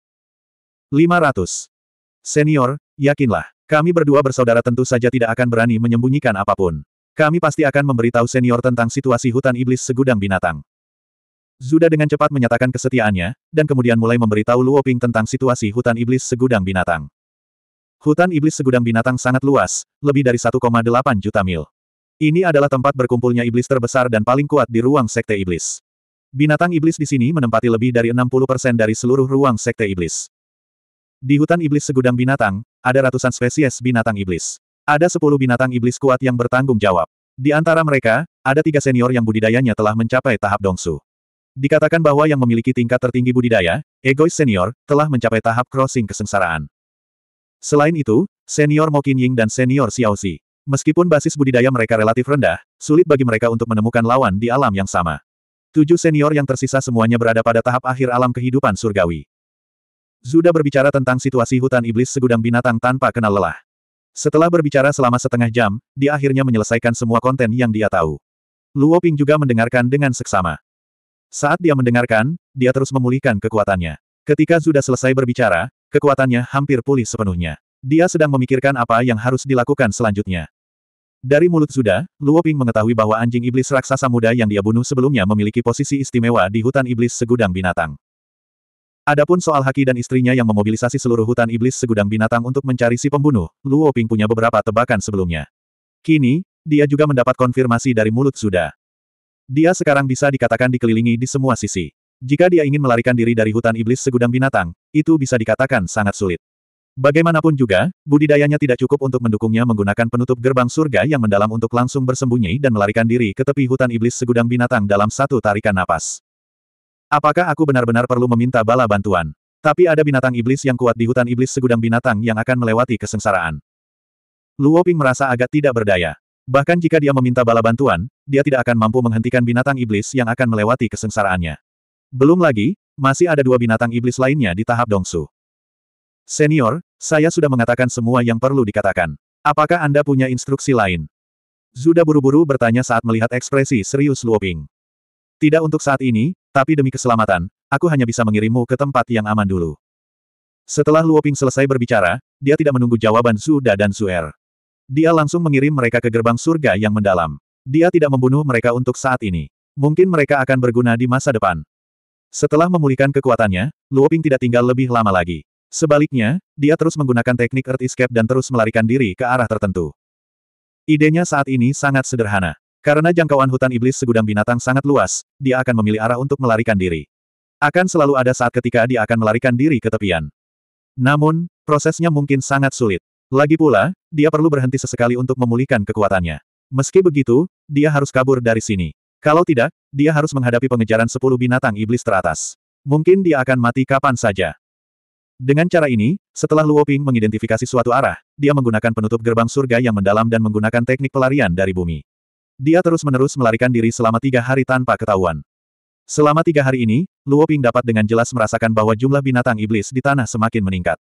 500. Senior, yakinlah. Kami berdua bersaudara tentu saja tidak akan berani menyembunyikan apapun. Kami pasti akan memberitahu senior tentang situasi hutan iblis segudang binatang. Zuda dengan cepat menyatakan kesetiaannya, dan kemudian mulai memberitahu Luo Ping tentang situasi hutan iblis segudang binatang. Hutan iblis segudang binatang sangat luas, lebih dari 1,8 juta mil. Ini adalah tempat berkumpulnya iblis terbesar dan paling kuat di ruang sekte iblis. Binatang iblis di sini menempati lebih dari 60% dari seluruh ruang sekte iblis. Di hutan iblis segudang binatang, ada ratusan spesies binatang iblis. Ada 10 binatang iblis kuat yang bertanggung jawab. Di antara mereka, ada tiga senior yang budidayanya telah mencapai tahap dongsu. Dikatakan bahwa yang memiliki tingkat tertinggi budidaya, egois senior, telah mencapai tahap crossing kesengsaraan. Selain itu, senior Mokin Ying dan senior Xiao Xi, Meskipun basis budidaya mereka relatif rendah, sulit bagi mereka untuk menemukan lawan di alam yang sama. Tujuh senior yang tersisa semuanya berada pada tahap akhir alam kehidupan surgawi. Zuda berbicara tentang situasi hutan iblis segudang binatang tanpa kenal lelah. Setelah berbicara selama setengah jam, dia akhirnya menyelesaikan semua konten yang dia tahu. Luo Ping juga mendengarkan dengan seksama. Saat dia mendengarkan, dia terus memulihkan kekuatannya. Ketika sudah selesai berbicara, kekuatannya hampir pulih sepenuhnya. Dia sedang memikirkan apa yang harus dilakukan selanjutnya. Dari mulut Zuda, Luo Ping mengetahui bahwa anjing iblis raksasa muda yang dia bunuh sebelumnya memiliki posisi istimewa di hutan iblis segudang binatang. Adapun soal Haki dan istrinya yang memobilisasi seluruh hutan iblis segudang binatang untuk mencari si pembunuh, Luo Ping punya beberapa tebakan sebelumnya. Kini, dia juga mendapat konfirmasi dari mulut Zuda. Dia sekarang bisa dikatakan dikelilingi di semua sisi. Jika dia ingin melarikan diri dari hutan iblis segudang binatang, itu bisa dikatakan sangat sulit. Bagaimanapun juga, budidayanya tidak cukup untuk mendukungnya menggunakan penutup gerbang surga yang mendalam untuk langsung bersembunyi dan melarikan diri ke tepi hutan iblis segudang binatang dalam satu tarikan napas. Apakah aku benar-benar perlu meminta bala bantuan? Tapi ada binatang iblis yang kuat di hutan iblis segudang binatang yang akan melewati kesengsaraan. Luoping merasa agak tidak berdaya. Bahkan jika dia meminta bala bantuan, dia tidak akan mampu menghentikan binatang iblis yang akan melewati kesengsaraannya. Belum lagi, masih ada dua binatang iblis lainnya di tahap dongsu. Senior, saya sudah mengatakan semua yang perlu dikatakan. Apakah Anda punya instruksi lain? Zuda buru-buru bertanya saat melihat ekspresi serius Luoping. Tidak untuk saat ini, tapi demi keselamatan, aku hanya bisa mengirimmu ke tempat yang aman dulu. Setelah Luoping selesai berbicara, dia tidak menunggu jawaban Zuda dan Zuer. Dia langsung mengirim mereka ke gerbang surga yang mendalam. Dia tidak membunuh mereka untuk saat ini. Mungkin mereka akan berguna di masa depan. Setelah memulihkan kekuatannya, Luoping tidak tinggal lebih lama lagi. Sebaliknya, dia terus menggunakan teknik Earth Escape dan terus melarikan diri ke arah tertentu. Idenya saat ini sangat sederhana. Karena jangkauan hutan iblis segudang binatang sangat luas, dia akan memilih arah untuk melarikan diri. Akan selalu ada saat ketika dia akan melarikan diri ke tepian. Namun, prosesnya mungkin sangat sulit. Lagi pula, dia perlu berhenti sesekali untuk memulihkan kekuatannya. Meski begitu, dia harus kabur dari sini. Kalau tidak, dia harus menghadapi pengejaran sepuluh binatang iblis teratas. Mungkin dia akan mati kapan saja. Dengan cara ini, setelah Luo Ping mengidentifikasi suatu arah, dia menggunakan penutup gerbang surga yang mendalam dan menggunakan teknik pelarian dari bumi. Dia terus-menerus melarikan diri selama tiga hari tanpa ketahuan. Selama tiga hari ini, Luo Ping dapat dengan jelas merasakan bahwa jumlah binatang iblis di tanah semakin meningkat.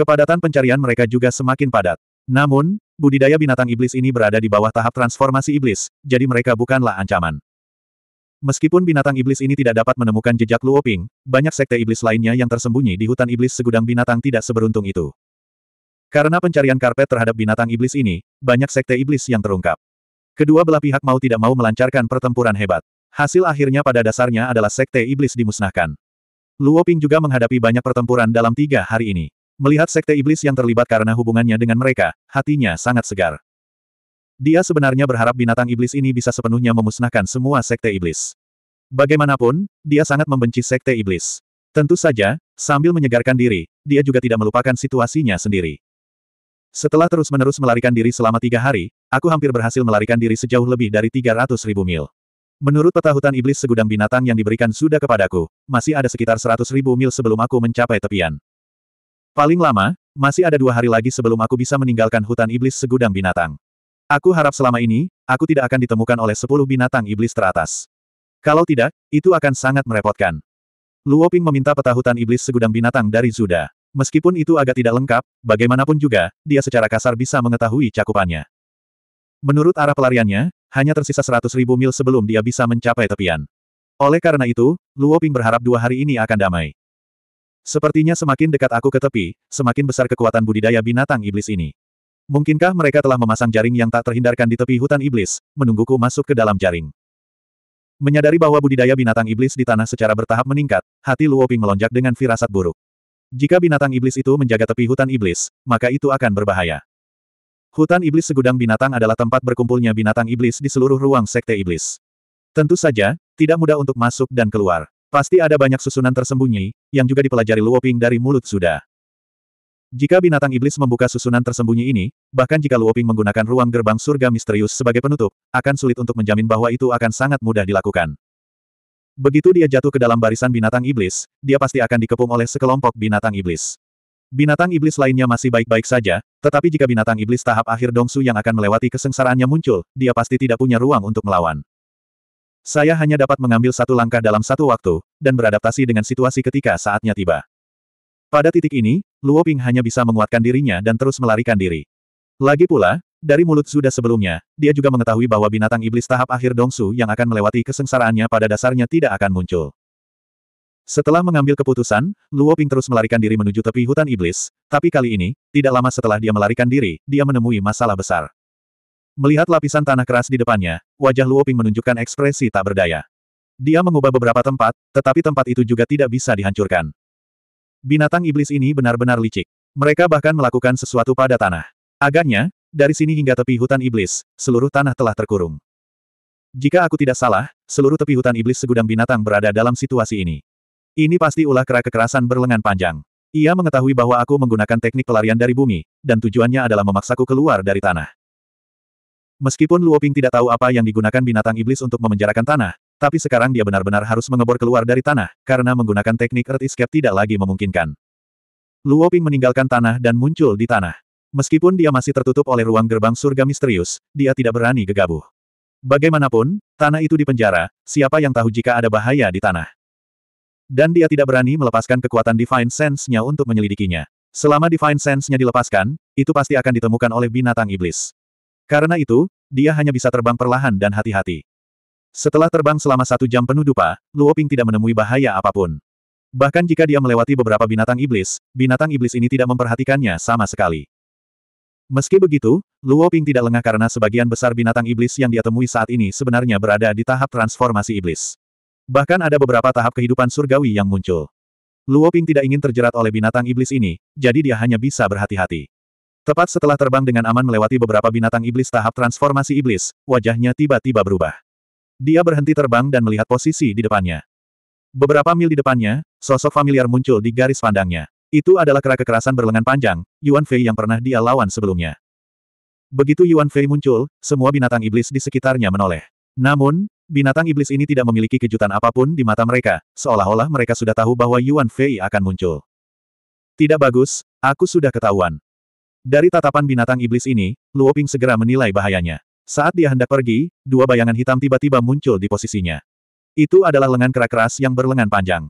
Kepadatan pencarian mereka juga semakin padat. Namun, budidaya binatang iblis ini berada di bawah tahap transformasi iblis, jadi mereka bukanlah ancaman. Meskipun binatang iblis ini tidak dapat menemukan jejak Luoping, banyak sekte iblis lainnya yang tersembunyi di hutan iblis segudang binatang tidak seberuntung itu. Karena pencarian karpet terhadap binatang iblis ini, banyak sekte iblis yang terungkap. Kedua belah pihak mau tidak mau melancarkan pertempuran hebat. Hasil akhirnya pada dasarnya adalah sekte iblis dimusnahkan. Luoping juga menghadapi banyak pertempuran dalam tiga hari ini. Melihat sekte iblis yang terlibat karena hubungannya dengan mereka, hatinya sangat segar. Dia sebenarnya berharap binatang iblis ini bisa sepenuhnya memusnahkan semua sekte iblis. Bagaimanapun, dia sangat membenci sekte iblis. Tentu saja, sambil menyegarkan diri, dia juga tidak melupakan situasinya sendiri. Setelah terus-menerus melarikan diri selama tiga hari, aku hampir berhasil melarikan diri sejauh lebih dari 300 ribu mil. Menurut peta hutan iblis segudang binatang yang diberikan sudah kepadaku, masih ada sekitar 100 ribu mil sebelum aku mencapai tepian. Paling lama, masih ada dua hari lagi sebelum aku bisa meninggalkan hutan iblis segudang binatang. Aku harap selama ini, aku tidak akan ditemukan oleh sepuluh binatang iblis teratas. Kalau tidak, itu akan sangat merepotkan. Luoping meminta peta hutan iblis segudang binatang dari Zuda. Meskipun itu agak tidak lengkap, bagaimanapun juga, dia secara kasar bisa mengetahui cakupannya. Menurut arah pelariannya, hanya tersisa seratus ribu mil sebelum dia bisa mencapai tepian. Oleh karena itu, Luoping berharap dua hari ini akan damai. Sepertinya semakin dekat aku ke tepi, semakin besar kekuatan budidaya binatang iblis ini. Mungkinkah mereka telah memasang jaring yang tak terhindarkan di tepi hutan iblis, menungguku masuk ke dalam jaring. Menyadari bahwa budidaya binatang iblis di tanah secara bertahap meningkat, hati Luoping melonjak dengan firasat buruk. Jika binatang iblis itu menjaga tepi hutan iblis, maka itu akan berbahaya. Hutan iblis segudang binatang adalah tempat berkumpulnya binatang iblis di seluruh ruang sekte iblis. Tentu saja, tidak mudah untuk masuk dan keluar. Pasti ada banyak susunan tersembunyi, yang juga dipelajari Luoping dari mulut Suda. Jika binatang iblis membuka susunan tersembunyi ini, bahkan jika Luoping menggunakan ruang gerbang surga misterius sebagai penutup, akan sulit untuk menjamin bahwa itu akan sangat mudah dilakukan. Begitu dia jatuh ke dalam barisan binatang iblis, dia pasti akan dikepung oleh sekelompok binatang iblis. Binatang iblis lainnya masih baik-baik saja, tetapi jika binatang iblis tahap akhir Dongsu yang akan melewati kesengsaraannya muncul, dia pasti tidak punya ruang untuk melawan. Saya hanya dapat mengambil satu langkah dalam satu waktu, dan beradaptasi dengan situasi ketika saatnya tiba. Pada titik ini, Luo Ping hanya bisa menguatkan dirinya dan terus melarikan diri. Lagi pula, dari mulut sudah sebelumnya, dia juga mengetahui bahwa binatang iblis tahap akhir Dongsu yang akan melewati kesengsaraannya pada dasarnya tidak akan muncul. Setelah mengambil keputusan, Luo Ping terus melarikan diri menuju tepi hutan iblis, tapi kali ini, tidak lama setelah dia melarikan diri, dia menemui masalah besar. Melihat lapisan tanah keras di depannya, wajah Luo Ping menunjukkan ekspresi tak berdaya. Dia mengubah beberapa tempat, tetapi tempat itu juga tidak bisa dihancurkan. Binatang iblis ini benar-benar licik. Mereka bahkan melakukan sesuatu pada tanah. Agaknya, dari sini hingga tepi hutan iblis, seluruh tanah telah terkurung. Jika aku tidak salah, seluruh tepi hutan iblis segudang binatang berada dalam situasi ini. Ini pasti ulah kera kekerasan berlengan panjang. Ia mengetahui bahwa aku menggunakan teknik pelarian dari bumi, dan tujuannya adalah memaksaku keluar dari tanah. Meskipun Luoping tidak tahu apa yang digunakan binatang iblis untuk memenjarakan tanah, tapi sekarang dia benar-benar harus mengebor keluar dari tanah, karena menggunakan teknik Earth Escape tidak lagi memungkinkan. Luoping meninggalkan tanah dan muncul di tanah. Meskipun dia masih tertutup oleh ruang gerbang surga misterius, dia tidak berani gegabah. Bagaimanapun, tanah itu dipenjara, siapa yang tahu jika ada bahaya di tanah. Dan dia tidak berani melepaskan kekuatan Divine Sense-nya untuk menyelidikinya. Selama Divine Sense-nya dilepaskan, itu pasti akan ditemukan oleh binatang iblis. Karena itu, dia hanya bisa terbang perlahan dan hati-hati. Setelah terbang selama satu jam penuh dupa, Luoping tidak menemui bahaya apapun. Bahkan jika dia melewati beberapa binatang iblis, binatang iblis ini tidak memperhatikannya sama sekali. Meski begitu, Luo Ping tidak lengah karena sebagian besar binatang iblis yang dia temui saat ini sebenarnya berada di tahap transformasi iblis. Bahkan ada beberapa tahap kehidupan surgawi yang muncul. Luo Ping tidak ingin terjerat oleh binatang iblis ini, jadi dia hanya bisa berhati-hati. Tepat setelah terbang dengan aman melewati beberapa binatang iblis tahap transformasi iblis, wajahnya tiba-tiba berubah. Dia berhenti terbang dan melihat posisi di depannya. Beberapa mil di depannya, sosok familiar muncul di garis pandangnya. Itu adalah kera kekerasan berlengan panjang, Yuan Fei yang pernah dia lawan sebelumnya. Begitu Yuan Fei muncul, semua binatang iblis di sekitarnya menoleh. Namun, binatang iblis ini tidak memiliki kejutan apapun di mata mereka, seolah-olah mereka sudah tahu bahwa Yuan Fei akan muncul. Tidak bagus, aku sudah ketahuan. Dari tatapan binatang iblis ini, Luoping segera menilai bahayanya. Saat dia hendak pergi, dua bayangan hitam tiba-tiba muncul di posisinya. Itu adalah lengan kera keras yang berlengan panjang.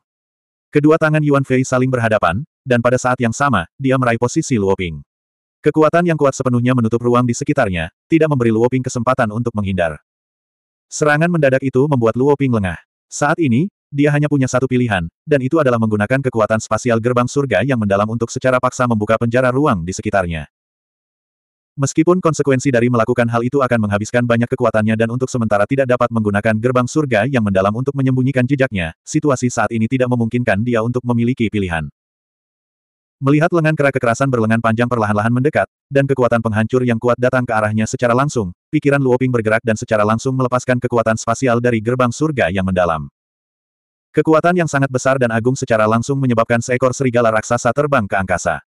Kedua tangan Yuan Fei saling berhadapan, dan pada saat yang sama, dia meraih posisi Luoping. Kekuatan yang kuat sepenuhnya menutup ruang di sekitarnya, tidak memberi Luoping kesempatan untuk menghindar. Serangan mendadak itu membuat Luoping lengah. Saat ini, dia hanya punya satu pilihan, dan itu adalah menggunakan kekuatan spasial gerbang surga yang mendalam untuk secara paksa membuka penjara ruang di sekitarnya. Meskipun konsekuensi dari melakukan hal itu akan menghabiskan banyak kekuatannya dan untuk sementara tidak dapat menggunakan gerbang surga yang mendalam untuk menyembunyikan jejaknya, situasi saat ini tidak memungkinkan dia untuk memiliki pilihan. Melihat lengan kera kekerasan berlengan panjang perlahan-lahan mendekat, dan kekuatan penghancur yang kuat datang ke arahnya secara langsung, pikiran Luoping bergerak dan secara langsung melepaskan kekuatan spasial dari gerbang surga yang mendalam. Kekuatan yang sangat besar dan agung secara langsung menyebabkan seekor serigala raksasa terbang ke angkasa.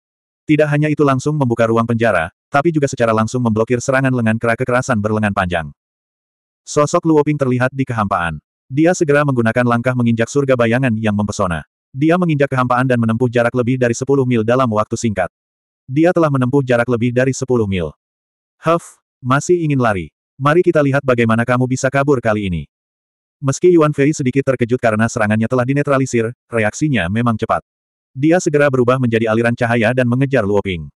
Tidak hanya itu langsung membuka ruang penjara, tapi juga secara langsung memblokir serangan lengan kera kekerasan berlengan panjang. Sosok Luoping terlihat di kehampaan. Dia segera menggunakan langkah menginjak surga bayangan yang mempesona. Dia menginjak kehampaan dan menempuh jarak lebih dari 10 mil dalam waktu singkat. Dia telah menempuh jarak lebih dari 10 mil. Huff, masih ingin lari. Mari kita lihat bagaimana kamu bisa kabur kali ini. Meski Yuan Fei sedikit terkejut karena serangannya telah dinetralisir, reaksinya memang cepat. Dia segera berubah menjadi aliran cahaya dan mengejar Luo Ping.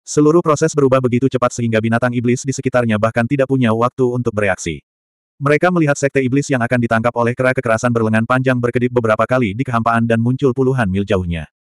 Seluruh proses berubah begitu cepat sehingga binatang iblis di sekitarnya bahkan tidak punya waktu untuk bereaksi. Mereka melihat sekte iblis yang akan ditangkap oleh kera kekerasan berlengan panjang berkedip beberapa kali di kehampaan dan muncul puluhan mil jauhnya.